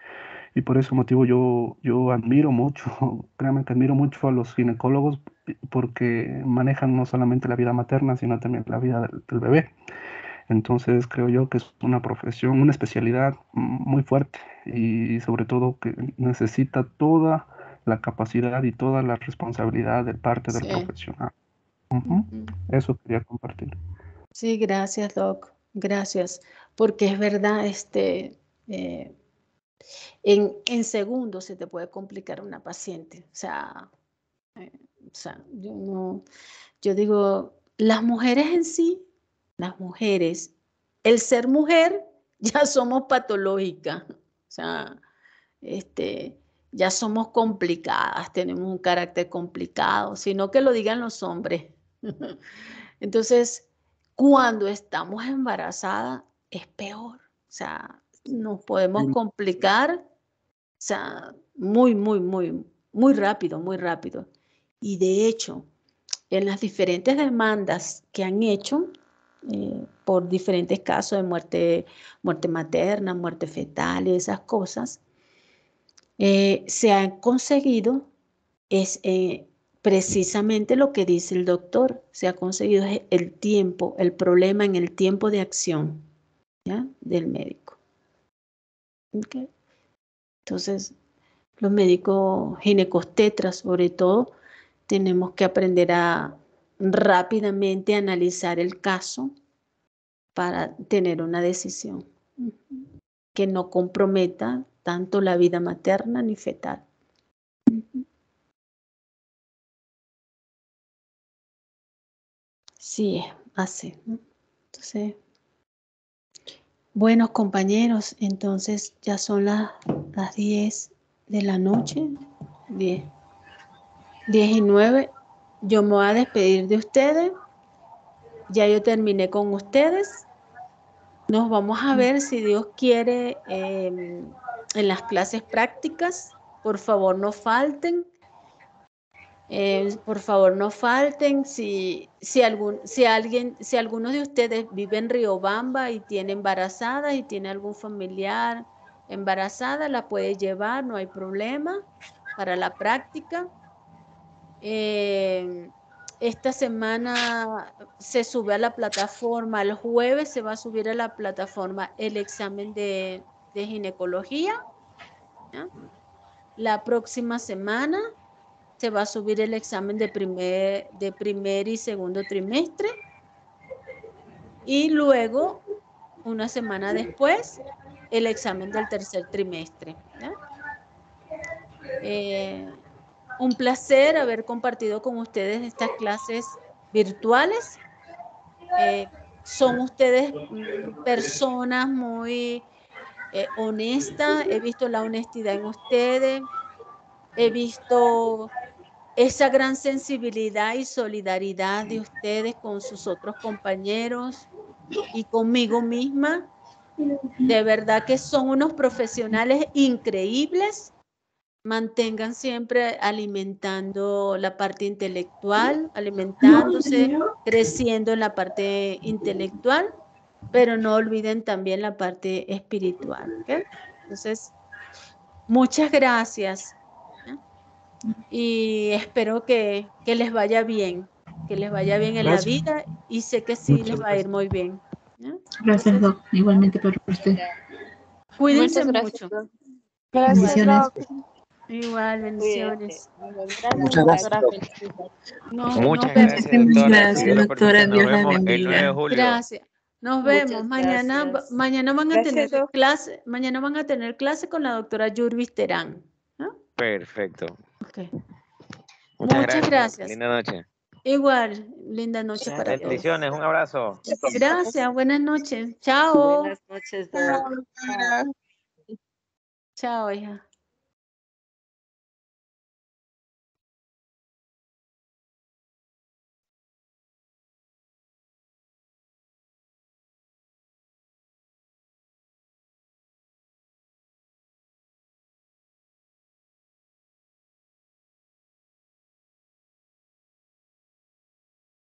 E: Y por ese motivo yo, yo admiro mucho, créanme que admiro mucho a los ginecólogos eh, porque manejan no solamente la vida materna, sino también la vida del, bebé. Entonces creo yo que es una profesión, una especialidad muy fuerte y sobre todo que necesita toda la capacidad y toda la responsabilidad de parte del profesional. Eso quería compartir.
A: Sí, gracias, Doc gracias, porque es verdad, este, eh, en, en segundos se te puede complicar una paciente. Eh, o sea, yo no, yo digo, las mujeres en sí, las mujeres, el ser mujer, ya somos patológicas. O sea, este, ya somos complicadas, tenemos un carácter complicado, sino que lo digan los hombres. Entonces, cuando estamos embarazadas es peor, o sea, nos podemos complicar, o sea, muy, muy, muy, muy rápido, muy rápido. Y de hecho, en las diferentes demandas que han hecho eh, por diferentes casos de muerte, muerte materna, muerte fetal y esas cosas, eh, se han conseguido es, eh, precisamente lo que dice el doctor, se ha conseguido el tiempo, el problema en el tiempo de acción del médico. Entonces, los médicos ginecostetras sobre todo, tenemos que aprender a rápidamente analizar el caso para tener una decisión que no comprometa tanto la vida materna ni fetal.
B: sí así.
A: Entonces, buenos compañeros, entonces ya son las, las 10 de la noche, 10, Yo me voy a despedir de ustedes. Ya yo terminé con ustedes. Nos vamos a ver si Dios quiere em, en las clases prácticas. Por favor, no falten. Eh, por favor, no falten. Si, si, alguien, si alguno de ustedes vive en Riobamba y tiene embarazada y tiene algún familiar embarazada, la puede llevar, no hay problema para la práctica. Eh, esta semana se sube a la plataforma, el jueves se va a subir a la plataforma el examen de, ginecología. La próxima semana se va a subir el examen de primer, de primer y segundo trimestre. Y luego, una semana después, el examen del tercer trimestre. Eh, un placer haber compartido con ustedes estas clases virtuales. Eh, son ustedes personas muy eh, honestas, he visto la honestidad en ustedes, he visto esa gran sensibilidad y solidaridad de ustedes con sus otros compañeros y conmigo misma. De verdad que son unos profesionales increíbles. Mantengan siempre alimentando la parte intelectual, alimentándose, creciendo en la parte intelectual, pero no olviden también la parte espiritual. Entonces, muchas gracias y espero que, que, les vaya bien, que les vaya bien en la vida y sé que sí les va a ir muy bien.
C: Gracias, Doc. Igualmente para usted.
A: Cuídense mucho.
C: Gracias, bendiciones.
F: Igual, bendiciones. Muchas gracias.
A: No, Muchas gracias, doctora. doctora. Gracias. Nos vemos. mañana, mañana van a gracias, tener clase, mañana van a tener clase con la doctora Yurvis Terán.
D: Perfecto. Ok. Muchas, gracias. Linda noche.
A: Igual, linda noche para ti
D: Bendiciones, un abrazo.
A: Gracias, buenas noches. Chao. Buenas noches. Chao,
B: Chao hija.